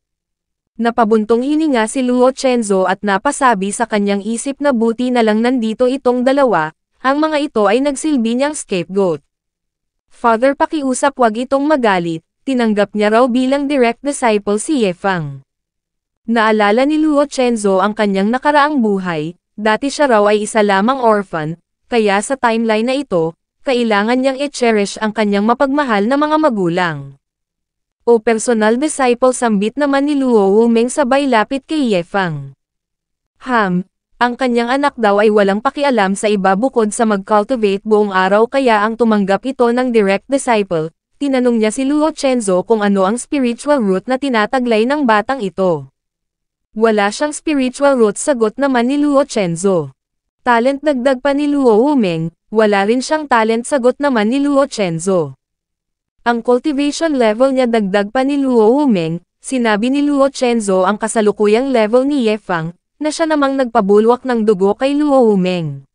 Napabuntong hininga si Luo Chenzo at napasabi sa kanyang isip na buti na lang nandito itong dalawa, ang mga ito ay nagsilbi niyang scapegoat. Father pakiusap wag itong magalit, tinanggap niya raw bilang direct disciple si Yefang. Naalala ni Luo Chenzo ang kanyang nakaraang buhay, dati siya raw ay isa lamang orphan, kaya sa timeline na ito, kailangan niyang i-cherish ang kanyang mapagmahal na mga magulang o personal disciple sambit naman ni Luo Wumeng sabay lapit kay Ye Fang. Ham, ang kanyang anak daw ay walang pakialam sa iba bukod sa mag-cultivate buong araw kaya ang tumanggap ito ng direct disciple, tinanong niya si Luo Chenzo kung ano ang spiritual root na tinataglay ng batang ito. Wala siyang spiritual root sagot naman ni Luo Chenzo. Talent dagdag pa ni Luo Wumeng, wala rin siyang talent sagot naman ni Luo Chenzo. Ang cultivation level niya dagdag pa ni Luo Umeng, sinabi ni Luo Chenzo ang kasalukuyang level ni Yefang, na siya namang nagpabulwak ng dugo kay Luo Umeng.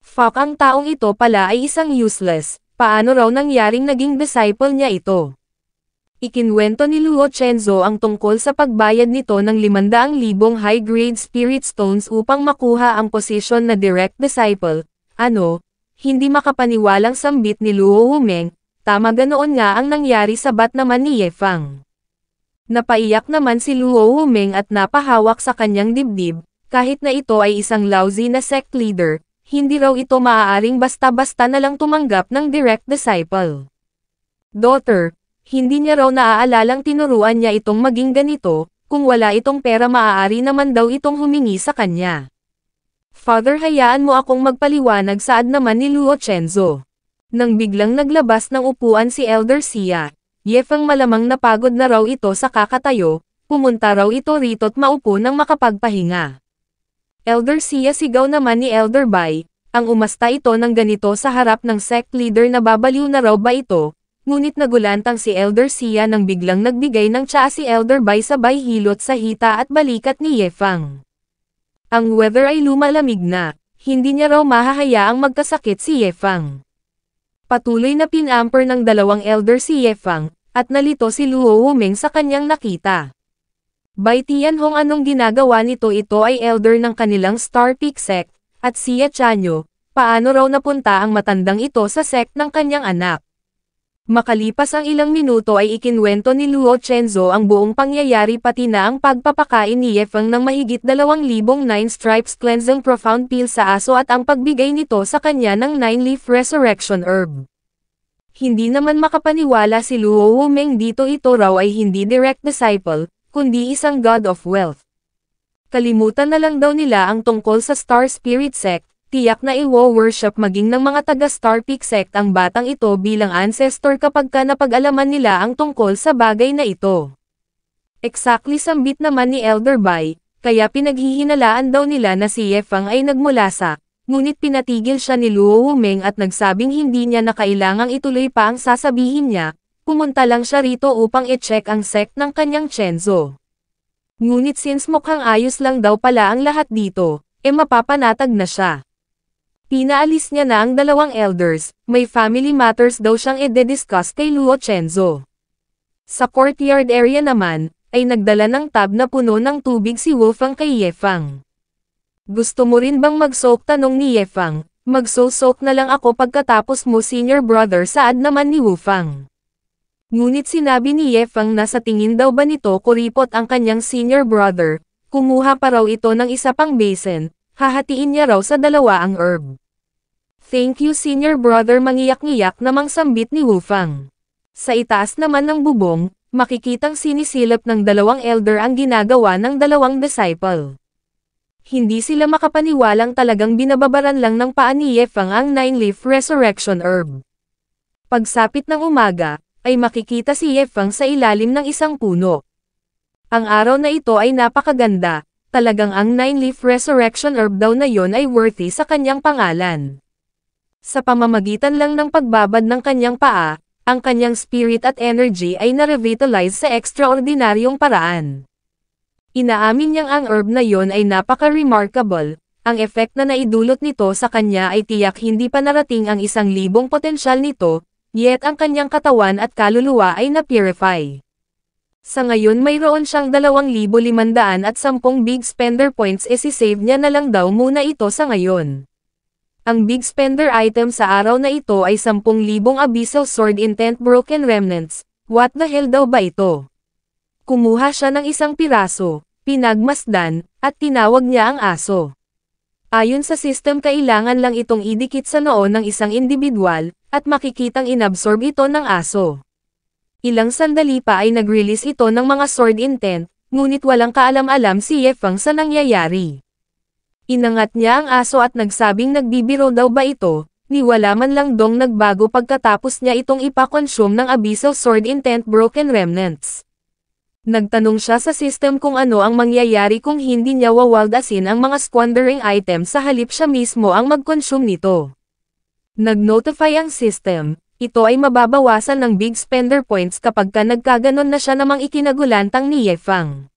Fuck ang taong ito pala ay isang useless, paano raw nangyaring naging disciple niya ito? Ikinwento ni Luo Chenzo ang tungkol sa pagbayad nito ng 500,000 high-grade spirit stones upang makuha ang posisyon na direct disciple, ano, hindi makapaniwalang sambit ni Luo Humeng, Tama ganoon nga ang nangyari sa bat naman ni Yefang. Napaiyak naman si Luo Humeng at napahawak sa kanyang dibdib, kahit na ito ay isang lousy na sect leader, hindi raw ito maaaring basta-basta na lang tumanggap ng direct disciple. Daughter, hindi niya raw naaalalang tinuruan niya itong maging ganito, kung wala itong pera maaari naman daw itong humingi sa kanya. Father hayaan mo akong magpaliwanag saad naman ni Luo Chenzo. Nang biglang naglabas ng upuan si Elder Sia, Yefang malamang napagod na raw ito sa kakatayo, pumunta raw ito rito at maupo ng makapagpahinga. Elder Sia sigaw naman ni Elder Bai, ang umasta ito ng ganito sa harap ng sect leader na babaliw na raw ba ito, ngunit nagulantang si Elder Sia nang biglang nagbigay ng tsaa si Elder Bai sabay hilot sa hita at balikat ni Yefang. Ang weather ay lumalamig na, hindi niya raw mahahayaang magkasakit si Yefang. Patuloy na pinamper ng dalawang elder si Ye at nalito si Luo Wuming sa kanyang nakita. By Tianhong anong ginagawa nito ito ay elder ng kanilang Star Peak Sect, at siya Chanyo, paano raw napunta ang matandang ito sa sect ng kanyang anak. Makalipas ang ilang minuto ay ikinwento ni Luo Chenzo ang buong pangyayari pati na ang pagpapakain ni Yefeng ng mahigit 2,000 Nine Stripes Cleansing Profound Peel sa aso at ang pagbigay nito sa kanya ng Nine Leaf Resurrection Herb. Hindi naman makapaniwala si Luo Humeng dito ito raw ay hindi direct disciple, kundi isang god of wealth. Kalimutan na lang daw nila ang tungkol sa Star Spirit Sect, Tiyak na iwo-worship maging ng mga taga-Starpeak sect ang batang ito bilang ancestor kapag ka napag-alaman nila ang tungkol sa bagay na ito. Exactly sambit naman ni Elder Bai, kaya pinaghihinalaan daw nila na si Yefang ay nagmula sa, ngunit pinatigil siya ni Luo Humeng at nagsabing hindi niya na kailangang ituloy pa ang sasabihin niya, pumunta lang siya rito upang i-check ang sect ng kanyang Chenzo. Ngunit since mukhang ayos lang daw pala ang lahat dito, e eh mapapanatag na siya. Pinaalis niya na ang dalawang elders, may family matters daw siyang ide-discuss kay Luo Chenzo. Sa courtyard area naman, ay nagdala ng tab na puno ng tubig si Wofang kay Yefang. Gusto mo rin bang mag-soak tanong ni Yefang, magsusok na lang ako pagkatapos mo senior brother saad naman ni Wofang. Ngunit sinabi ni Yefang na sa tingin daw ba nito kuripot ang kanyang senior brother, kumuha pa raw ito ng isa pang basin, Hahatiin niya raw sa dalawa ang herb. Thank you senior brother mangiyak-ngiyak namang sambit ni Wu Fang. Sa itaas naman ng bubong, makikitang sinisilip ng dalawang elder ang ginagawa ng dalawang disciple. Hindi sila makapaniwalang talagang binababaran lang ng paa ni Yefang ang nine-leaf resurrection herb. Pagsapit ng umaga, ay makikita si Yefang sa ilalim ng isang puno. Ang araw na ito ay napakaganda, talagang ang nine-leaf resurrection herb daw na yon ay worthy sa kanyang pangalan. Sa pamamagitan lang ng pagbabad ng kanyang paa, ang kanyang spirit at energy ay na-revitalize sa ekstraordinaryong paraan. Inaamin niyang ang herb na yon ay napaka-remarkable, ang effect na naidulot nito sa kanya ay tiyak hindi pa narating ang isang libong potensyal nito, yet ang kanyang katawan at kaluluwa ay na-purify. Sa ngayon mayroon siyang 2,500 at 10 big spender points e save niya na lang daw muna ito sa ngayon. Ang big spender item sa araw na ito ay 10,000 Abyssal Sword Intent Broken Remnants. What the hell daw ba ito? Kumuha siya ng isang piraso, pinagmasdan, at tinawag niya ang aso. Ayon sa system kailangan lang itong idikit sa noo ng isang individual, at makikitang inabsorb ito ng aso. Ilang sandali pa ay nag-release ito ng mga sword intent, ngunit walang kaalam-alam si Yefang sa nangyayari. Inangat niya ang aso at nagsabing nagbibiro daw ba ito, ni wala man lang dong nagbago pagkatapos niya itong ipakonsume ng Abyssal Sword Intent Broken Remnants. Nagtanong siya sa system kung ano ang mangyayari kung hindi niya wawaldasin ang mga squandering items sa halip siya mismo ang mag-consume nito. Nag-notify ang system, ito ay mababawasan ng big spender points kapag ka nagkaganon na siya namang ikinagulantang ni Yefang.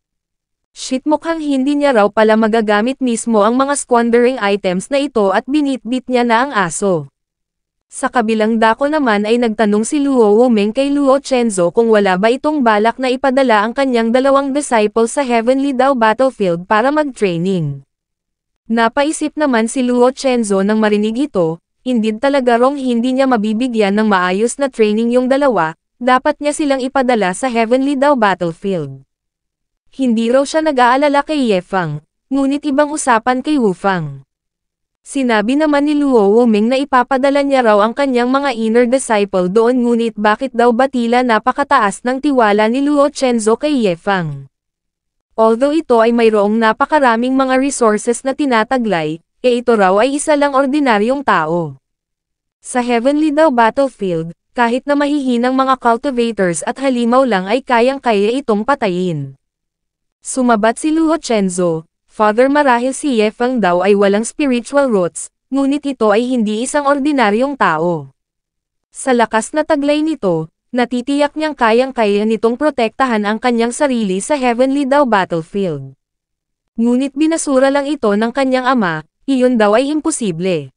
Shit mukhang hindi niya raw pala magagamit mismo ang mga squandering items na ito at binitbit niya na ang aso. Sa kabilang dako naman ay nagtanong si Luo Wumeng kay Luo Chenzo kung wala ba itong balak na ipadala ang kanyang dalawang disciple sa Heavenly Dao Battlefield para mag-training. Napaisip naman si Luo Chenzo nang marinig ito, Indeed talaga rong hindi niya mabibigyan ng maayos na training yung dalawa, dapat niya silang ipadala sa Heavenly Dao Battlefield. Hindi raw siya nag-aalala kay Yefang, ngunit ibang usapan kay Wufang. Sinabi naman ni Luo Woming na ipapadala niya raw ang kanyang mga inner disciple doon ngunit bakit daw batila napakataas ng tiwala ni Luo Chenzo kay Yefang. Although ito ay mayroong napakaraming mga resources na tinataglay, e ito raw ay isa lang ordinaryong tao. Sa Heavenly daw battlefield, kahit na mahihinang mga cultivators at halimaw lang ay kayang-kaya itong patayin. Sumabat si Luo Chenzo, Father marahil si Yefang daw ay walang spiritual roots, ngunit ito ay hindi isang ordinaryong tao. Sa lakas na taglay nito, natitiyak niyang kayang-kaya nitong protektahan ang kanyang sarili sa Heavenly Dao Battlefield. Ngunit binasura lang ito ng kanyang ama, iyon daw ay imposible.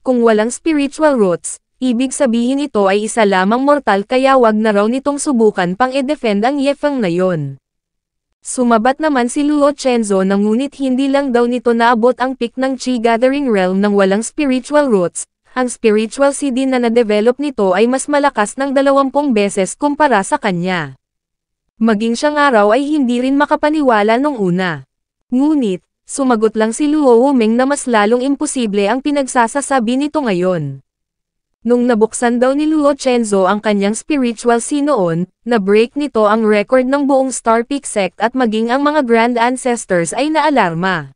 Kung walang spiritual roots, ibig sabihin ito ay isa lamang mortal kaya wag na raw nitong subukan pang e-defend ang Yefang na yon. Sumabat naman si Luo Chenzo na ngunit hindi lang daw nito naabot ang peak ng Chi Gathering Realm ng walang spiritual roots, ang spiritual CD na na-develop nito ay mas malakas ng 20 beses kumpara sa kanya. Maging siyang araw ay hindi rin makapaniwala nung una. Ngunit, Sumagot lang si Luo Wuming na mas lalong imposible ang pinagsasasabi nito ngayon. Nung nabuksan daw ni Luo Chenzo ang kanyang spiritual see noon, na-break nito ang record ng buong Star Peak sect at maging ang mga Grand Ancestors ay naalarma.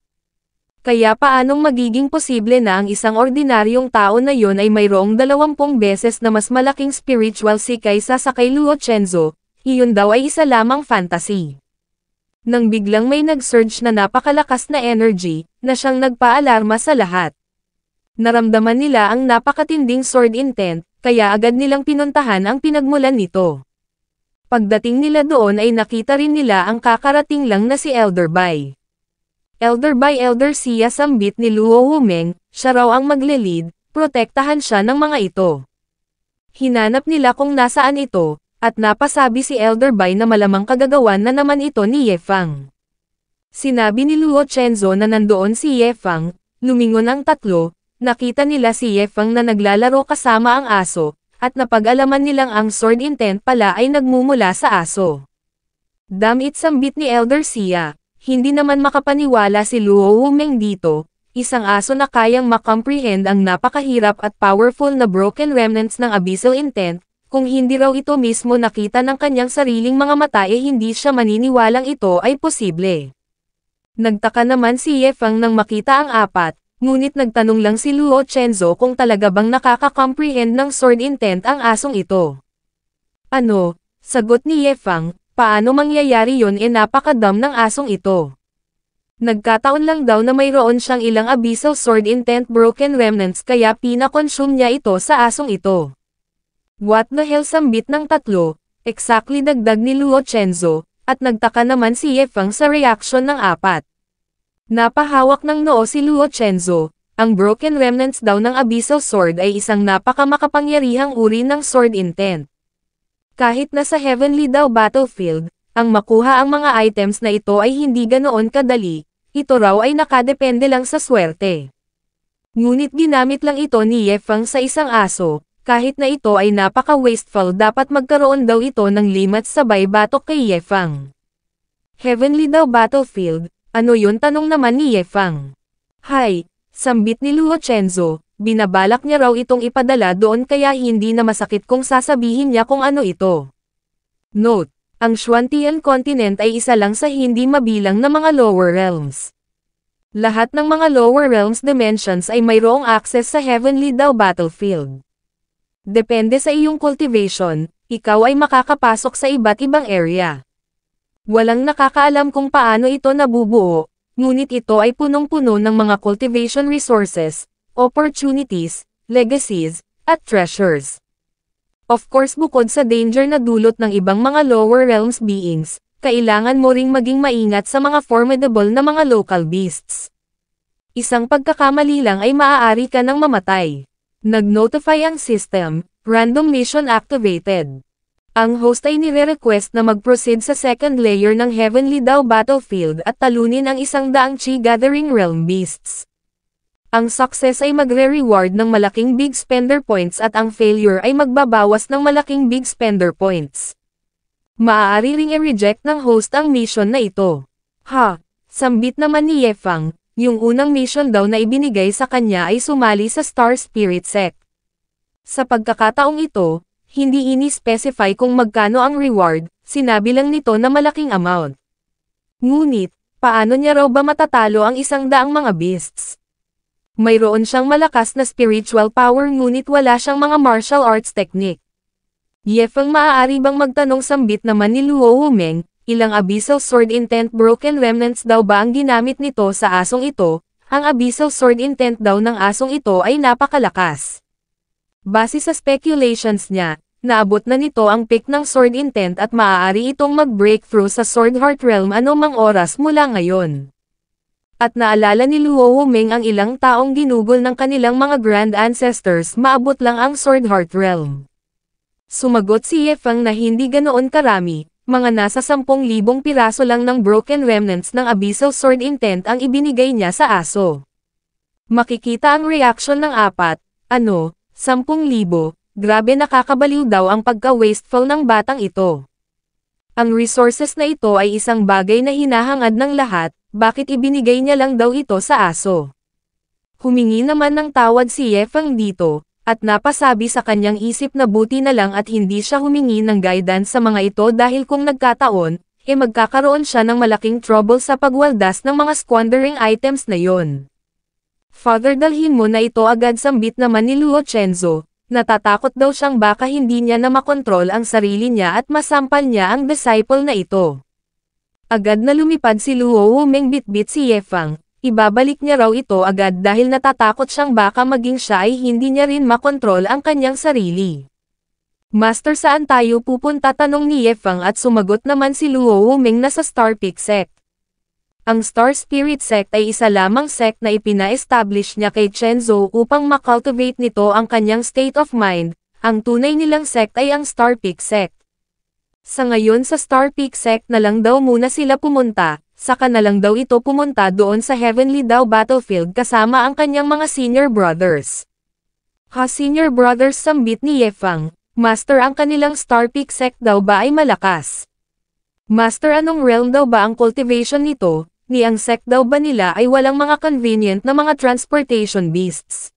Kaya paanong magiging posible na ang isang ordinaryong tao na yon ay mayroong dalawampung beses na mas malaking spiritual see kaysa sa kay Luo Chenzo, iyon daw ay isa lamang fantasy nang biglang may nag-surge na napakalakas na energy, na siyang nagpaalarma sa lahat. Naramdaman nila ang napakatinding sword intent, kaya agad nilang pinuntahan ang pinagmulan nito. Pagdating nila doon ay nakita rin nila ang kakarating lang na si Elder Bai. Elder Bai Elder siya sambit ni Luo Humeng, siya raw ang magle-lead, protektahan siya ng mga ito. Hinanap nila kung nasaan ito, at napasabi si Elder Bai na malamang kagagawan na naman ito ni Yefang. Sinabi ni Luo Chenzo na nandoon si Yefang, Fang, lumingon ang tatlo, nakita nila si Yefang na naglalaro kasama ang aso, at napag-alaman nilang ang sword intent pala ay nagmumula sa aso. Damn it sambit ni Elder Sia, hindi naman makapaniwala si Luo Wumeng dito, isang aso na kayang makomprehend ang napakahirap at powerful na broken remnants ng abyssal intent, kung hindi raw ito mismo nakita ng kanyang sariling mga mata eh hindi siya maniniwalang ito ay posible. Nagtaka naman si Yefang nang makita ang apat, ngunit nagtanong lang si Luo Chenzo kung talaga bang nakaka-comprehend ng sword intent ang asong ito. Ano? Sagot ni Yefang, paano mangyayari yon e eh napakadam ng asong ito. Nagkataon lang daw na mayroon siyang ilang abyssal sword intent broken remnants kaya pinakonsume niya ito sa asong ito. What the hell sambit ng tatlo, exactly dagdag ni Luo Chenzo, at nagtaka naman si Yefang sa reaction ng apat. Napahawak ng noo si Luo Chenzo, ang broken remnants daw ng Abyssal Sword ay isang napakamakapangyarihang uri ng sword intent. Kahit na sa Heavenly daw battlefield, ang makuha ang mga items na ito ay hindi ganoon kadali, ito raw ay nakadepende lang sa swerte. Ngunit ginamit lang ito ni Yefang sa isang aso, kahit na ito ay napaka-wasteful dapat magkaroon daw ito ng limat sabay batok kay Yefang. Heavenly daw battlefield, ano yun tanong naman ni Yefang. Hay, sambit ni Luochenzo, binabalak niya raw itong ipadala doon kaya hindi na masakit kung sasabihin niya kung ano ito. Note, ang Xuantian continent ay isa lang sa hindi mabilang na mga lower realms. Lahat ng mga lower realms dimensions ay mayroong access sa heavenly daw battlefield. Depende sa iyong cultivation, ikaw ay makakapasok sa iba't ibang area. Walang nakakaalam kung paano ito nabubuo, ngunit ito ay punong-puno ng mga cultivation resources, opportunities, legacies, at treasures. Of course bukod sa danger na dulot ng ibang mga lower realms beings, kailangan mo ring maging maingat sa mga formidable na mga local beasts. Isang pagkakamali lang ay maaari ka ng mamatay. Nag-notify ang system, random mission activated. Ang host ay nire-request na mag-proceed sa second layer ng Heavenly Dao Battlefield at talunin ang isang daang Chi Gathering Realm Beasts. Ang success ay magre-reward ng malaking big spender points at ang failure ay magbabawas ng malaking big spender points. Maaari ring i-reject ng host ang mission na ito. Ha! Sambit naman ni Yefang, yung unang mission daw na ibinigay sa kanya ay sumali sa Star Spirit Sect. Sa pagkakataong ito, hindi ini-specify kung magkano ang reward, sinabi lang nito na malaking amount. Ngunit, paano niya raw ba matatalo ang isang daang mga beasts? Mayroon siyang malakas na spiritual power ngunit wala siyang mga martial arts technique. Yefeng maaari bang magtanong sambit naman ni Luo Humeng, ilang Abyssal Sword Intent Broken Remnants daw ba ang ginamit nito sa asong ito, ang Abyssal Sword Intent daw ng asong ito ay napakalakas. Base sa speculations niya, naabot na nito ang peak ng Sword Intent at maaari itong mag-breakthrough sa Sword Heart Realm anumang oras mula ngayon. At naalala ni Luo Huming ang ilang taong ginugol ng kanilang mga Grand Ancestors maabot lang ang Sword Heart Realm. Sumagot si Ye na hindi ganoon karami, mga nasa 10,000 piraso lang ng broken remnants ng Abyssal Sword Intent ang ibinigay niya sa aso. Makikita ang reaction ng apat, ano, 10,000, grabe nakakabaliw daw ang pagka-wasteful ng batang ito. Ang resources na ito ay isang bagay na hinahangad ng lahat, bakit ibinigay niya lang daw ito sa aso. Humingi naman ng tawad si Yefang dito, at napasabi sa kanyang isip na buti na lang at hindi siya humingi ng guidance sa mga ito dahil kung nagkataon, e eh magkakaroon siya ng malaking trouble sa pagwaldas ng mga squandering items na yon. Father dalhin mo na ito agad sambit naman ni Luocenzo, natatakot daw siyang baka hindi niya na makontrol ang sarili niya at masampal niya ang disciple na ito. Agad na lumipad si Luo Wumeng bitbit si Yefang, Ibabalik niya raw ito agad dahil natatakot siyang baka maging siya ay hindi niya rin makontrol ang kanyang sarili. Master saan tayo pupunta tanong ni Yefang at sumagot naman si Luo Wuming na sa Star Peak Sect. Ang Star Spirit Sect ay isa lamang sect na ipina-establish niya kay Chenzo upang makultivate nito ang kanyang state of mind, ang tunay nilang sect ay ang Star Peak Sect. Sa ngayon sa Star Peak Sect na lang daw muna sila pumunta, saka na lang daw ito pumunta doon sa Heavenly Dao Battlefield kasama ang kanyang mga senior brothers. Ha senior brothers sambit ni Yefang, Master ang kanilang star pick sect daw ba ay malakas? Master anong realm daw ba ang cultivation nito, ni ang sect daw ba nila ay walang mga convenient na mga transportation beasts?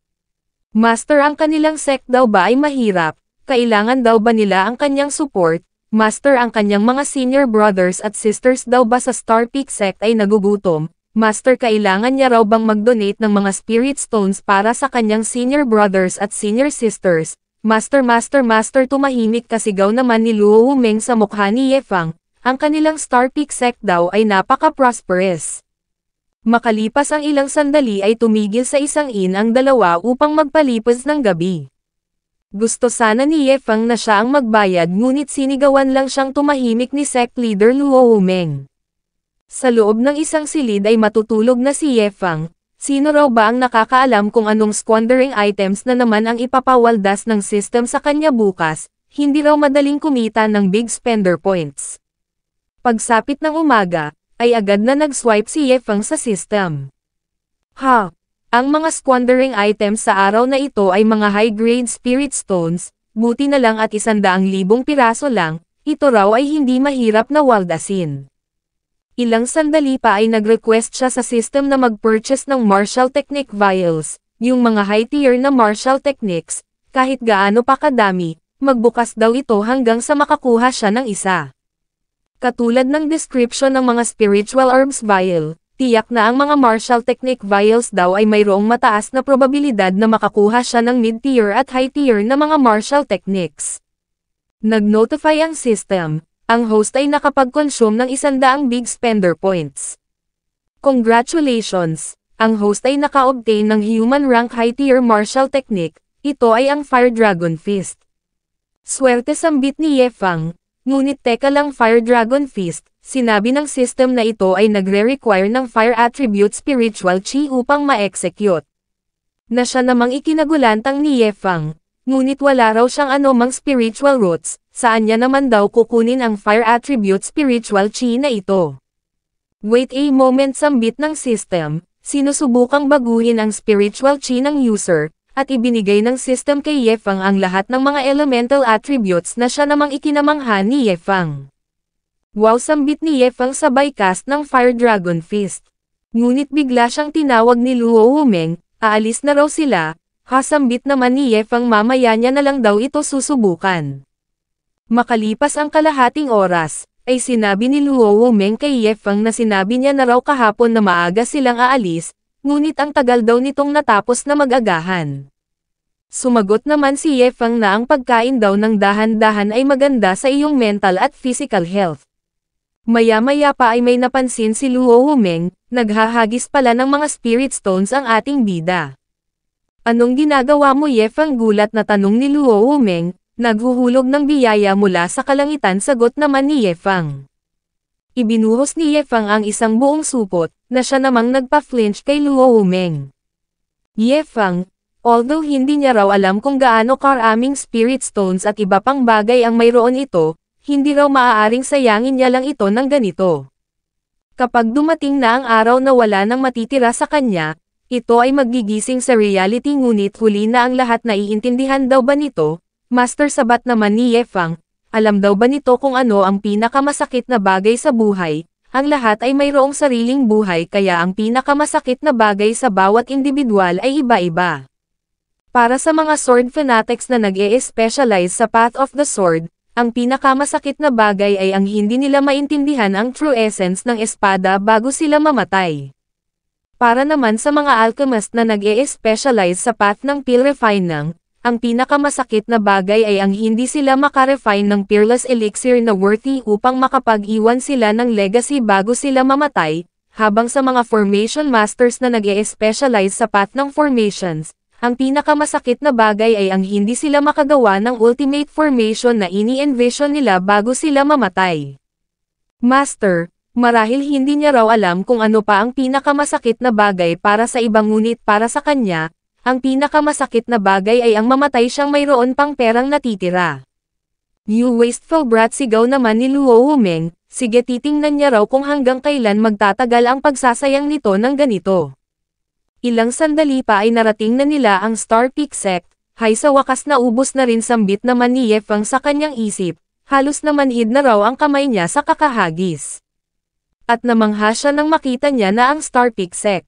Master ang kanilang sect daw ba ay mahirap, kailangan daw ba nila ang kanyang support, Master ang kanyang mga senior brothers at sisters daw ba sa Star Peak sect ay nagugutom, Master kailangan niya raw bang mag-donate ng mga spirit stones para sa kanyang senior brothers at senior sisters, Master Master Master tumahimik kasi kasigaw naman ni Luo Humeng sa mukha ni Yefang, ang kanilang Star Peak sect daw ay napaka-prosperous. Makalipas ang ilang sandali ay tumigil sa isang in ang dalawa upang magpalipas ng gabi. Gusto sana ni Ye na siya ang magbayad ngunit sinigawan lang siyang tumahimik ni sect leader Luo Humeng. Sa loob ng isang silid ay matutulog na si Ye sino raw ba ang nakakaalam kung anong squandering items na naman ang ipapawaldas ng system sa kanya bukas, hindi raw madaling kumita ng big spender points. Pagsapit ng umaga, ay agad na nag-swipe si Ye sa system. Ha! Ang mga squandering items sa araw na ito ay mga high-grade spirit stones, buti na lang at isandaang libong piraso lang, ito raw ay hindi mahirap na waldasin. Ilang sandali pa ay nag-request siya sa system na mag-purchase ng martial technique vials, yung mga high-tier na martial techniques, kahit gaano pa kadami, magbukas daw ito hanggang sa makakuha siya ng isa. Katulad ng description ng mga spiritual herbs vial, Tiyak na ang mga martial technique vials daw ay mayroong mataas na probabilidad na makakuha siya ng mid-tier at high-tier na mga martial techniques. Nag-notify ang system, ang host ay nakapag-consume ng isandaang big spender points. Congratulations! Ang host ay naka-obtain ng human rank high-tier martial technique, ito ay ang Fire Dragon Fist. Swerte sambit ni Yefang, Ngunit teka lang Fire Dragon Fist, sinabi ng system na ito ay nagre-require ng Fire Attribute Spiritual Chi upang ma-execute. Na siya namang ikinagulantang ni Yefang, ngunit wala raw siyang anumang spiritual roots, saan niya naman daw kukunin ang Fire Attribute Spiritual Chi na ito. Wait a moment sambit ng system, sinusubukang baguhin ang spiritual chi ng user, at ibinigay ng system kay Yefang ang lahat ng mga elemental attributes na siya namang ikinamangha ni Yefang. Wow sambit ni Yefang sa bycast ng Fire Dragon Fist. Ngunit bigla siyang tinawag ni Luo Humeng, aalis na raw sila, kasambit naman ni Yefang mamaya niya na lang daw ito susubukan. Makalipas ang kalahating oras, ay sinabi ni Luo Humeng kay Yefang na sinabi niya na raw kahapon na maaga silang aalis, Ngunit ang tagal daw nitong natapos na magagahan. Sumagot naman si Yefang na ang pagkain daw ng dahan-dahan ay maganda sa iyong mental at physical health. Maya-maya pa ay may napansin si Luo Humeng, naghahagis pala ng mga spirit stones ang ating bida. Anong ginagawa mo Yefang gulat na tanong ni Luo Humeng, naghuhulog ng biyaya mula sa kalangitan sagot naman ni Yefang. Ibinuhos ni Yefang ang isang buong supot, na siya namang nagpa-flinch kay Luo Umeng. Yefang, although hindi niya raw alam kung gaano karaming spirit stones at iba pang bagay ang mayroon ito, hindi raw maaaring sayangin niya lang ito ng ganito. Kapag dumating na ang araw na wala nang matitira sa kanya, ito ay magigising sa reality ngunit huli na ang lahat na iintindihan daw ba nito, Master Sabat naman ni Yefang, alam daw ba nito kung ano ang pinakamasakit na bagay sa buhay? Ang lahat ay mayroong sariling buhay kaya ang pinakamasakit na bagay sa bawat individual ay iba-iba. Para sa mga sword fanatics na nag-e-specialize sa Path of the Sword, ang pinakamasakit na bagay ay ang hindi nila maintindihan ang true essence ng espada bago sila mamatay. Para naman sa mga alchemist na nag-e-specialize sa path ng Pilrefine ng, ang pinakamasakit na bagay ay ang hindi sila makarefine ng peerless elixir na worthy upang makapag-iwan sila ng legacy bago sila mamatay, habang sa mga formation masters na nag -e specialize sa path ng formations, ang pinakamasakit na bagay ay ang hindi sila makagawa ng ultimate formation na ini-envision nila bago sila mamatay. Master, marahil hindi niya raw alam kung ano pa ang pinakamasakit na bagay para sa ibang ngunit para sa kanya, ang pinakamasakit na bagay ay ang mamatay siyang mayroon pang perang natitira. New wasteful brat sigaw naman ni Luo Humeng, sige titingnan niya raw kung hanggang kailan magtatagal ang pagsasayang nito ng ganito. Ilang sandali pa ay narating na nila ang Star Peak Sect, hay sa wakas na ubos na rin sambit naman ni Yefang sa kanyang isip, halos naman hid na raw ang kamay niya sa kakahagis. At namangha siya nang makita niya na ang Star Peak Sect.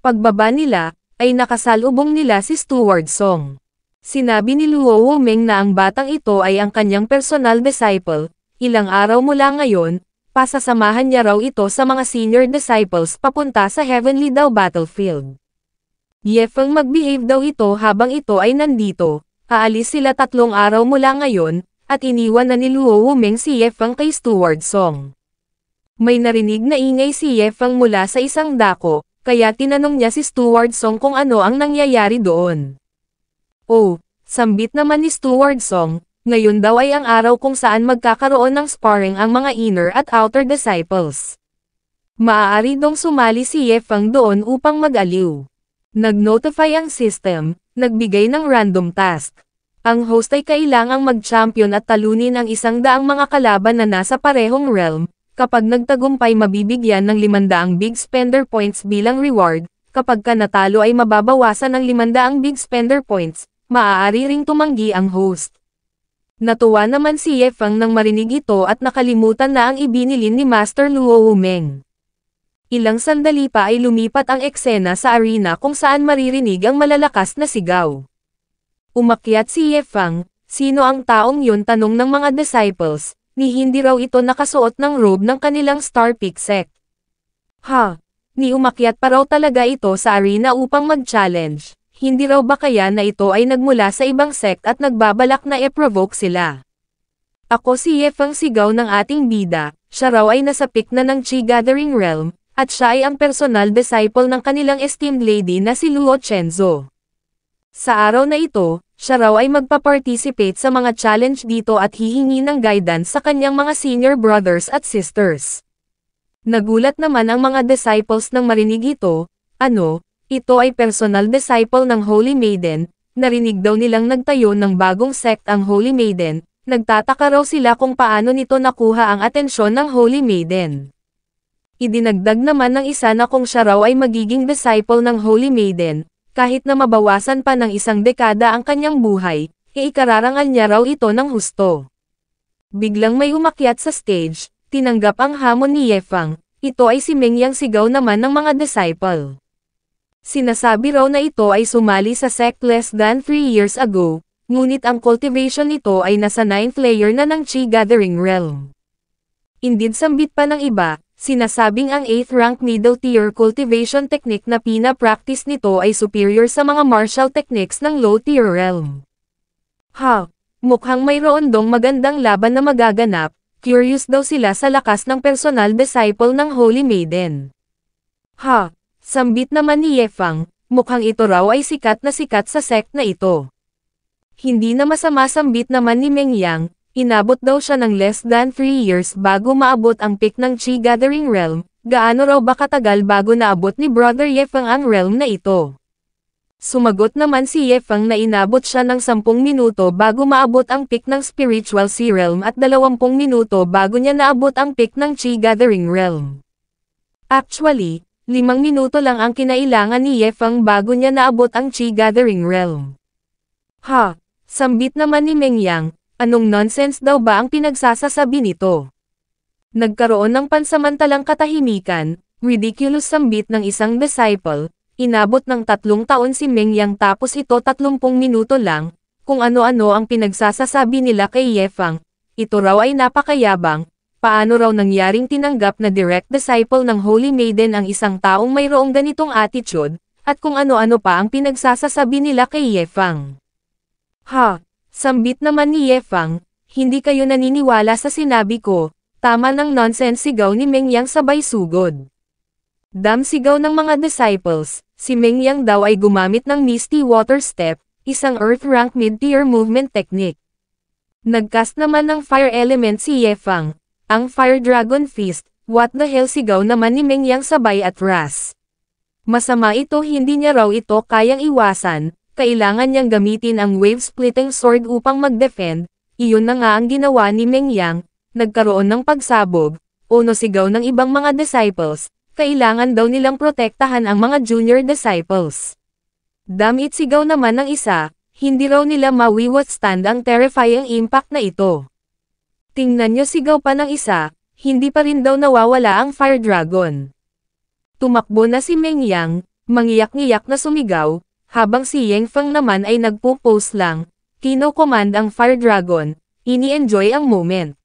Pagbaba nila, ay nakasalubong nila si Steward Song. Sinabi ni Luo Womeng na ang batang ito ay ang kanyang personal disciple, ilang araw mula ngayon, pasasamahan niya raw ito sa mga senior disciples papunta sa Heavenly Dao Battlefield. Yefeng magbehave daw ito habang ito ay nandito, aalis sila tatlong araw mula ngayon, at iniwan na ni Luo Wumeng si Yefeng kay Steward Song. May narinig na ingay si Yefeng mula sa isang dako, kaya tinanong niya si Steward Song kung ano ang nangyayari doon. Oh, sambit naman ni Steward Song, ngayon daw ay ang araw kung saan magkakaroon ng sparring ang mga inner at outer disciples. Maaari dong sumali si Yefang doon upang mag-aliw. Nag-notify ang system, nagbigay ng random task. Ang host ay kailangang mag-champion at talunin ang isang daang mga kalaban na nasa parehong realm, Kapag nagtagumpay mabibigyan ng 500 big spender points bilang reward, kapag ka natalo ay mababawasan ng 500 big spender points, maaari ring tumanggi ang host. Natuwa naman si Yefang nang marinig ito at nakalimutan na ang ibinilin ni Master Luo Umeng. Ilang sandali pa ay lumipat ang eksena sa arena kung saan maririnig ang malalakas na sigaw. Umakyat si Yefang, sino ang taong yun tanong ng mga disciples, ni hindi raw ito nakasuot ng robe ng kanilang star pigsec. Ha! Ni umakyat pa raw talaga ito sa arena upang mag-challenge. Hindi raw ba kaya na ito ay nagmula sa ibang sect at nagbabalak na e-provoke sila? Ako si Yefang sigaw ng ating bida, siya raw ay nasa pick na ng Chi Gathering Realm, at siya ay ang personal disciple ng kanilang esteemed lady na si Luo Chenzo. Sa araw na ito, siya raw ay magpa-participate sa mga challenge dito at hihingi ng guidance sa kanyang mga senior brothers at sisters. Nagulat naman ang mga disciples nang marinig ito, ano, ito ay personal disciple ng Holy Maiden, narinig daw nilang nagtayo ng bagong sect ang Holy Maiden, nagtataka raw sila kung paano nito nakuha ang atensyon ng Holy Maiden. Idinagdag naman ng isa na kung siya raw ay magiging disciple ng Holy Maiden, kahit na mabawasan pa ng isang dekada ang kanyang buhay, iikararangal niya raw ito ng husto. Biglang may umakyat sa stage, tinanggap ang hamon ni Yefang, ito ay si Mengyang sigaw naman ng mga disciple. Sinasabi raw na ito ay sumali sa sect less than 3 years ago, ngunit ang cultivation nito ay nasa 9th layer na ng Chi Gathering Realm. Indeed sambit pa ng iba, Sinasabing ang 8th rank middle tier cultivation technique na pina-practice nito ay superior sa mga martial techniques ng low tier realm. Ha! Mukhang mayroon dong magandang laban na magaganap, curious daw sila sa lakas ng personal disciple ng Holy Maiden. Ha! Sambit naman ni Yefang, mukhang ito raw ay sikat na sikat sa sect na ito. Hindi na masama sambit naman ni Mengyang, Inabot daw siya ng less than 3 years bago maabot ang peak ng Chi Gathering Realm, gaano raw ba katagal bago naabot ni Brother Yefang ang realm na ito. Sumagot naman si Yefang na inabot siya ng 10 minuto bago maabot ang peak ng Spiritual Sea Realm at 20 minuto bago niya naabot ang peak ng Chi Gathering Realm. Actually, 5 minuto lang ang kinailangan ni Yefang bago niya naabot ang Chi Gathering Realm. Ha! Sambit naman ni Mengyang, Anong nonsense daw ba ang pinagsasasabi nito? Nagkaroon ng pansamantalang katahimikan, ridiculous sambit ng isang disciple, inabot ng tatlong taon si Meng Yang tapos ito tatlumpung minuto lang, kung ano-ano ang pinagsasasabi nila kay Yefang, ito raw ay napakayabang, paano raw nangyaring tinanggap na direct disciple ng Holy Maiden ang isang taong mayroong ganitong attitude, at kung ano-ano pa ang pinagsasasabi nila kay Yefang. Ha, Sambit naman ni Yefang, hindi kayo naniniwala sa sinabi ko, tama ng nonsense sigaw ni Meng Yang sabay sugod. Dam sigaw ng mga disciples, si Meng Yang daw ay gumamit ng Misty Water Step, isang Earth Rank mid-tier movement technique. Nagcast naman ng Fire Element si Yefang, ang Fire Dragon Fist, what the hell sigaw naman ni Meng Yang sabay at ras. Masama ito hindi niya raw ito kayang iwasan, kailangan niyang gamitin ang wave-splitting sword upang mag-defend, iyon na nga ang ginawa ni Meng Yang, nagkaroon ng pagsabog, o sigaw ng ibang mga disciples, kailangan daw nilang protektahan ang mga junior disciples. Damit sigaw naman ng isa, hindi raw nila mawi-withstand ang terrifying impact na ito. Tingnan niyo sigaw pa ng isa, hindi pa rin daw nawawala ang Fire Dragon. Tumakbo na si Meng Yang, mangiyak-ngiyak na sumigaw, habang si Yang Feng naman ay nagpo pose lang, kino-command ang Fire Dragon, ini-enjoy ang moment.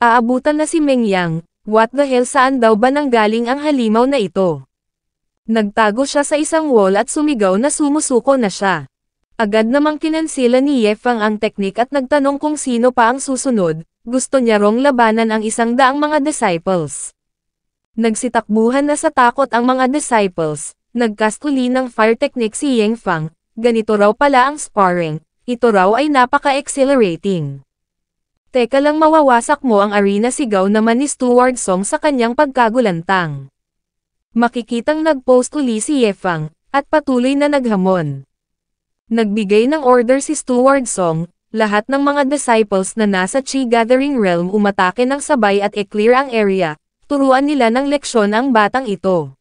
Aabutan na si Meng Yang, what the hell saan daw ba nang galing ang halimaw na ito? Nagtago siya sa isang wall at sumigaw na sumusuko na siya. Agad namang kinansila ni Yefang ang teknik at nagtanong kung sino pa ang susunod, gusto niya rong labanan ang isang daang mga disciples. Nagsitakbuhan na sa takot ang mga disciples, Nagkas ng fire technique si Yang Fang, ganito raw pala ang sparring, ito raw ay napaka-exhilarating. Teka lang mawawasak mo ang arena sigaw naman ni Stuart Song sa kanyang pagkagulantang. Makikitang nagpost uli si Yefang, at patuloy na naghamon. Nagbigay ng order si Stuart Song, lahat ng mga disciples na nasa Chi Gathering Realm umatake ng sabay at e-clear ang area, turuan nila ng leksyon ang batang ito.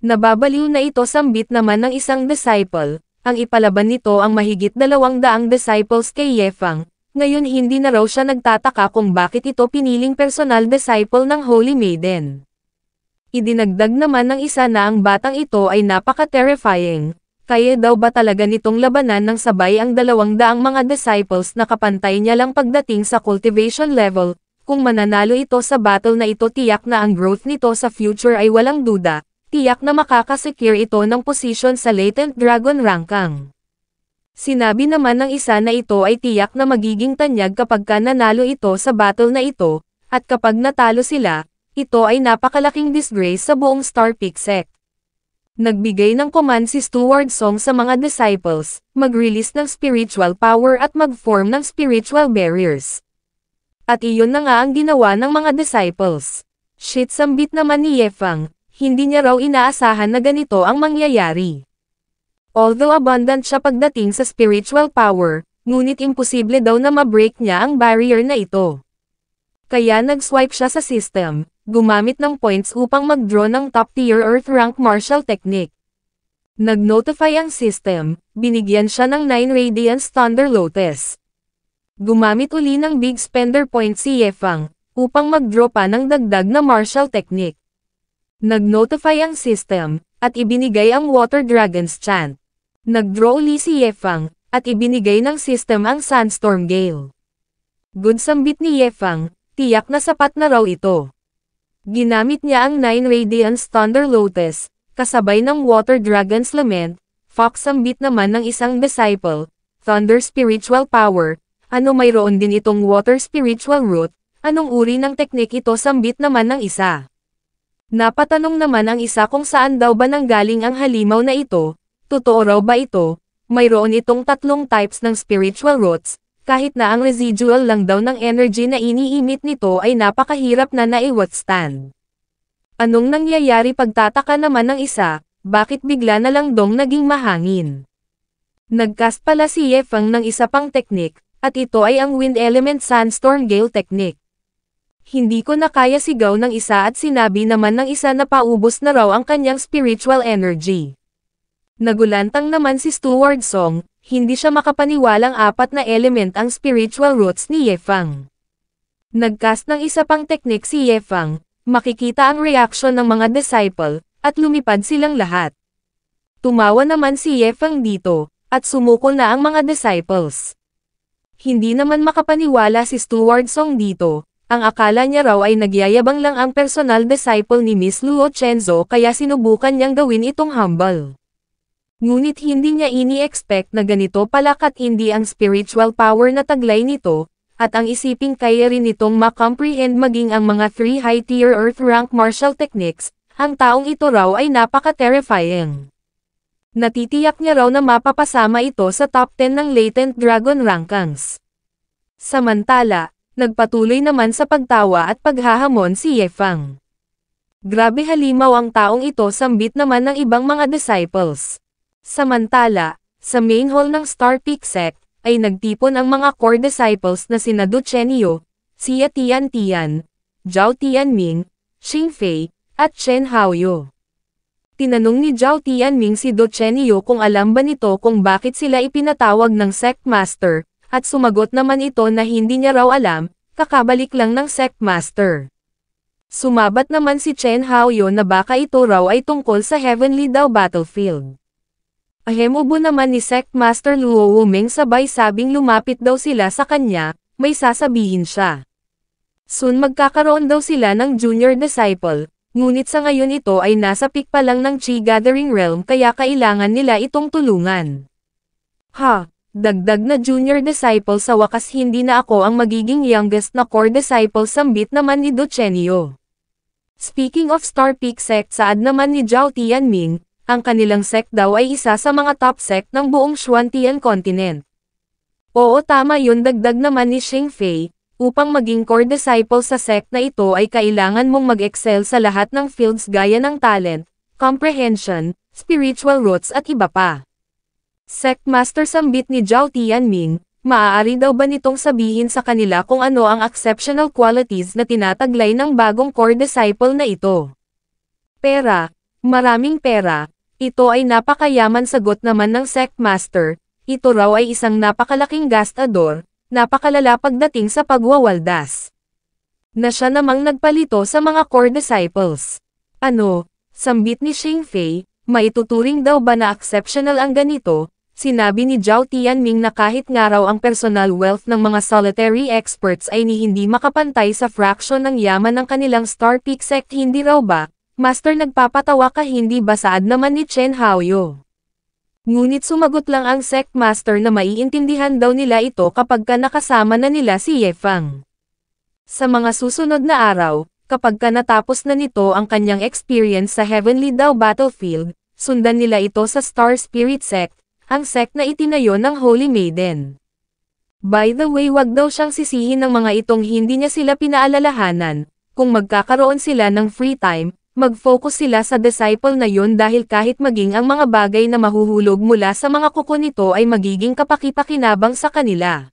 Nababaliw na ito sambit naman ng isang disciple, ang ipalaban nito ang mahigit dalawang daang disciples kay Yefang, ngayon hindi na raw siya nagtataka kung bakit ito piniling personal disciple ng Holy Maiden. Idinagdag naman ng isa na ang batang ito ay napaka-terrifying, kaya daw ba talaga nitong labanan ng sabay ang dalawang daang mga disciples na kapantay niya lang pagdating sa cultivation level, kung mananalo ito sa battle na ito tiyak na ang growth nito sa future ay walang duda, tiyak na makakasecure ito ng posisyon sa latent dragon rankang. Sinabi naman ng isa na ito ay tiyak na magiging tanyag kapag ka nanalo ito sa battle na ito, at kapag natalo sila, ito ay napakalaking disgrace sa buong Star Pixec. Nagbigay ng command si Steward Song sa mga disciples, mag-release ng spiritual power at mag-form ng spiritual barriers. At iyon na nga ang ginawa ng mga disciples. Shitsambit naman ni Yefang, hindi niya raw inaasahan na ganito ang mangyayari. Although abundant siya pagdating sa spiritual power, ngunit imposible daw na mabreak niya ang barrier na ito. Kaya nag-swipe siya sa system, gumamit ng points upang mag-draw ng top-tier Earth Rank Martial Technique. Nag-notify ang system, binigyan siya ng 9 Radiance Thunder Lotus. Gumamit uli ng Big Spender Points si Yefang, upang mag-draw pa ng dagdag na martial technique. Nag-notify ang system, at ibinigay ang Water Dragons chant. Nag-draw uli si Yefang, at ibinigay ng system ang Sandstorm Gale. Good sambit ni Yefang, tiyak na sapat na raw ito. Ginamit niya ang Nine Radiance Thunder Lotus, kasabay ng Water Dragon's Lament, Fox sambit naman ng isang disciple, Thunder Spiritual Power, ano mayroon din itong Water Spiritual Root, anong uri ng teknik ito sambit naman ng isa. Napatanong naman ang isa kung saan daw ba nanggaling ang halimaw na ito, totoo raw ba ito, mayroon itong tatlong types ng spiritual roots, kahit na ang residual lang daw ng energy na iniimit nito ay napakahirap na na-i-withstand. Anong nangyayari pagtataka naman ng isa, bakit bigla na lang dong naging mahangin? Nagcast pala si Yefang ng isa pang teknik, at ito ay ang Wind Element Sandstorm Gale Technique. Hindi ko na kaya sigaw ng isa at sinabi naman ng isa na paubos na raw ang kanyang spiritual energy. Nagulantang naman si Steward Song, hindi siya makapaniwalang apat na element ang spiritual roots ni Yefang. Nagcast ng isa pang teknik si Yefang, makikita ang reaction ng mga disciple, at lumipad silang lahat. Tumawa naman si Yefang dito, at sumukol na ang mga disciples. Hindi naman makapaniwala si Steward Song dito, ang akala niya raw ay nagyayabang lang ang personal disciple ni Miss Luo Chenzo kaya sinubukan niyang gawin itong humble. Ngunit hindi niya ini-expect na ganito palakat hindi ang spiritual power na taglay nito, at ang isiping kaya rin itong makomprehend maging ang mga 3 high-tier earth rank martial techniques, ang taong ito raw ay napaka-terrifying. Natitiyak niya raw na mapapasama ito sa top 10 ng latent dragon rankings. Samantala, Nagpatuloy naman sa pagtawa at paghahamon si Yefang. Grabe halimaw ang taong ito sambit naman ng ibang mga disciples. Samantala, sa main hall ng Star Peak Sect, ay nagtipon ang mga core disciples na sina Duchenio, Xia Tian Tian, Zhao Tianming, Xing Fei, at Chen Haoyo. Tinanong ni Zhao Tianming si Duchenio kung alam ba nito kung bakit sila ipinatawag ng sect master, at sumagot naman ito na hindi niya raw alam, kakabalik lang ng sect master. Sumabat naman si Chen Haoyo na baka ito raw ay tungkol sa Heavenly Dao Battlefield. Ahemubo naman ni sect master Luo Wuming sabay sabing lumapit daw sila sa kanya, may sasabihin siya. Soon magkakaroon daw sila ng junior disciple, ngunit sa ngayon ito ay nasa peak pa lang ng Chi Gathering Realm kaya kailangan nila itong tulungan. Ha, Dagdag na junior disciple sa wakas hindi na ako ang magiging youngest na core disciple sambit naman ni Duchenio. Speaking of star peak sect saad naman ni Zhao Tianming, ang kanilang sect daw ay isa sa mga top sect ng buong Xuan Tian continent. Oo tama yun dagdag naman ni Xing Fei, upang maging core disciple sa sect na ito ay kailangan mong mag-excel sa lahat ng fields gaya ng talent, comprehension, spiritual roots at iba pa. Sec Master Sambit ni Zhao Tianming, maaari daw ba nitong sabihin sa kanila kung ano ang exceptional qualities na tinataglay ng bagong core disciple na ito? Pera, maraming pera, ito ay napakayaman sagot naman ng Sec ito raw ay isang napakalaking gastador, napakalala pagdating sa pagwawaldas. Na siya namang nagpalito sa mga core disciples. Ano, sambit ni Xing Fei, maituturing daw ba na exceptional ang ganito, Sinabi ni Zhao Tianming na kahit nga raw ang personal wealth ng mga solitary experts ay ni hindi makapantay sa fraction ng yaman ng kanilang star peak sect hindi raw ba, Master nagpapatawa ka hindi ba saad naman ni Chen Haoyo. Ngunit sumagot lang ang sect master na maiintindihan daw nila ito kapag ka nakasama na nila si Yefang. Sa mga susunod na araw, kapag ka natapos na nito ang kanyang experience sa Heavenly Dao Battlefield, sundan nila ito sa Star Spirit Sect, ang sect na itinayo ng Holy Maiden. By the way wag daw siyang sisihin ng mga itong hindi niya sila pinaalalahanan, kung magkakaroon sila ng free time, mag-focus sila sa disciple na yon dahil kahit maging ang mga bagay na mahuhulog mula sa mga kuko nito ay magiging kapakipakinabang sa kanila.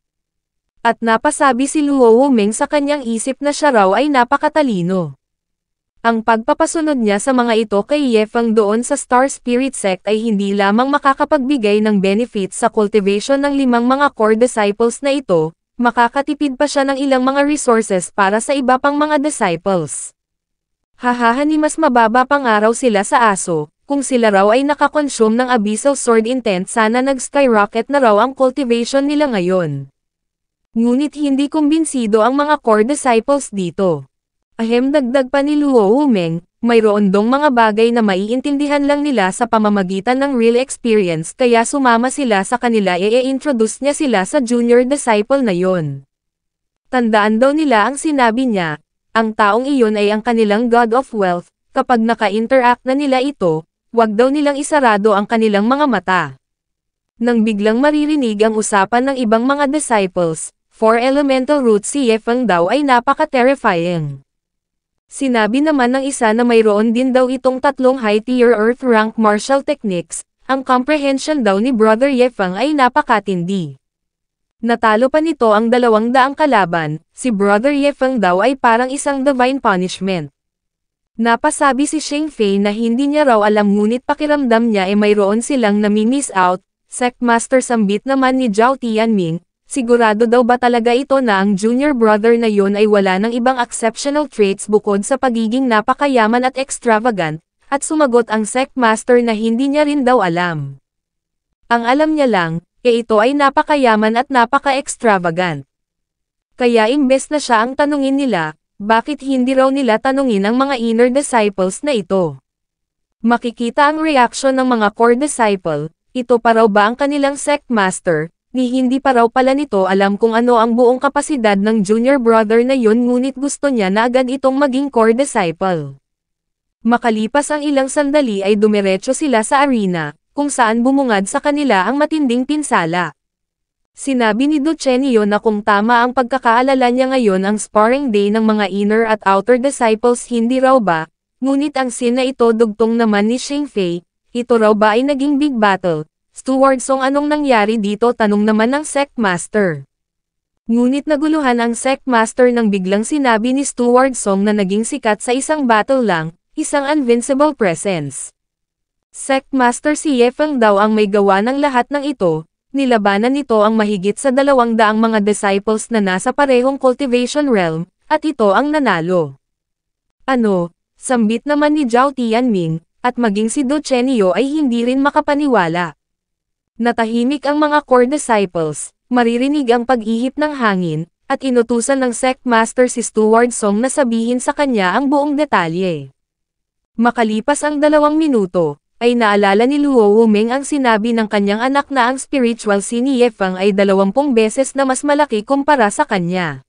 At napasabi si Luo Meng sa kanyang isip na siya raw ay napakatalino. Ang pagpapasunod niya sa mga ito kay Yefang doon sa Star Spirit Sect ay hindi lamang makakapagbigay ng benefits sa cultivation ng limang mga core disciples na ito, makakatipid pa siya ng ilang mga resources para sa iba pang mga disciples. Hahaha ni mas mababa pang araw sila sa aso, kung sila raw ay nakakonsume ng Abyssal Sword Intent sana nag-skyrocket na raw ang cultivation nila ngayon. Ngunit hindi kumbinsido ang mga core disciples dito. Ahem dagdag pa ni Luo Umeng, mayroon dong mga bagay na maiintindihan lang nila sa pamamagitan ng real experience kaya sumama sila sa kanila i introduce niya sila sa junior disciple na yon. Tandaan daw nila ang sinabi niya, ang taong iyon ay ang kanilang God of Wealth, kapag naka-interact na nila ito, huwag daw nilang isarado ang kanilang mga mata. Nang biglang maririnig ang usapan ng ibang mga disciples, four elemental root si Yefeng daw ay napaka-terrifying. Sinabi naman ng isa na mayroon din daw itong tatlong high-tier Earth rank martial techniques, ang comprehension daw ni Brother Yefang ay napakatindi. Natalo pa nito ang dalawang daang kalaban, si Brother Yefang daw ay parang isang divine punishment. Napasabi si Sheng Fei na hindi niya raw alam ngunit pakiramdam niya ay mayroon silang nami out, Sect Master Sambit naman ni Zhao Tianming, Sigurado daw ba talaga ito na ang junior brother na yon ay wala ng ibang exceptional traits bukod sa pagiging napakayaman at extravagant, at sumagot ang sect master na hindi niya rin daw alam. Ang alam niya lang, e ito ay napakayaman at napaka-extravagant. Kaya imbes na siya ang tanungin nila, bakit hindi raw nila tanungin ang mga inner disciples na ito? Makikita ang reaction ng mga core disciple, ito pa raw ba ang kanilang sect master, ni hindi pa raw pala nito alam kung ano ang buong kapasidad ng junior brother na yun ngunit gusto niya na agad itong maging core disciple. Makalipas ang ilang sandali ay dumiretso sila sa arena, kung saan bumungad sa kanila ang matinding pinsala. Sinabi ni Duchenio na kung tama ang pagkakaalala niya ngayon ang sparring day ng mga inner at outer disciples hindi raw ba, ngunit ang sin na ito dugtong naman ni Sheng Fei, ito raw ba ay naging big battle, Steward Song anong nangyari dito tanong naman ng sec master. Ngunit naguluhan ang sec master nang biglang sinabi ni Steward Song na naging sikat sa isang battle lang, isang invincible presence. Sec master si Yefeng daw ang may gawa ng lahat ng ito, nilabanan nito ang mahigit sa dalawang daang mga disciples na nasa parehong cultivation realm, at ito ang nanalo. Ano, sambit naman ni Zhao Tianming, at maging si Do Chenio ay hindi rin makapaniwala. Natahimik ang mga core disciples, maririnig ang pag-ihip ng hangin, at inutusan ng sect master si Steward Song na sabihin sa kanya ang buong detalye. Makalipas ang dalawang minuto, ay naalala ni Luo Wuming ang sinabi ng kanyang anak na ang spiritual si Niefang ay dalawampung beses na mas malaki kumpara sa kanya.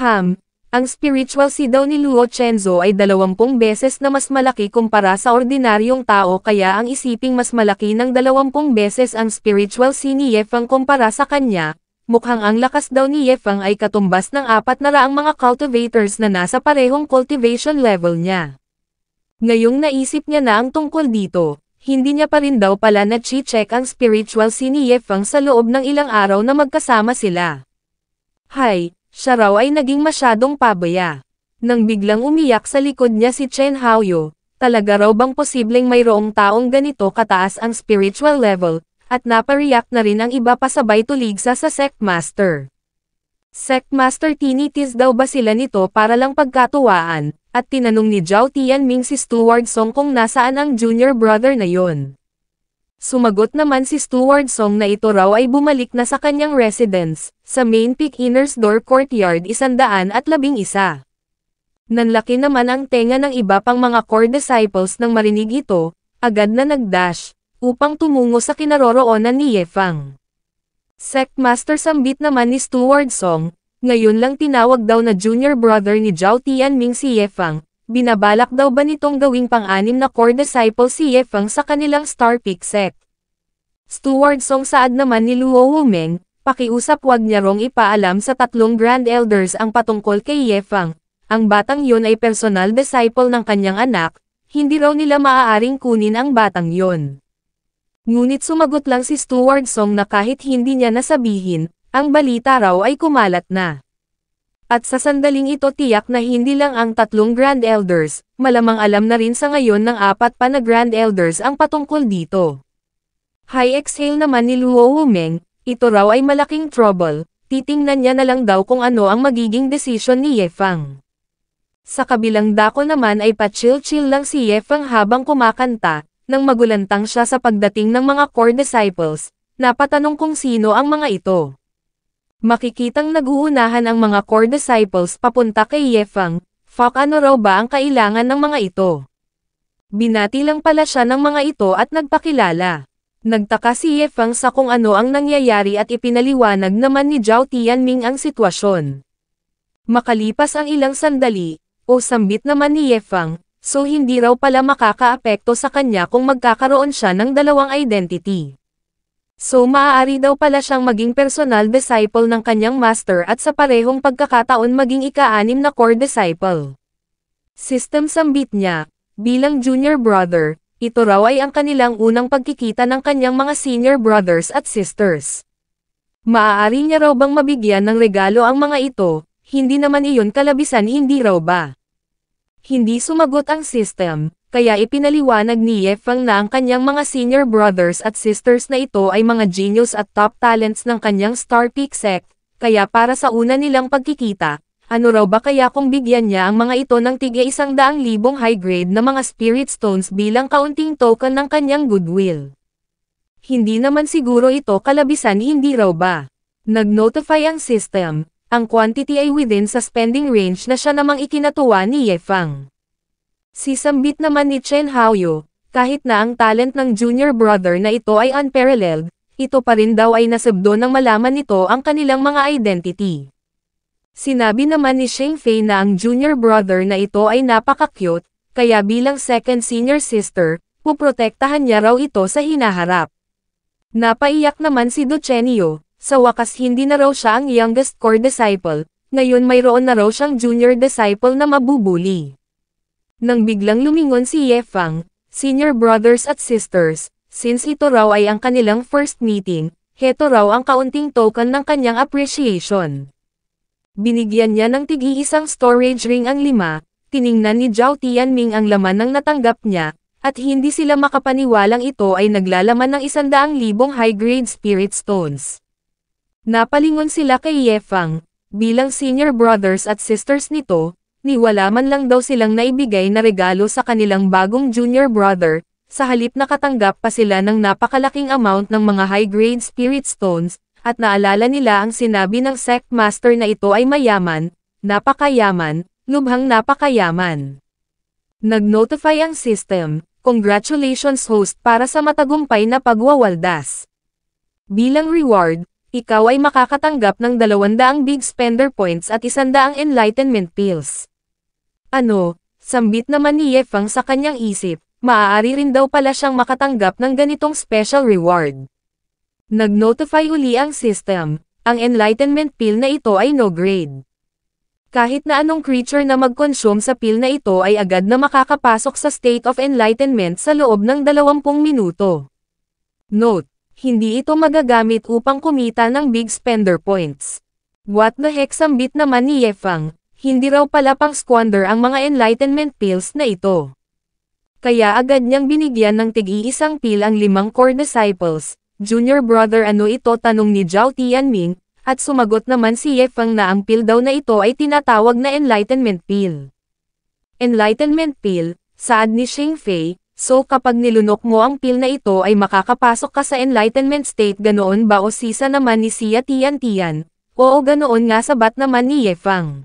Ham, ang spiritual si daw ni Luo Chenzo ay 20 beses na mas malaki kumpara sa ordinaryong tao kaya ang isiping mas malaki ng 20 beses ang spiritual si ni Yefang kumpara sa kanya, mukhang ang lakas daw ni Yefang ay katumbas ng apat na raang mga cultivators na nasa parehong cultivation level niya. Ngayong naisip niya na ang tungkol dito, hindi niya pa rin daw pala na-check ang spiritual si ni Yefang sa loob ng ilang araw na magkasama sila. Hay, siya raw ay naging masyadong pabaya. Nang biglang umiyak sa likod niya si Chen Haoyo, talaga raw bang posibleng mayroong taong ganito kataas ang spiritual level, at napareact na rin ang iba pasabay tuligsa sa sect master. Sect master tinitis daw ba sila nito para lang pagkatuwaan, at tinanong ni Zhao Tianming si Steward Song kung nasaan ang junior brother na yon. Sumagot naman si Steward Song na ito raw ay bumalik na sa kanyang residence, sa Main Peak door Courtyard isandaan at labing isa. Nanlaki naman ang tenga ng iba pang mga core disciples nang marinig ito, agad na nagdash, upang tumungo sa kinaroroonan ni Yefang. Sect Master Sambit naman ni Steward Song, ngayon lang tinawag daw na junior brother ni Zhao Tianming si Yefang, Binabalak daw ba nitong gawing pang-anim na core disciple si Ye sa kanilang Star pick set. Steward Song Saad naman ni Luo Wumeng, pakiusap wag niya rong ipaalam sa tatlong Grand Elders ang patungkol kay Ye Ang batang yun ay personal disciple ng kanyang anak, hindi raw nila maaaring kunin ang batang yun. Ngunit sumagot lang si Steward Song na kahit hindi niya nasabihin, ang balita raw ay kumalat na. At sa sandaling ito tiyak na hindi lang ang tatlong Grand Elders, malamang alam na rin sa ngayon ng apat pa na Grand Elders ang patungkol dito. High exhale naman ni Luo Wumeng, ito raw ay malaking trouble, titingnan niya na lang daw kung ano ang magiging desisyon ni Yefang. Sa kabilang dako naman ay pa-chill-chill lang si Yefang habang kumakanta, nang magulantang siya sa pagdating ng mga core disciples, napatanong kung sino ang mga ito. Makikitang naguunahan ang mga core disciples papunta kay Yefang, fuck ano raw ba ang kailangan ng mga ito? Binati lang pala siya ng mga ito at nagpakilala. Nagtaka si Yefang sa kung ano ang nangyayari at ipinaliwanag naman ni Zhao Tianming ang sitwasyon. Makalipas ang ilang sandali, o sambit naman ni Yefang, so hindi raw pala makakaapekto sa kanya kung magkakaroon siya ng dalawang identity. So maaari daw pala siyang maging personal disciple ng kanyang master at sa parehong pagkakataon maging ika-anim na core disciple. System sambit niya, bilang junior brother, ito raw ay ang kanilang unang pagkikita ng kanyang mga senior brothers at sisters. Maaari niya raw bang mabigyan ng regalo ang mga ito, hindi naman iyon kalabisan hindi raw ba? Hindi sumagot ang system, kaya ipinaliwanag ni Yefang na ang kanyang mga senior brothers at sisters na ito ay mga genius at top talents ng kanyang Star Peak sect, kaya para sa una nilang pagkikita, ano raw ba kaya kung bigyan niya ang mga ito ng tigya isang daang libong high grade na mga spirit stones bilang kaunting token ng kanyang goodwill. Hindi naman siguro ito kalabisan hindi raw ba. Nag-notify ang system, ang quantity ay within sa spending range na siya namang ikinatuwa ni Yefang. Si Sisambit naman ni Chen Haoyu, kahit na ang talent ng junior brother na ito ay unparalleled, ito pa rin daw ay nasabdo nang malaman nito ang kanilang mga identity. Sinabi naman ni Sheng Fei na ang junior brother na ito ay napaka-cute, kaya bilang second senior sister, puprotektahan niya raw ito sa hinaharap. Napaiyak naman si Duchenio, sa wakas hindi na raw siya ang youngest core disciple, ngayon mayroon na raw siyang junior disciple na mabubuli. Nang biglang lumingon si Ye Fang, senior brothers at sisters, since ito raw ay ang kanilang first meeting, heto raw ang kaunting token ng kanyang appreciation. Binigyan niya ng tigi-isang storage ring ang lima, tiningnan ni Zhao Tianming ang laman ng natanggap niya, at hindi sila makapaniwalang ito ay naglalaman ng isandaang libong high-grade spirit stones. Napalingon sila kay Yefang, bilang senior brothers at sisters nito, ni wala man lang daw silang naibigay na regalo sa kanilang bagong junior brother, sa halip nakatanggap pa sila ng napakalaking amount ng mga high-grade spirit stones, at naalala nila ang sinabi ng sect master na ito ay mayaman, napakayaman, lubhang napakayaman. Nag-notify ang system, congratulations host para sa matagumpay na pagwawaldas. Bilang reward, ikaw ay makakatanggap ng 200 big spender points at 100 enlightenment pills. Ano, sambit naman ni Yefang sa kanyang isip, maaari rin daw pala siyang makatanggap ng ganitong special reward. Nag-notify uli ang system, ang enlightenment pill na ito ay no grade. Kahit na anong creature na mag-consume sa pill na ito ay agad na makakapasok sa state of enlightenment sa loob ng 20 minuto. Note, hindi ito magagamit upang kumita ng big spender points. What the heck sambit naman ni Yefang, hindi raw pala pang squander ang mga enlightenment pills na ito. Kaya agad niyang binigyan ng tig-iisang pill ang limang core disciples, junior brother ano ito tanong ni Zhao Tianming, at sumagot naman si Ye Feng na ang pill daw na ito ay tinatawag na enlightenment pill. Enlightenment pill, saad ni Xing Fei, so kapag nilunok mo ang pill na ito ay makakapasok ka sa enlightenment state ganoon ba o sisa naman ni Xia Tian Tian, oo ganoon nga sabat naman ni Ye Feng.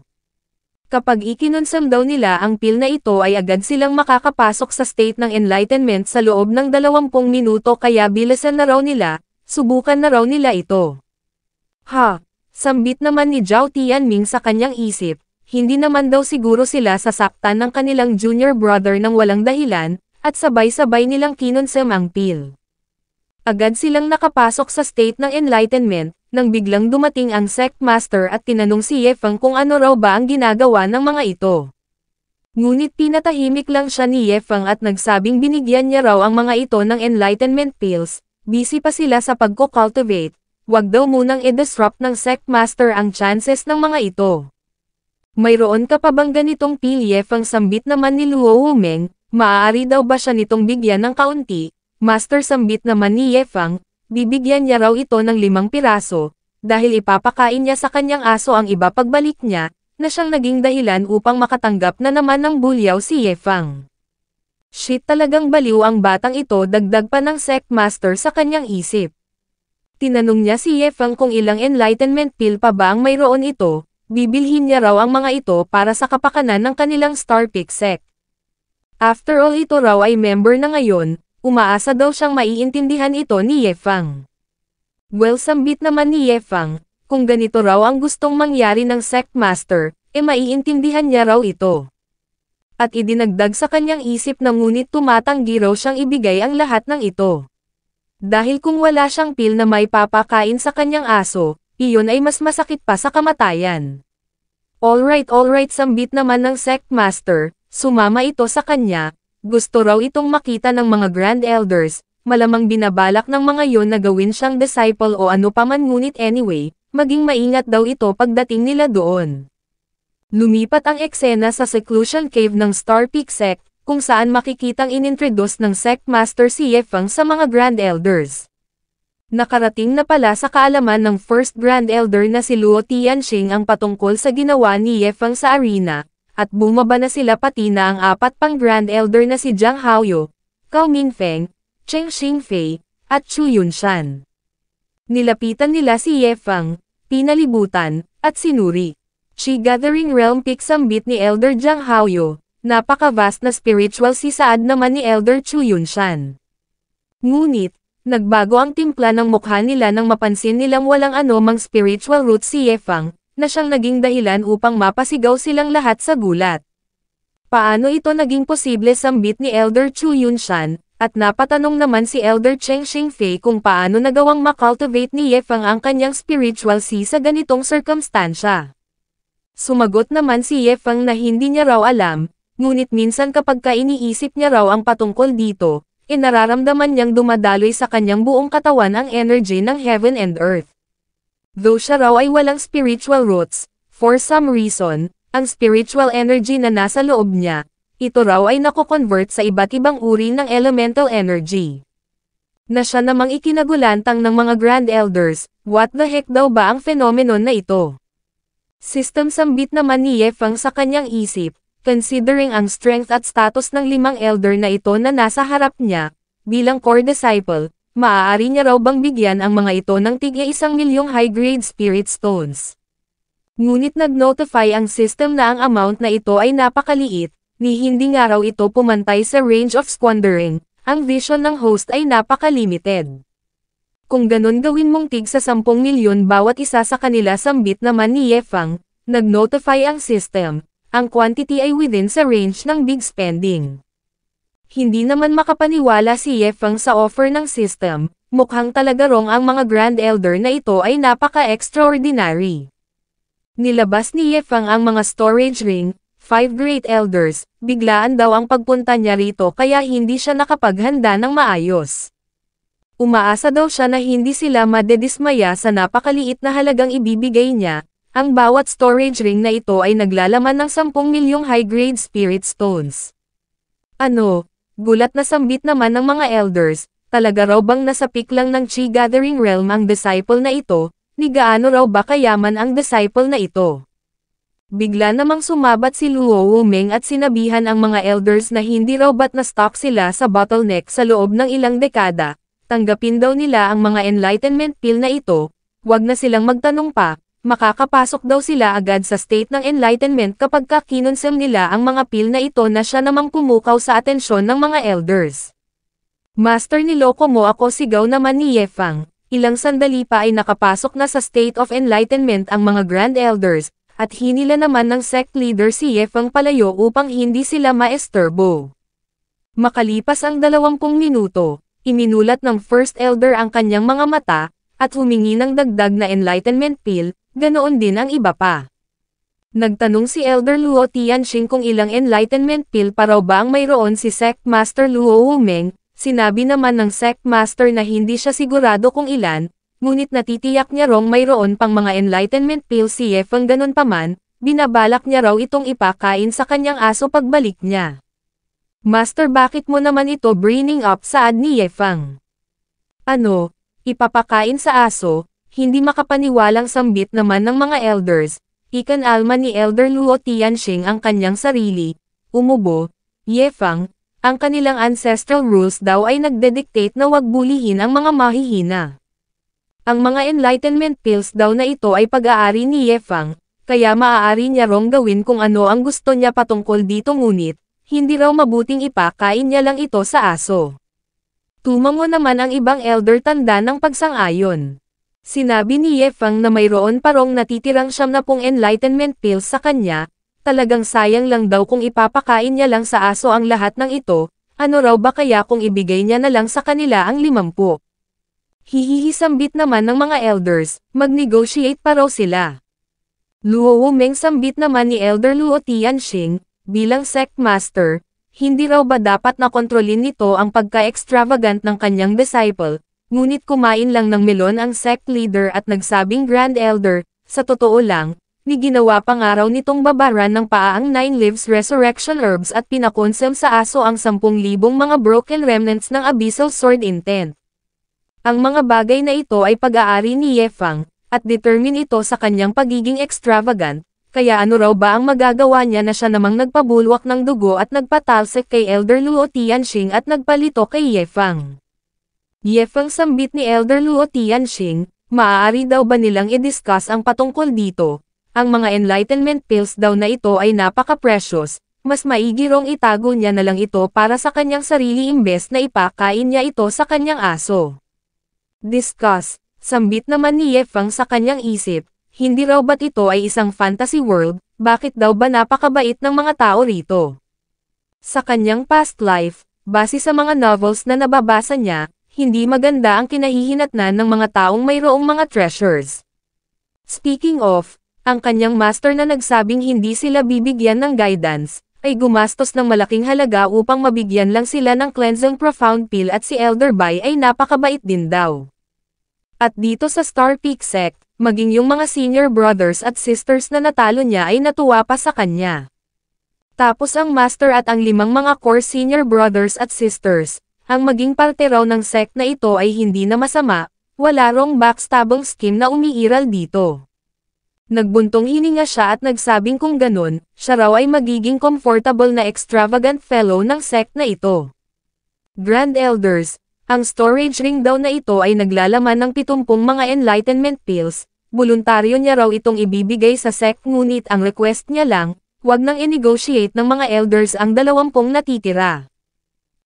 Kapag ikinonsam daw nila ang pill na ito ay agad silang makakapasok sa state ng enlightenment sa loob ng 20 minuto kaya bilisan na raw nila, subukan na raw nila ito. Ha! Sambit naman ni Zhao Tianming sa kanyang isip, hindi naman daw siguro sila sasaktan ng kanilang junior brother ng walang dahilan, at sabay-sabay nilang kinonsem ang pill. Agad silang nakapasok sa state ng enlightenment, nang biglang dumating ang sect master at tinanong si Yefang kung ano raw ba ang ginagawa ng mga ito. Ngunit pinatahimik lang siya ni Yefang at nagsabing binigyan niya raw ang mga ito ng enlightenment pills, busy pa sila sa pagko-cultivate, huwag daw munang i-disrupt ng sect master ang chances ng mga ito. Mayroon ka pa bang ganitong pilyef ang sambit naman ni Luo Humeng, maaari daw ba siya nitong bigyan ng kaunti? Master sambit naman ni Yefang, Bibigyan niya raw ito ng limang piraso, dahil ipapakain niya sa kanyang aso ang iba pagbalik niya, na siyang naging dahilan upang makatanggap na naman ng bulyaw si Yefang. Shit talagang baliw ang batang ito dagdag pa ng sect master sa kanyang isip. Tinanong niya si Yefang kung ilang enlightenment pill pa ba ang mayroon ito, bibilhin niya raw ang mga ito para sa kapakanan ng kanilang Star Pick sect. After all ito raw ay member na ngayon, Umaasa daw siyang maiintindihan ito ni Yefang. Well sambit naman ni Yefang, kung ganito raw ang gustong mangyari ng sect master, e maiintindihan niya raw ito. At idinagdag sa kanyang isip na ngunit tumatanggi raw siyang ibigay ang lahat ng ito. Dahil kung wala siyang pil na may papakain sa kanyang aso, iyon ay mas masakit pa sa kamatayan. Alright alright sambit naman ng sect master, sumama ito sa kanya, gusto raw itong makita ng mga Grand Elders, malamang binabalak ng mga yon na gawin siyang disciple o ano paman ngunit anyway, maging maingat daw ito pagdating nila doon. Lumipat ang eksena sa seclusion cave ng Star Peak Sect, kung saan makikitang inintroduce ng sect master si Yefang sa mga Grand Elders. Nakarating na pala sa kaalaman ng first Grand Elder na si Luo Tianxing ang patungkol sa ginawa ni Yefang sa arena, at bumaba na sila pati na ang apat pang Grand Elder na si Jiang Haoyo, Cao Minfeng, Cheng Xingfei, at Chu Yunshan. Nilapitan nila si Ye pinalibutan, at sinuri. Chi Gathering Realm pick sambit ni Elder Jiang Haoyo, napaka-vast na spiritual si Saad naman ni Elder Chu Yunshan. Ngunit, nagbago ang timpla ng mukha nila nang mapansin nilang walang anumang spiritual root si Yefang, na siyang naging dahilan upang mapasigaw silang lahat sa gulat. Paano ito naging posible sambit ni Elder Chu Yunshan, at napatanong naman si Elder Cheng Xingfei kung paano nagawang makultivate ni Yefang ang kanyang spiritual si sa ganitong sirkumstansya. Sumagot naman si Yefang na hindi niya raw alam, ngunit minsan kapag ka iniisip niya raw ang patungkol dito, inararamdaman eh niyang dumadaloy sa kanyang buong katawan ang energy ng heaven and earth. Though siya raw ay walang spiritual roots, for some reason, ang spiritual energy na nasa loob niya, ito raw ay nakoconvert sa iba't ibang uri ng elemental energy. Na siya namang ikinagulantang ng mga Grand Elders, what the heck daw ba ang fenomenon na ito? System sambit naman ni Yefang sa kanyang isip, considering ang strength at status ng limang elder na ito na nasa harap niya, bilang core disciple, Maaari niya raw bang bigyan ang mga ito ng tigya isang milyong high-grade spirit stones. Ngunit nag-notify ang system na ang amount na ito ay napakaliit, ni hindi nga raw ito pumantay sa range of squandering, ang vision ng host ay napaka-limited. Kung ganun gawin mong tig sa 10 milyon bawat isa sa kanila sambit naman ni Yefang, nag-notify ang system, ang quantity ay within sa range ng big spending. Hindi naman makapaniwala si Yefang sa offer ng system, mukhang talaga rong ang mga Grand Elder na ito ay napaka-extraordinary. Nilabas ni Yefang ang mga storage ring, 5 Great Elders, biglaan daw ang pagpunta niya rito kaya hindi siya nakapaghanda ng maayos. Umaasa daw siya na hindi sila madedismaya sa napakaliit na halagang ibibigay niya, ang bawat storage ring na ito ay naglalaman ng 10 milyong high-grade spirit stones. Ano, Gulat na sambit naman ng mga elders, talaga raw bang nasa peak lang ng Chi Gathering Realm ang disciple na ito, ni gaano raw ba kayaman ang disciple na ito? Bigla namang sumabat si Luo Wuming at sinabihan ang mga elders na hindi raw ba't na-stuck sila sa bottleneck sa loob ng ilang dekada, tanggapin daw nila ang mga enlightenment pill na ito, huwag na silang magtanong pa, Makakapasok daw sila agad sa state ng enlightenment kapag kakinonsel nila ang mga pill na ito na siya namang kumukaw sa atensyon ng mga elders. Master ni Loko mo ako sigaw naman ni Yefang. Ilang sandali pa ay nakapasok na sa state of enlightenment ang mga grand elders, at hinila naman ng sect leader si Yefang palayo upang hindi sila maesturbo. Makalipas ang 20 minuto, iminulat ng first elder ang kanyang mga mata, at humingi ng dagdag na enlightenment pill, Ganoon din ang iba pa. Nagtanong si Elder Luo Tianxing kung ilang enlightenment pill para ba ang mayroon si Sect Master Luo Wumeng, sinabi naman ng Sect Master na hindi siya sigurado kung ilan, ngunit natitiyak niya rong mayroon pang mga enlightenment pill si Yefeng ganun paman, binabalak niya raw itong ipakain sa kanyang aso pagbalik niya. Master bakit mo naman ito bringing up saad ni Yefeng? Ano, ipapakain sa aso, hindi makapaniwalang sambit naman ng mga elders, ikan-alma ni Elder Luo Tianxing ang kanyang sarili, umubo, yefang, ang kanilang ancestral rules daw ay nagdedictate na wag bulihin ang mga mahihina. Ang mga enlightenment pills daw na ito ay pag-aari ni Yefang, kaya maaari niya rong gawin kung ano ang gusto niya patungkol dito ngunit, hindi raw mabuting ipakain niya lang ito sa aso. Tumango naman ang ibang elder tanda ng pagsang-ayon. Sinabi ni Yefang na mayroon parong natitirang siyam na pong enlightenment pills sa kanya, talagang sayang lang daw kung ipapakain niya lang sa aso ang lahat ng ito, ano raw ba kaya kung ibigay niya na lang sa kanila ang limampu? Hihihisambit naman ng mga elders, mag-negotiate pa raw sila. Luo Wumeng sambit naman ni Elder Luo Tianxing, bilang sect master, hindi raw ba dapat na kontrolin nito ang pagka-extravagant ng kanyang disciple, Ngunit kumain lang ng melon ang sect leader at nagsabing Grand Elder, sa totoo lang, ni ginawa pangaraw nitong babaran ng paa ang 9 leaves resurrection herbs at pinakonsel sa aso ang 10,000 mga broken remnants ng abyssal sword intent. Ang mga bagay na ito ay pag-aari ni Yefang, at determine ito sa kanyang pagiging extravagant, kaya ano raw ba ang magagawa niya na siya namang nagpabulwak ng dugo at nagpatalsik kay Elder Luo Tianxing at nagpalito kay Yefang. Yefang sambit ni Elder Luo Tianxing, maaari daw ba nilang i-discuss ang patungkol dito? Ang mga enlightenment pills daw na ito ay napaka-precious, mas maigirong itago niya na lang ito para sa kanyang sarili imbes na ipakain niya ito sa kanyang aso. Discuss, sambit naman ni Yefang sa kanyang isip, hindi raw ba't ito ay isang fantasy world, bakit daw ba napakabait ng mga tao rito? Sa kanyang past life, base sa mga novels na nababasa niya, hindi maganda ang kinahihinatnan ng mga taong mayroong mga treasures. Speaking of, ang kanyang master na nagsabing hindi sila bibigyan ng guidance, ay gumastos ng malaking halaga upang mabigyan lang sila ng cleansing profound pill at si Elder Bai ay napakabait din daw. At dito sa Star Peak Sect, maging yung mga senior brothers at sisters na natalo niya ay natuwa pa sa kanya. Tapos ang master at ang limang mga core senior brothers at sisters, ang maging parte raw ng sect na ito ay hindi na masama, wala rong backstabbing scheme na umiiral dito. Nagbuntong hininga siya at nagsabing kung ganun, siya raw ay magiging comfortable na extravagant fellow ng sect na ito. Grand Elders, ang storage ring daw na ito ay naglalaman ng 70 mga enlightenment pills, voluntaryo niya raw itong ibibigay sa sect ngunit ang request niya lang, wag nang i-negotiate ng mga elders ang 20 natitira.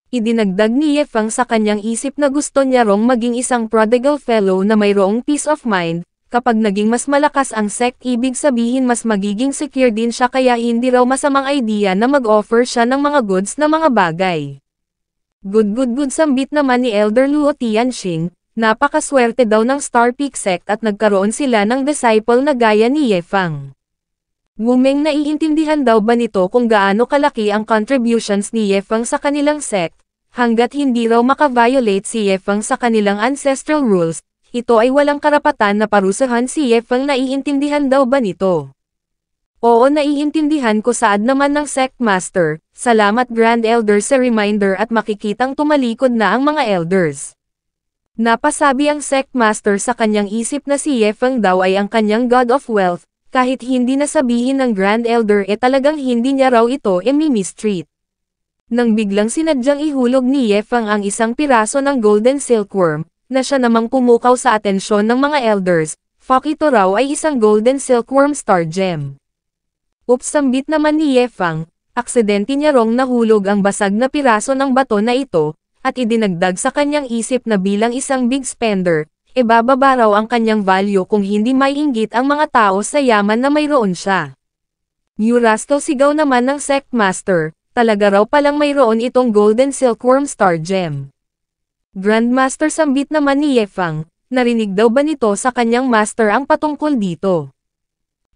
Idinagdag ni Yefang sa kanyang isip na gusto niya rong maging isang prodigal fellow na mayroong peace of mind, kapag naging mas malakas ang sect ibig sabihin mas magiging secure din siya kaya hindi raw masamang idea na mag-offer siya ng mga goods na mga bagay. Good good good sambit naman ni Elder Luo Tianxing, napakaswerte daw ng Star Peak sect at nagkaroon sila ng disciple na gaya ni Yefang. Ngumeng naiintindihan daw ba nito kung gaano kalaki ang contributions ni Yefang sa kanilang sect, hanggat hindi raw makaviolate si Yefang sa kanilang ancestral rules, ito ay walang karapatan na parusahan si Yefang naiintindihan daw ba nito. Oo naiintindihan ko saad naman ng sect master, salamat Grand Elder sa reminder at makikitang tumalikod na ang mga elders. Napasabi ang sect master sa kanyang isip na si Yefeng daw ay ang kanyang god of wealth, kahit hindi nasabihin ng Grand Elder e eh talagang hindi niya raw ito e eh, mistreat. Nang biglang sinadyang ihulog ni Yefang ang isang piraso ng Golden Silkworm, na siya namang pumukaw sa atensyon ng mga elders, fuck ito raw ay isang Golden Silkworm Star Gem. Oops sambit naman ni Yefang, aksidente niya rong nahulog ang basag na piraso ng bato na ito, at idinagdag sa kanyang isip na bilang isang big spender, e bababa raw ang kanyang value kung hindi maiinggit ang mga tao sa yaman na mayroon siya. Murasto sigaw naman ng sect master, talaga raw palang mayroon itong golden silkworm star gem. Grandmaster sambit naman ni Yefang, narinig daw ba nito sa kanyang master ang patungkol dito.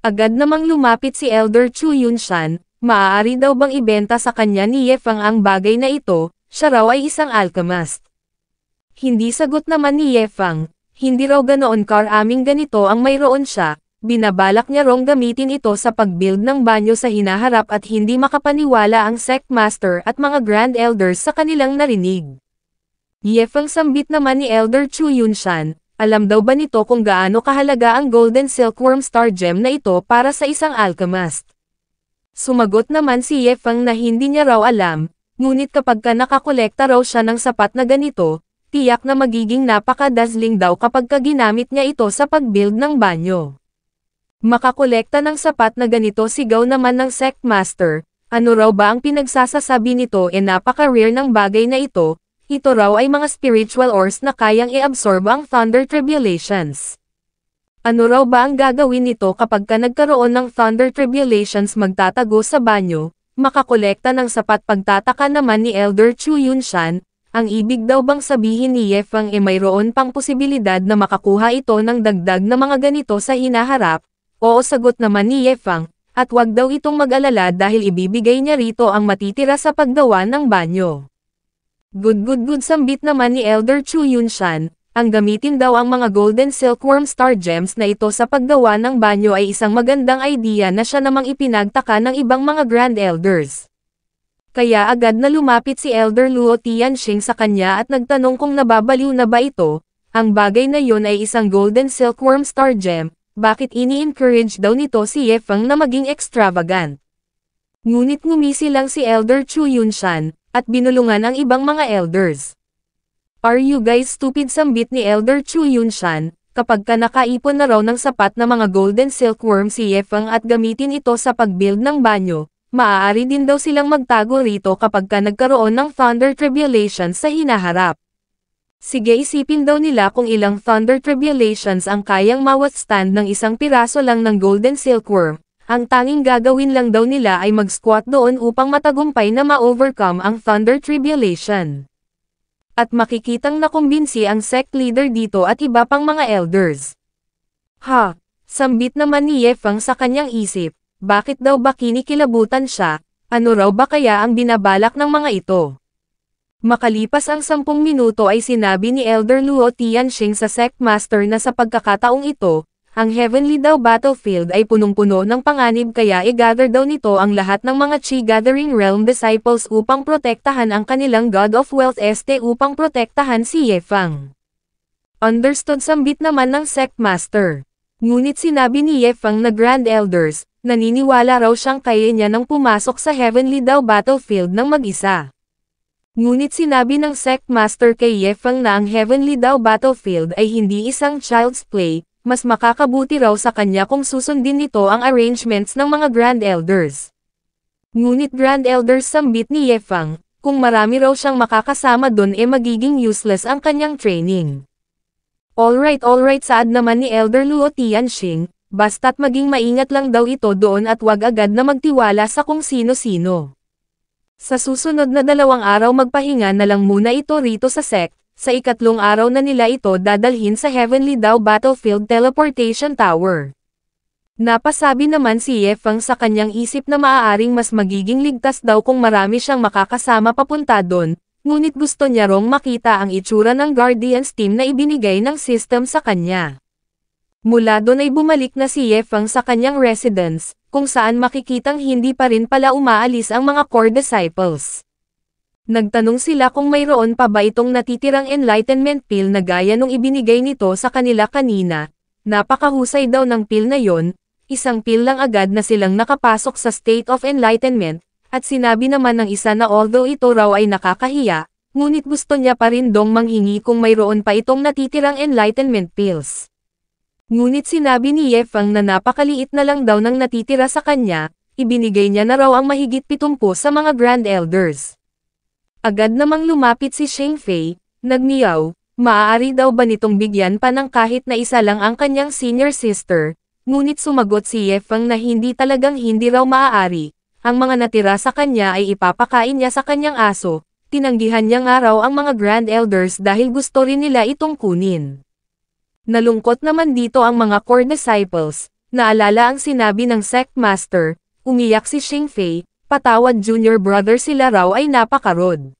Agad namang lumapit si Elder Chu Yunshan, maaari daw bang ibenta sa kanya ni Yefang ang bagay na ito, siya raw ay isang alchemist. Hindi sagot naman ni Yefang, hindi raw ganoon kar aming ganito ang mayroon siya, binabalak niya rong gamitin ito sa pagbuild ng banyo sa hinaharap at hindi makapaniwala ang sect master at mga grand elders sa kanilang narinig. Yefeng sambit naman ni Elder Chu Yunshan, alam daw ba nito kung gaano kahalaga ang Golden Silkworm Star Gem na ito para sa isang alchemist? Sumagot naman si Yefeng na hindi niya raw alam, ngunit kapag ka nakakolekta raw siya ng sapat na ganito, tiyak na magiging napakadazzling daw kapag ka ginamit niya ito sa pagbuild ng banyo. Makakolekta ng sapat na ganito sigaw naman ng sect master, ano raw ba ang pinagsasasabi nito e napaka-rare ng bagay na ito, ito raw ay mga spiritual ores na kayang i-absorb ang thunder tribulations. Ano raw ba ang gagawin nito kapag ka nagkaroon ng thunder tribulations magtatago sa banyo, makakolekta ng sapat pagtataka naman ni Elder Chu Yunshan, ang ibig daw bang sabihin ni Yefang e mayroon pang posibilidad na makakuha ito ng dagdag na mga ganito sa hinaharap? Oo sagot naman ni Yefang, at wag daw itong mag-alala dahil ibibigay niya rito ang matitira sa paggawa ng banyo. Good good good sambit naman ni Elder Chu Yunshan, ang gamitin daw ang mga golden silkworm star gems na ito sa paggawa ng banyo ay isang magandang idea na siya namang ipinagtaka ng ibang mga grand elders. Kaya agad na lumapit si Elder Luo Tianxing sa kanya at nagtanong kung nababaliw na ba ito, ang bagay na yon ay isang golden silkworm star gem, bakit ini-encourage daw nito si Ye Yefang na maging extravagant. Ngunit ngumisi lang si Elder Chu Yunshan, at binulungan ang ibang mga elders. Are you guys stupid sambit ni Elder Chu Yunshan, kapag ka nakaipon na raw ng sapat na mga golden silkworm si Yefang at gamitin ito sa pagbuild ng banyo, Maaari din daw silang magtago rito kapag ka nagkaroon ng Thunder tribulation sa hinaharap. Sige isipin daw nila kung ilang Thunder Tribulations ang kayang mawithstand ng isang piraso lang ng Golden Silkworm. Ang tanging gagawin lang daw nila ay mag-squat doon upang matagumpay na ma-overcome ang Thunder Tribulation. At makikitang nakumbinsi ang sect leader dito at iba pang mga elders. Ha! Sambit naman ni Yefang sa kanyang isip. Bakit daw ba kinikilabutan siya? Ano raw ba kaya ang binabalak ng mga ito? Makalipas ang sampung minuto ay sinabi ni Elder Luo Tianxing sa Sect Master na sa pagkakataong ito, ang Heavenly Dao Battlefield ay punong-puno ng panganib kaya i-gather daw nito ang lahat ng mga Chi Gathering Realm Disciples upang protektahan ang kanilang God of Wealth Este upang protektahan si Yefang. Understood sambit naman ng Sect Master. Ngunit sinabi ni Yefang na Grand Elders, naniniwala raw siyang kaya niya nang pumasok sa Heavenly Dao Battlefield ng mag-isa. Ngunit sinabi ng sect master kay Yefang na ang Heavenly Dao Battlefield ay hindi isang child's play, mas makakabuti raw sa kanya kung susundin nito ang arrangements ng mga Grand Elders. Ngunit Grand Elders sambit ni Yefang, kung marami raw siyang makakasama doon e eh magiging useless ang kanyang training. Alright alright saad naman ni Elder Luo Tianxing, basta't maging maingat lang daw ito doon at wag agad na magtiwala sa kung sino-sino. Sa susunod na dalawang araw magpahinga na lang muna ito rito sa sect, sa ikatlong araw na nila ito dadalhin sa Heavenly Dao Battlefield Teleportation Tower. Napasabi naman si Ye Yefang sa kanyang isip na maaaring mas magiging ligtas daw kung marami siyang makakasama papunta doon, ngunit gusto niya rong makita ang itsura ng Guardians team na ibinigay ng system sa kanya. Mula doon ay bumalik na si Yefang sa kanyang residence, kung saan makikitang hindi pa rin pala umaalis ang mga core disciples. Nagtanong sila kung mayroon pa ba itong natitirang enlightenment pill na gaya nung ibinigay nito sa kanila kanina. Napakahusay daw ng pill na yon, isang pill lang agad na silang nakapasok sa state of enlightenment, at sinabi naman ng isa na although ito raw ay nakakahiya, ngunit gusto niya pa rin dong manghingi kung mayroon pa itong natitirang enlightenment pills. Ngunit sinabi ni Yefang na napakaliit na lang daw nang natitira sa kanya, ibinigay niya na raw ang mahigit pitumpo sa mga Grand Elders. Agad namang lumapit si Sheng Fei, nagniyaw, maaari daw ba nitong bigyan pa ng kahit na isa lang ang kanyang senior sister, ngunit sumagot si Yefang na hindi talagang hindi raw maaari, ang mga natira sa kanya ay ipapakain niya sa kanyang aso, tinanggihan niyang araw ang mga Grand Elders dahil gusto rin nila itong kunin. Nalungkot naman dito ang mga core disciples, naalala ang sinabi ng sect master, umiyak si Xing Fei, patawad junior brother sila raw ay napakarod.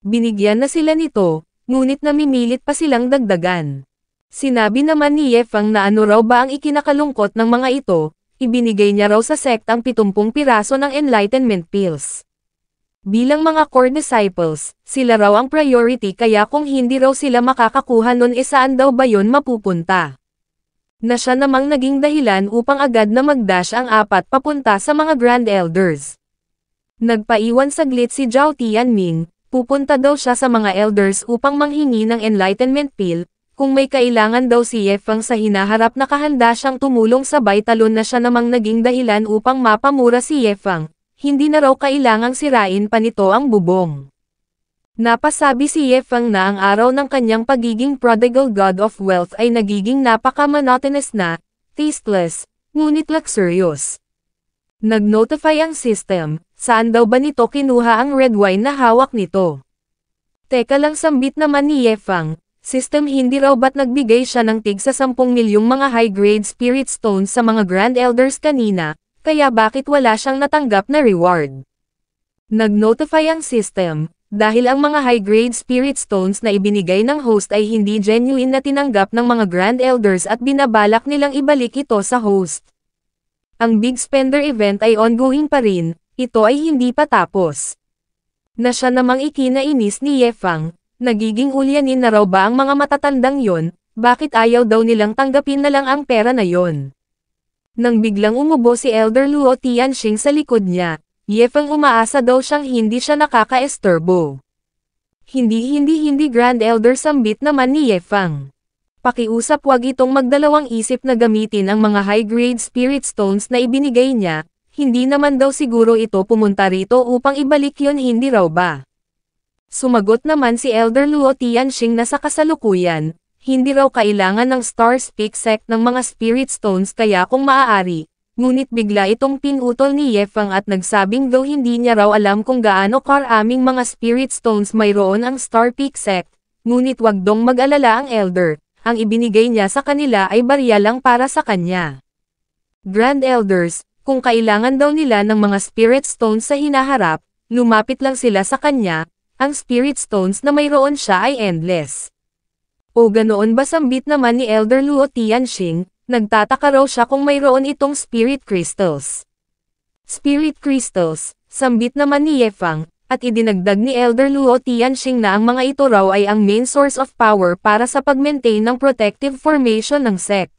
Binigyan na sila nito, ngunit namimilit pa silang dagdagan. Sinabi naman ni Yefang na ano raw ba ang ikinakalungkot ng mga ito, ibinigay niya raw sa sect ang 70 piraso ng enlightenment pills. Bilang mga core disciples, sila raw ang priority kaya kung hindi raw sila makakakuha nun e daw ba yon mapupunta. Na siya namang naging dahilan upang agad na magdash ang apat papunta sa mga Grand Elders. Nagpaiwan saglit si Zhao Tianming, pupunta daw siya sa mga elders upang manghingi ng enlightenment pill, kung may kailangan daw si Yefang sa hinaharap nakahanda siyang tumulong sabay talon na siya namang naging dahilan upang mapamura si Yefang, hindi na raw kailangang sirain pa nito ang bubong. Napasabi si Yefang na ang araw ng kanyang pagiging prodigal god of wealth ay nagiging napaka-monotonous na, tasteless, ngunit luxurious. Nag-notify ang system, saan daw ba nito kinuha ang red wine na hawak nito? Teka lang sambit naman ni Yefang, system hindi raw ba't nagbigay siya ng tig sa 10 milyong mga high-grade spirit stones sa mga Grand Elders kanina, kaya bakit wala siyang natanggap na reward? Nag-notify ang system, dahil ang mga high-grade spirit stones na ibinigay ng host ay hindi genuine na tinanggap ng mga Grand Elders at binabalak nilang ibalik ito sa host. Ang Big Spender event ay ongoing pa rin, ito ay hindi pa tapos. Na siya namang ikinainis ni Yefang, Nagiging ulyanin na raw ba ang mga matatandang yon, bakit ayaw daw nilang tanggapin na lang ang pera na yon? Nang biglang umubo si Elder Luo Tianxing sa likod niya, Yefeng umaasa daw siyang hindi siya nakaka-esturbo. Hindi-hindi-hindi Grand Elder sambit naman ni Yefang. Pakiusap wag itong magdalawang isip na gamitin ang mga high-grade spirit stones na ibinigay niya, hindi naman daw siguro ito pumunta rito upang ibalik yon hindi raw ba. Sumagot naman si Elder Luo Tianxing na sa kasalukuyan, hindi raw kailangan ng Star Speak Sect ng mga Spirit Stones kaya kung maaari. Ngunit bigla itong pinutol ni Yefang at nagsabing daw hindi niya raw alam kung gaano karaming mga Spirit Stones mayroon ang Star Peak Sect. Ngunit wag dong mag-alala ang Elder, ang ibinigay niya sa kanila ay barya lang para sa kanya. Grand Elders, kung kailangan daw nila ng mga Spirit Stones sa hinaharap, lumapit lang sila sa kanya, ang spirit stones na mayroon siya ay endless. O ganoon ba sambit naman ni Elder Luo Tianxing, nagtataka raw siya kung mayroon itong spirit crystals. Spirit crystals, sambit naman ni Yefang, at idinagdag ni Elder Luo Tianxing na ang mga ito raw ay ang main source of power para sa pagmaintain ng protective formation ng sect.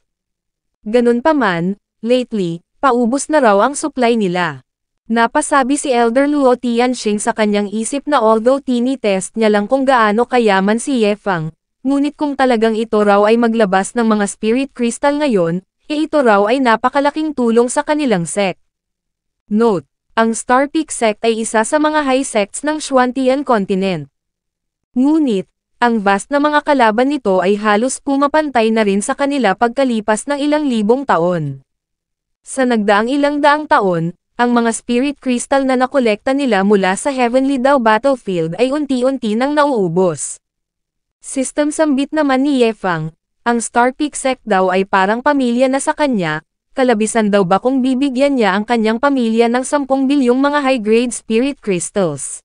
Ganun pa man, lately, paubos na raw ang supply nila. Napasabi si Elder Luo Tianxing sa kanyang isip na although tini-test niya lang kung gaano kayaman si Yefang, ngunit kung talagang ito raw ay maglabas ng mga spirit crystal ngayon, e ito raw ay napakalaking tulong sa kanilang sect. Note, ang Star Peak sect ay isa sa mga high sects ng Xuantian continent. Ngunit, ang vast na mga kalaban nito ay halos pumapantay na rin sa kanila pagkalipas ng ilang libong taon. Sa nagdaang ilang daang taon, ang mga spirit crystal na nakolekta nila mula sa Heavenly Dao Battlefield ay unti-unti nang nauubos. System sambit naman ni Yefang, ang Starpeak sect daw ay parang pamilya na sa kanya, kalabisan daw ba kung bibigyan niya ang kanyang pamilya ng 10 bilyong mga high-grade spirit crystals.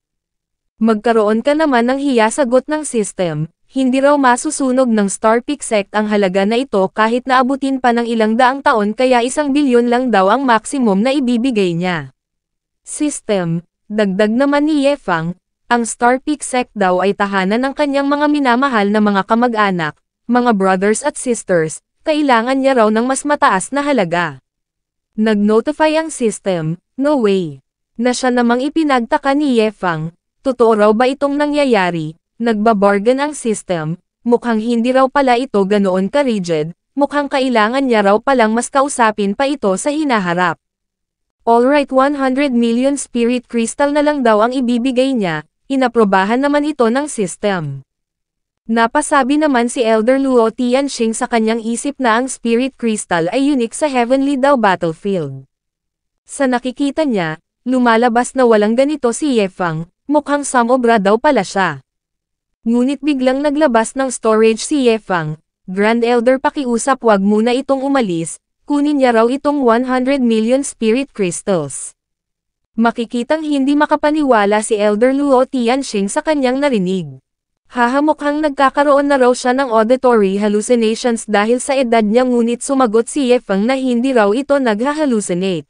Magkaroon ka naman ng hiya sagot ng system, hindi raw masusunog ng Starpik sect ang halaga na ito kahit naabutin pa ng ilang daang taon kaya isang bilyon lang daw ang maximum na ibibigay niya. System, dagdag naman ni Yefang, ang Starpik sect daw ay tahanan ng kanyang mga minamahal na mga kamag-anak, mga brothers at sisters, kailangan niya raw ng mas mataas na halaga. Nag-notify ang system, no way, na siya namang ipinagtaka ni Yefang, totoo raw ba itong nangyayari, Nagbabargain ang system, mukhang hindi raw pala ito ganoon ka-rigid, mukhang kailangan niya raw palang mas kausapin pa ito sa hinaharap. Alright 100 million spirit crystal na lang daw ang ibibigay niya, inaprobahan naman ito ng system. Napasabi naman si Elder Luo Tianxing sa kanyang isip na ang spirit crystal ay unique sa heavenly daw battlefield. Sa nakikita niya, lumalabas na walang ganito si Yefang, mukhang samobra daw pala siya. Ngunit biglang naglabas ng storage si Yefang, Grand Elder pakiusap wag muna itong umalis, kunin niya raw itong 100 million spirit crystals. Makikitang hindi makapaniwala si Elder Luo Tianxing sa kanyang narinig. Hahamukhang nagkakaroon na raw siya ng auditory hallucinations dahil sa edad niya ngunit sumagot si Yefang na hindi raw ito nagha-hallucinate.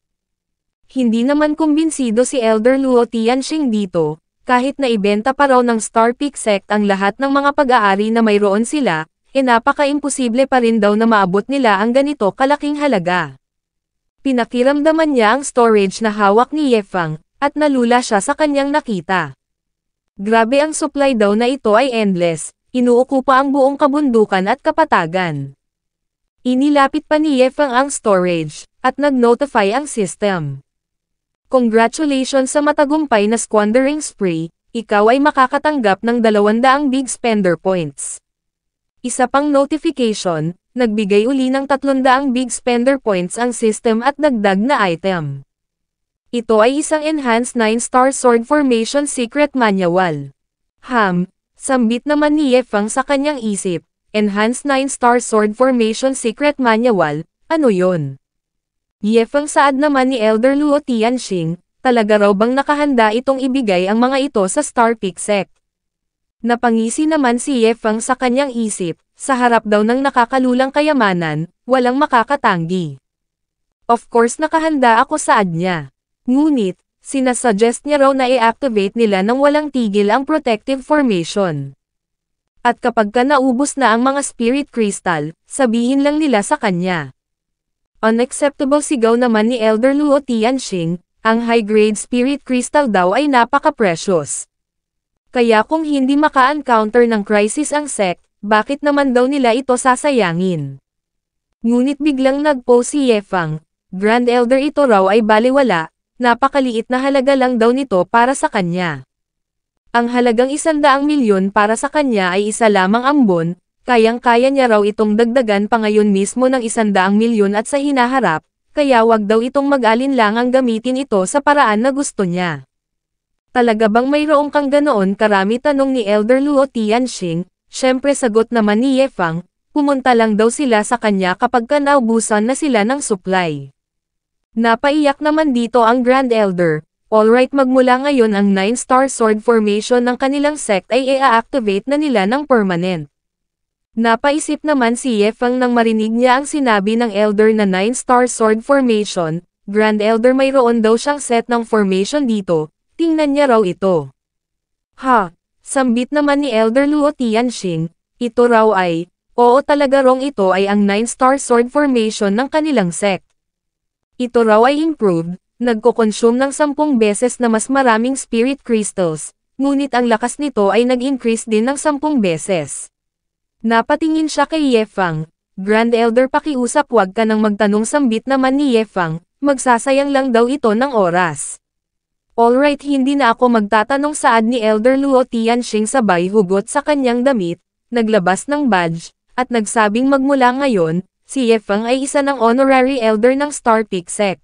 Hindi naman kumbinsido si Elder Luo Tianxing dito, kahit na ibenta pa raw ng Star Peak Sect ang lahat ng mga pag-aari na mayroon sila, e napaka-imposible pa rin daw na maabot nila ang ganito kalaking halaga. Pinakiramdaman niya ang storage na hawak ni Yefang, at nalula siya sa kanyang nakita. Grabe ang supply daw na ito ay endless, inuukupa ang buong kabundukan at kapatagan. Inilapit pa ni Yefang ang storage, at nag-notify ang system. Congratulations sa matagumpay na squandering spree, ikaw ay makakatanggap ng 200 big spender points. Isa pang notification, nagbigay uli ng 300 big spender points ang system at dagdag na item. Ito ay isang enhanced 9-star sword formation secret manual. Ham, sambit naman ni Yefang sa kanyang isip, enhanced 9-star sword formation secret manual, ano yon? Yefeng saad naman ni Elder Luo Tianxing, talaga raw bang nakahanda itong ibigay ang mga ito sa Star Sec? Napangisi naman si Yefeng sa kanyang isip, sa harap daw ng nakakalulang kayamanan, walang makakatanggi. Of course nakahanda ako saad niya. Ngunit, sinasuggest niya raw na i-activate nila ng walang tigil ang protective formation. At kapag ka naubos na ang mga spirit crystal, sabihin lang nila sa kanya. Unacceptable sigaw naman ni Elder Luo Tianxing, ang high-grade spirit crystal daw ay napaka-precious. Kaya kung hindi maka-encounter ng crisis ang sect, bakit naman daw nila ito sasayangin? Ngunit biglang nag-post si Yefang, Grand Elder ito raw ay baliwala, napakaliit na halaga lang daw nito para sa kanya. Ang halagang isandaang milyon para sa kanya ay isa lamang ambon, kayang-kaya niya raw itong dagdagan pa ngayon mismo ng isandaang milyon at sa hinaharap, kaya wag daw itong mag-alinlangang gamitin ito sa paraan na gusto niya. Talaga bang mayroong kang ganoon karami tanong ni Elder Luo Tianxing, syempre sagot naman ni Yefang, pumunta lang daw sila sa kanya kapag kanaubusan na sila ng supply. Napaiyak naman dito ang Grand Elder, alright magmula ngayon ang 9-star sword formation ng kanilang sect ay i-activate na nila ng permanent. Napaisip naman si Yefang nang marinig niya ang sinabi ng Elder na Nine star sword formation, Grand Elder mayroon daw siyang set ng formation dito, tingnan niya raw ito. Ha, sambit naman ni Elder Luo Tianxing, ito raw ay, oo talaga rong ito ay ang Nine star sword formation ng kanilang sect. Ito raw ay improved, nagkoconsume ng 10 beses na mas maraming spirit crystals, ngunit ang lakas nito ay nag-increase din ng 10 beses. Napatingin siya kay Yefang, Grand Elder pakiusap wag ka nang magtanong sambit naman ni Yefang, magsasayang lang daw ito ng oras. Alright hindi na ako magtatanong saad ni Elder Luo Tianxing sabay hugot sa kanyang damit, naglabas ng badge, at nagsabing magmula ngayon, si Yefang ay isa ng honorary elder ng Star Peak Sect.